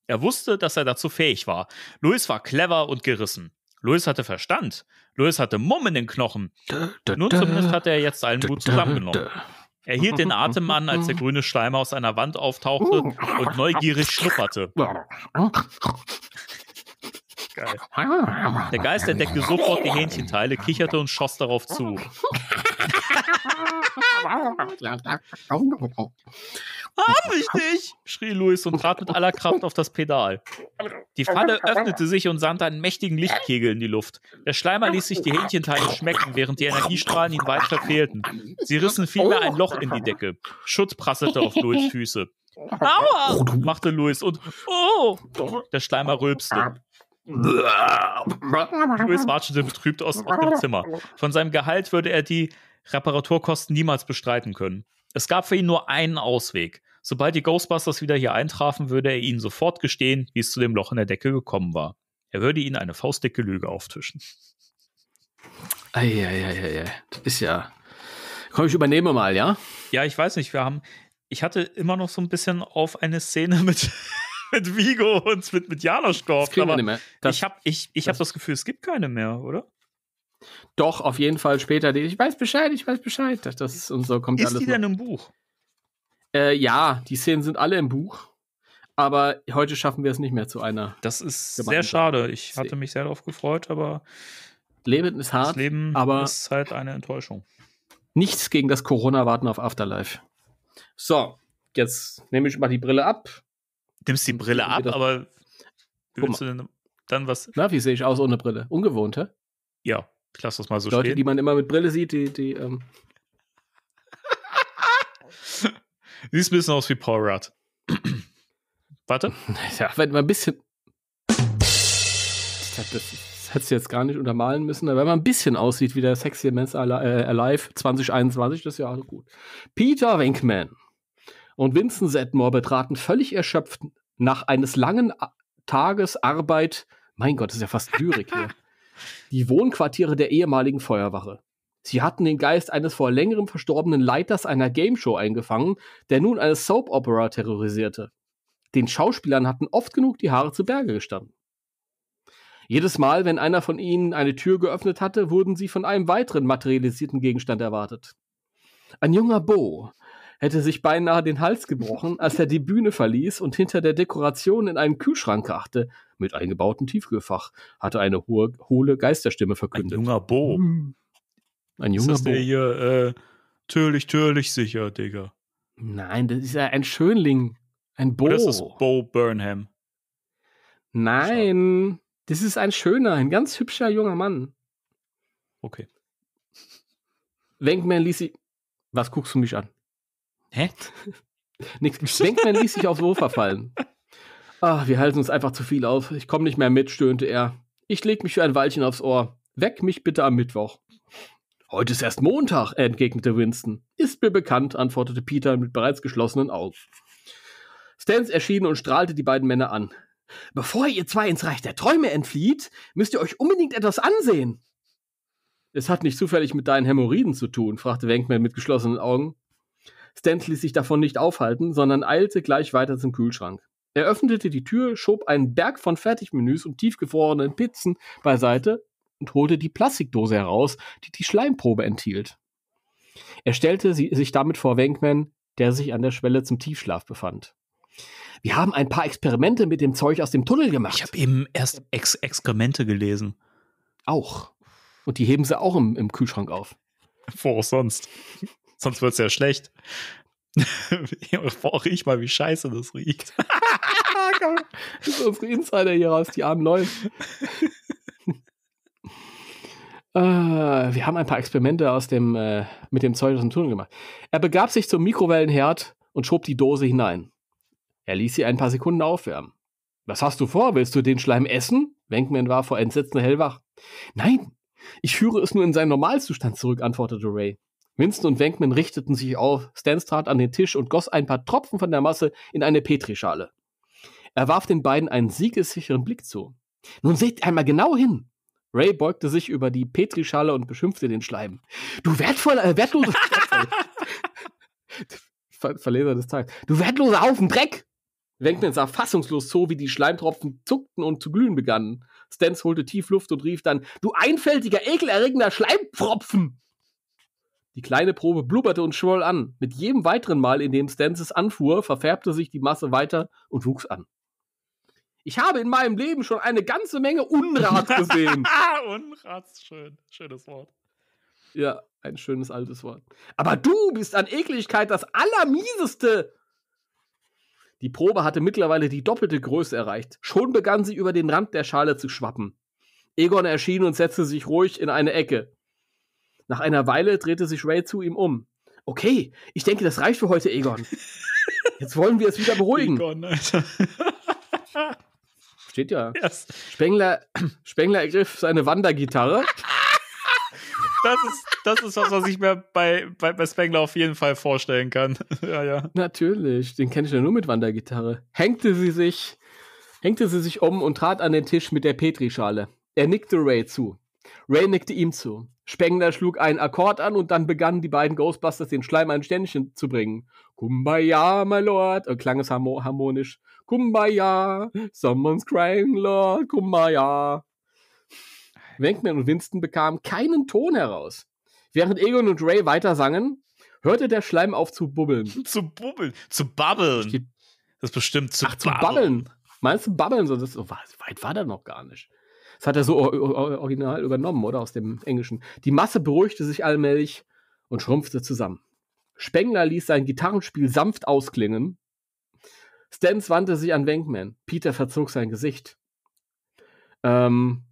Er wusste, dass er dazu fähig war. Louis war clever und gerissen. Louis hatte Verstand. Louis hatte Mumm in den Knochen. Da, da, Nun zumindest hatte er jetzt allen Mut zusammengenommen. Er hielt den Atem an, als der grüne Schleimer aus einer Wand auftauchte und neugierig schnupperte geil. Der Geist entdeckte sofort die Hähnchenteile, kicherte und schoss darauf zu. Hab ich dich! schrie Louis und trat mit aller Kraft auf das Pedal. Die Falle öffnete sich und sandte einen mächtigen Lichtkegel in die Luft. Der Schleimer ließ sich die Hähnchenteile schmecken, während die Energiestrahlen ihn weit verfehlten. Sie rissen vielmehr ein Loch in die Decke. Schutt prasselte auf Louis Füße. Aua! machte Louis und Oh! Der Schleimer rülpste. Louis watschelte betrübt aus, aus dem Zimmer. Von seinem Gehalt würde er die Reparaturkosten niemals bestreiten können. Es gab für ihn nur einen Ausweg. Sobald die Ghostbusters wieder hier eintrafen, würde er ihnen sofort gestehen, wie es zu dem Loch in der Decke gekommen war. Er würde ihnen eine faustdicke Lüge auftischen. Eieieiei, das ist ja. Komm, ich übernehme mal, ja? Ja, ich weiß nicht, wir haben. Ich hatte immer noch so ein bisschen auf eine Szene mit mit Vigo und mit, mit Janosch gehofft. Aber das ich habe ich, ich das, hab das Gefühl, es gibt keine mehr, oder? Doch, auf jeden Fall später. Ich weiß Bescheid, ich weiß Bescheid. Das, das und so kommt ist alles. die denn im Buch? Äh, ja, die Szenen sind alle im Buch. Aber heute schaffen wir es nicht mehr zu einer. Das ist sehr schade. Ich hatte mich sehr darauf gefreut, aber. Leben ist hart. Das Leben aber ist halt eine Enttäuschung. Nichts gegen das Corona-Warten auf Afterlife. So, jetzt nehme ich mal die Brille ab nimmst die Brille ab, aber wie willst du denn dann was? Na, wie sehe ich aus ohne Brille? Ungewohnt, hä? Ja, ich lasse das mal so Leute, stehen. Leute, die man immer mit Brille sieht, die, die, ähm. Siehst ein bisschen aus wie Paul Rudd. Warte. Ja, wenn man ein bisschen. Das, das hättest du jetzt gar nicht untermalen müssen, aber wenn man ein bisschen aussieht wie der sexy Men's äh, Alive 2021, das ist ja auch gut. Peter Winkman und Vincent Sedmore betraten völlig erschöpft nach eines langen Tages Arbeit, mein Gott, das ist ja fast Lyrik ne? hier, die Wohnquartiere der ehemaligen Feuerwache. Sie hatten den Geist eines vor längerem verstorbenen Leiters einer Gameshow eingefangen, der nun eine Soap Opera terrorisierte. Den Schauspielern hatten oft genug die Haare zu Berge gestanden. Jedes Mal, wenn einer von ihnen eine Tür geöffnet hatte, wurden sie von einem weiteren materialisierten Gegenstand erwartet. Ein junger Bo, hätte sich beinahe den Hals gebrochen, als er die Bühne verließ und hinter der Dekoration in einen Kühlschrank krachte. Mit eingebautem Tiefkühlfach hatte eine hohe, hohle Geisterstimme verkündet. Ein junger Bo. Hm. Ein junger ist das Bo. Der hier äh, türlich, türlich sicher, Digga. Nein, das ist ja ein Schönling. Ein Bo. das ist Bo Burnham. Nein, das ist ein schöner, ein ganz hübscher junger Mann. Okay. Wenkman ließ sich. Was guckst du mich an? Hä? Nix. Denkman ließ sich aufs Sofa fallen. Ach, wir halten uns einfach zu viel auf. Ich komme nicht mehr mit, stöhnte er. Ich leg mich für ein Weilchen aufs Ohr. Weck mich bitte am Mittwoch. Heute ist erst Montag, entgegnete Winston. Ist mir bekannt, antwortete Peter mit bereits geschlossenen Augen. Stans erschien und strahlte die beiden Männer an. Bevor ihr zwei ins Reich der Träume entflieht, müsst ihr euch unbedingt etwas ansehen. Es hat nicht zufällig mit deinen Hämorrhoiden zu tun, fragte Wenkman mit geschlossenen Augen. Stan ließ sich davon nicht aufhalten, sondern eilte gleich weiter zum Kühlschrank. Er öffnete die Tür, schob einen Berg von Fertigmenüs und tiefgefrorenen Pizzen beiseite und holte die Plastikdose heraus, die die Schleimprobe enthielt. Er stellte sie, sich damit vor Wenkman, der sich an der Schwelle zum Tiefschlaf befand. Wir haben ein paar Experimente mit dem Zeug aus dem Tunnel gemacht. Ich habe eben erst Ex Exkremente gelesen. Auch. Und die heben sie auch im, im Kühlschrank auf. Wo sonst? Sonst wird es ja schlecht. Boah, riech mal, wie scheiße das riecht. das ist unsere Insider hier raus, die armen Leute. Ah, wir haben ein paar Experimente aus dem, äh, mit dem Zeug aus dem Turm gemacht. Er begab sich zum Mikrowellenherd und schob die Dose hinein. Er ließ sie ein paar Sekunden aufwärmen. Was hast du vor? Willst du den Schleim essen? Wenkman war vor Entsetzen hellwach. Nein, ich führe es nur in seinen Normalzustand zurück, antwortete Ray. Winston und Wenkman richteten sich auf, Stans trat an den Tisch und goss ein paar Tropfen von der Masse in eine Petrischale. Er warf den beiden einen siegessicheren Blick zu. Nun seht einmal genau hin. Ray beugte sich über die Petrischale und beschimpfte den Schleim. Du wertvoller, äh, wertloser, Ver Verleser des Tages. Du wertloser Haufen Dreck! Wenkman sah fassungslos zu, wie die Schleimtropfen zuckten und zu glühen begannen. Stans holte tief Luft und rief dann, du einfältiger, ekelerregender Schleimpfropfen! Die kleine Probe blubberte und schwoll an. Mit jedem weiteren Mal, in dem Stances anfuhr, verfärbte sich die Masse weiter und wuchs an. Ich habe in meinem Leben schon eine ganze Menge Unrat gesehen. Unrat, schön. Schönes Wort. Ja, ein schönes altes Wort. Aber du bist an Ekligkeit das Allermieseste. Die Probe hatte mittlerweile die doppelte Größe erreicht. Schon begann sie über den Rand der Schale zu schwappen. Egon erschien und setzte sich ruhig in eine Ecke. Nach einer Weile drehte sich Ray zu ihm um. Okay, ich denke, das reicht für heute, Egon. Jetzt wollen wir es wieder beruhigen. Egon, Alter. Steht ja. Yes. Spengler, Spengler ergriff seine Wandergitarre. Das ist, das ist was, was ich mir bei, bei, bei Spengler auf jeden Fall vorstellen kann. ja, ja. Natürlich, den kenne ich ja nur mit Wandergitarre. Hängte sie sich, hängte sie sich um und trat an den Tisch mit der Petrischale. Er nickte Ray zu. Ray nickte ihm zu. Spengler schlug einen Akkord an und dann begannen die beiden Ghostbusters den Schleim ein Ständchen zu bringen. Kumbaya, my lord, oh, klang es harmonisch. Kumbaya, someone's crying, lord, Kumbaya. Wenkman und Winston bekamen keinen Ton heraus. Während Egon und Ray weiter sangen, hörte der Schleim auf zu bubbeln. zu bubbeln, zu babbeln. Das ist bestimmt zu Ach, babbeln. zu babbeln. Meinst du babbeln? So, das, oh, so weit war der noch gar nicht. Das hat er so original übernommen, oder? Aus dem Englischen. Die Masse beruhigte sich allmählich und schrumpfte zusammen. Spengler ließ sein Gitarrenspiel sanft ausklingen. Stans wandte sich an Wenkman. Peter verzog sein Gesicht. Ähm,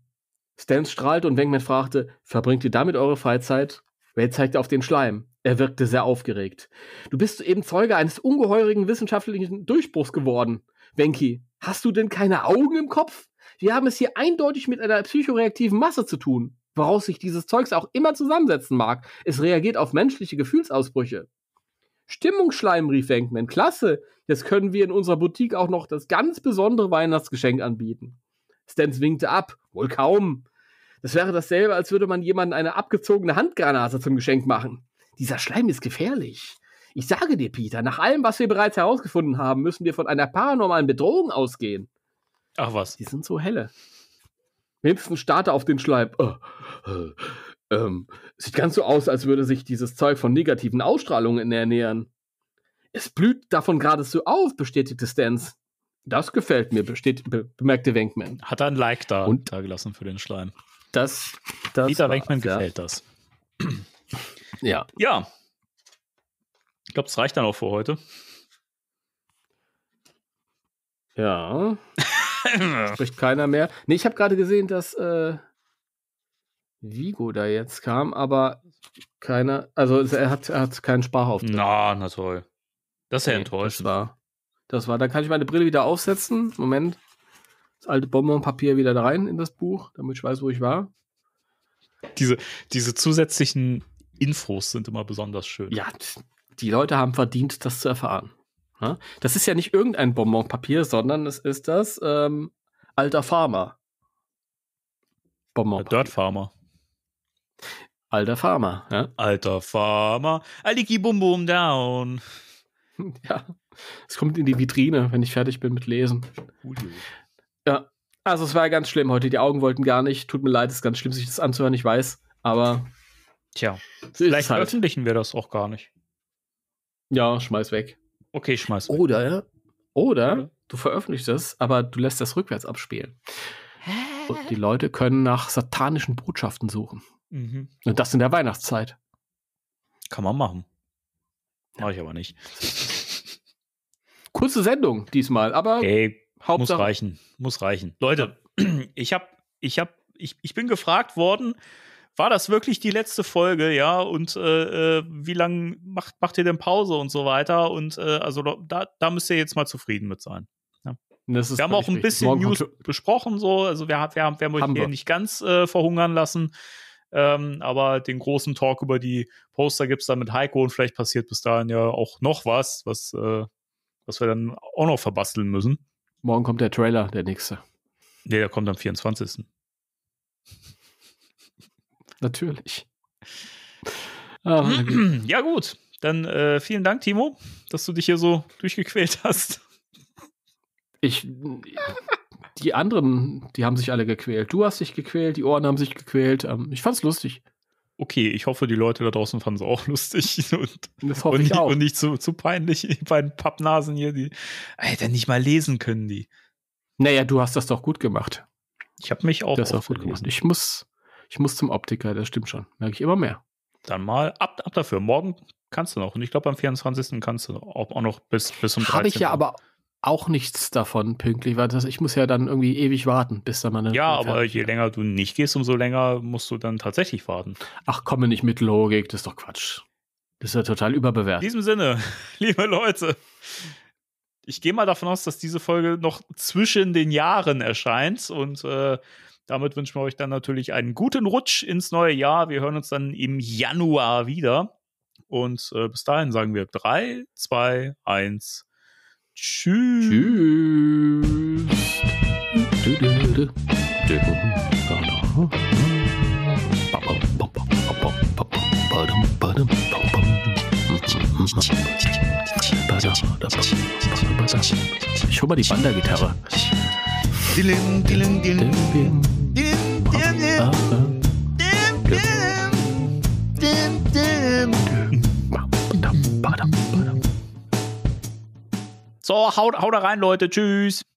Stans strahlte und Wenkman fragte, verbringt ihr damit eure Freizeit? Ray zeigte auf den Schleim. Er wirkte sehr aufgeregt. Du bist eben Zeuge eines ungeheurigen wissenschaftlichen Durchbruchs geworden. Wenki, hast du denn keine Augen im Kopf? Wir haben es hier eindeutig mit einer psychoreaktiven Masse zu tun, woraus sich dieses Zeugs auch immer zusammensetzen mag. Es reagiert auf menschliche Gefühlsausbrüche. Stimmungsschleim, rief Venkman. Klasse, jetzt können wir in unserer Boutique auch noch das ganz besondere Weihnachtsgeschenk anbieten. Stans winkte ab. Wohl kaum. Das wäre dasselbe, als würde man jemandem eine abgezogene Handgranate zum Geschenk machen. Dieser Schleim ist gefährlich. Ich sage dir, Peter, nach allem, was wir bereits herausgefunden haben, müssen wir von einer paranormalen Bedrohung ausgehen. Ach was. Die sind so helle. Wenigstens starte auf den Schleim. Oh, oh. Ähm, sieht ganz so aus, als würde sich dieses Zeug von negativen Ausstrahlungen ernähren. Es blüht davon geradezu auf, bestätigte Stans. Das gefällt mir, besteht, be bemerkte Wenkman. Hat ein Like da, und, da gelassen für den Schleim. Das, das Peter Wenkman ja. gefällt das. Ja. Ja. Ich glaube, es reicht dann auch für heute. Ja. Spricht keiner mehr. Nee, ich habe gerade gesehen, dass äh, Vigo da jetzt kam, aber keiner, also er hat, er hat keinen Sparhaufen. Na, na toll. Das ist ja nee, enttäuschend. Das war, das war, dann kann ich meine Brille wieder aufsetzen. Moment. Das alte Bonbonpapier wieder rein in das Buch, damit ich weiß, wo ich war. Diese, diese zusätzlichen Infos sind immer besonders schön. Ja, die Leute haben verdient, das zu erfahren. Ne? Das ist ja nicht irgendein Bonbonpapier, sondern es ist das ähm, Alter Farmer. Äh, Bonbon. Dirt Farmer. Alter Farmer, ja? Alter Farmer. Aliki Bum Bum Down. Ja. Es kommt in die Vitrine, wenn ich fertig bin mit Lesen. Ja. Also es war ganz schlimm heute. Die Augen wollten gar nicht. Tut mir leid, es ist ganz schlimm, sich das anzuhören, ich weiß. Aber. Tja, vielleicht halt. veröffentlichen wir das auch gar nicht. Ja, schmeiß weg. Okay, ich schmeiß. Weg. Oder, oder du veröffentlichst es, aber du lässt das rückwärts abspielen. Und die Leute können nach satanischen Botschaften suchen. Mhm. Und das in der Weihnachtszeit. Kann man machen. Mach ich aber nicht. Kurze Sendung diesmal, aber hey, Hauptsache. muss reichen, muss reichen. Leute, ich habe ich habe ich, ich bin gefragt worden, war das wirklich die letzte Folge, ja? Und äh, äh wie lange macht, macht ihr denn Pause und so weiter? Und äh, also da, da müsst ihr jetzt mal zufrieden mit sein. Ja. wir haben auch ein bisschen Morgen News besprochen, so, also wir, wir haben, wir haben, euch hier nicht ganz äh, verhungern lassen. Ähm, aber den großen Talk über die Poster gibt es dann mit Heiko und vielleicht passiert bis dahin ja auch noch was, was, äh, was wir dann auch noch verbasteln müssen. Morgen kommt der Trailer, der nächste. Nee, der kommt am 24 natürlich. Ah, mhm. ja, gut. Dann äh, vielen Dank, Timo, dass du dich hier so durchgequält hast. Ich. Die anderen, die haben sich alle gequält. Du hast dich gequält, die Ohren haben sich gequält. Ähm, ich fand's lustig. Okay, ich hoffe, die Leute da draußen fanden es auch lustig und, das hoffe und, ich auch. und nicht zu, zu peinlich, die beiden Pappnasen hier, die Alter, nicht mal lesen können die. Naja, du hast das doch gut gemacht. Ich habe mich auch. Das auch gut gemacht. Ich muss, ich muss zum Optiker, das stimmt schon. Merke ich immer mehr. Dann mal ab, ab dafür. Morgen kannst du noch. Und ich glaube, am 24. kannst du auch, noch bis, bis zum 13. Habe ich ja aber auch nichts davon pünktlich, weil das, ich muss ja dann irgendwie ewig warten, bis da meine. Ja, aber je länger du nicht gehst, umso länger musst du dann tatsächlich warten. Ach, komme nicht mit Logik, das ist doch Quatsch. Das ist ja total überbewertet. In diesem Sinne, liebe Leute, ich gehe mal davon aus, dass diese Folge noch zwischen den Jahren erscheint und äh, damit wünschen wir euch dann natürlich einen guten Rutsch ins neue Jahr. Wir hören uns dann im Januar wieder. Und äh, bis dahin sagen wir 3, 2, 1. Tschüss. Tschüss. Ich hol mal die Wandergitarre. So, haut, haut rein, Leute. Tschüss.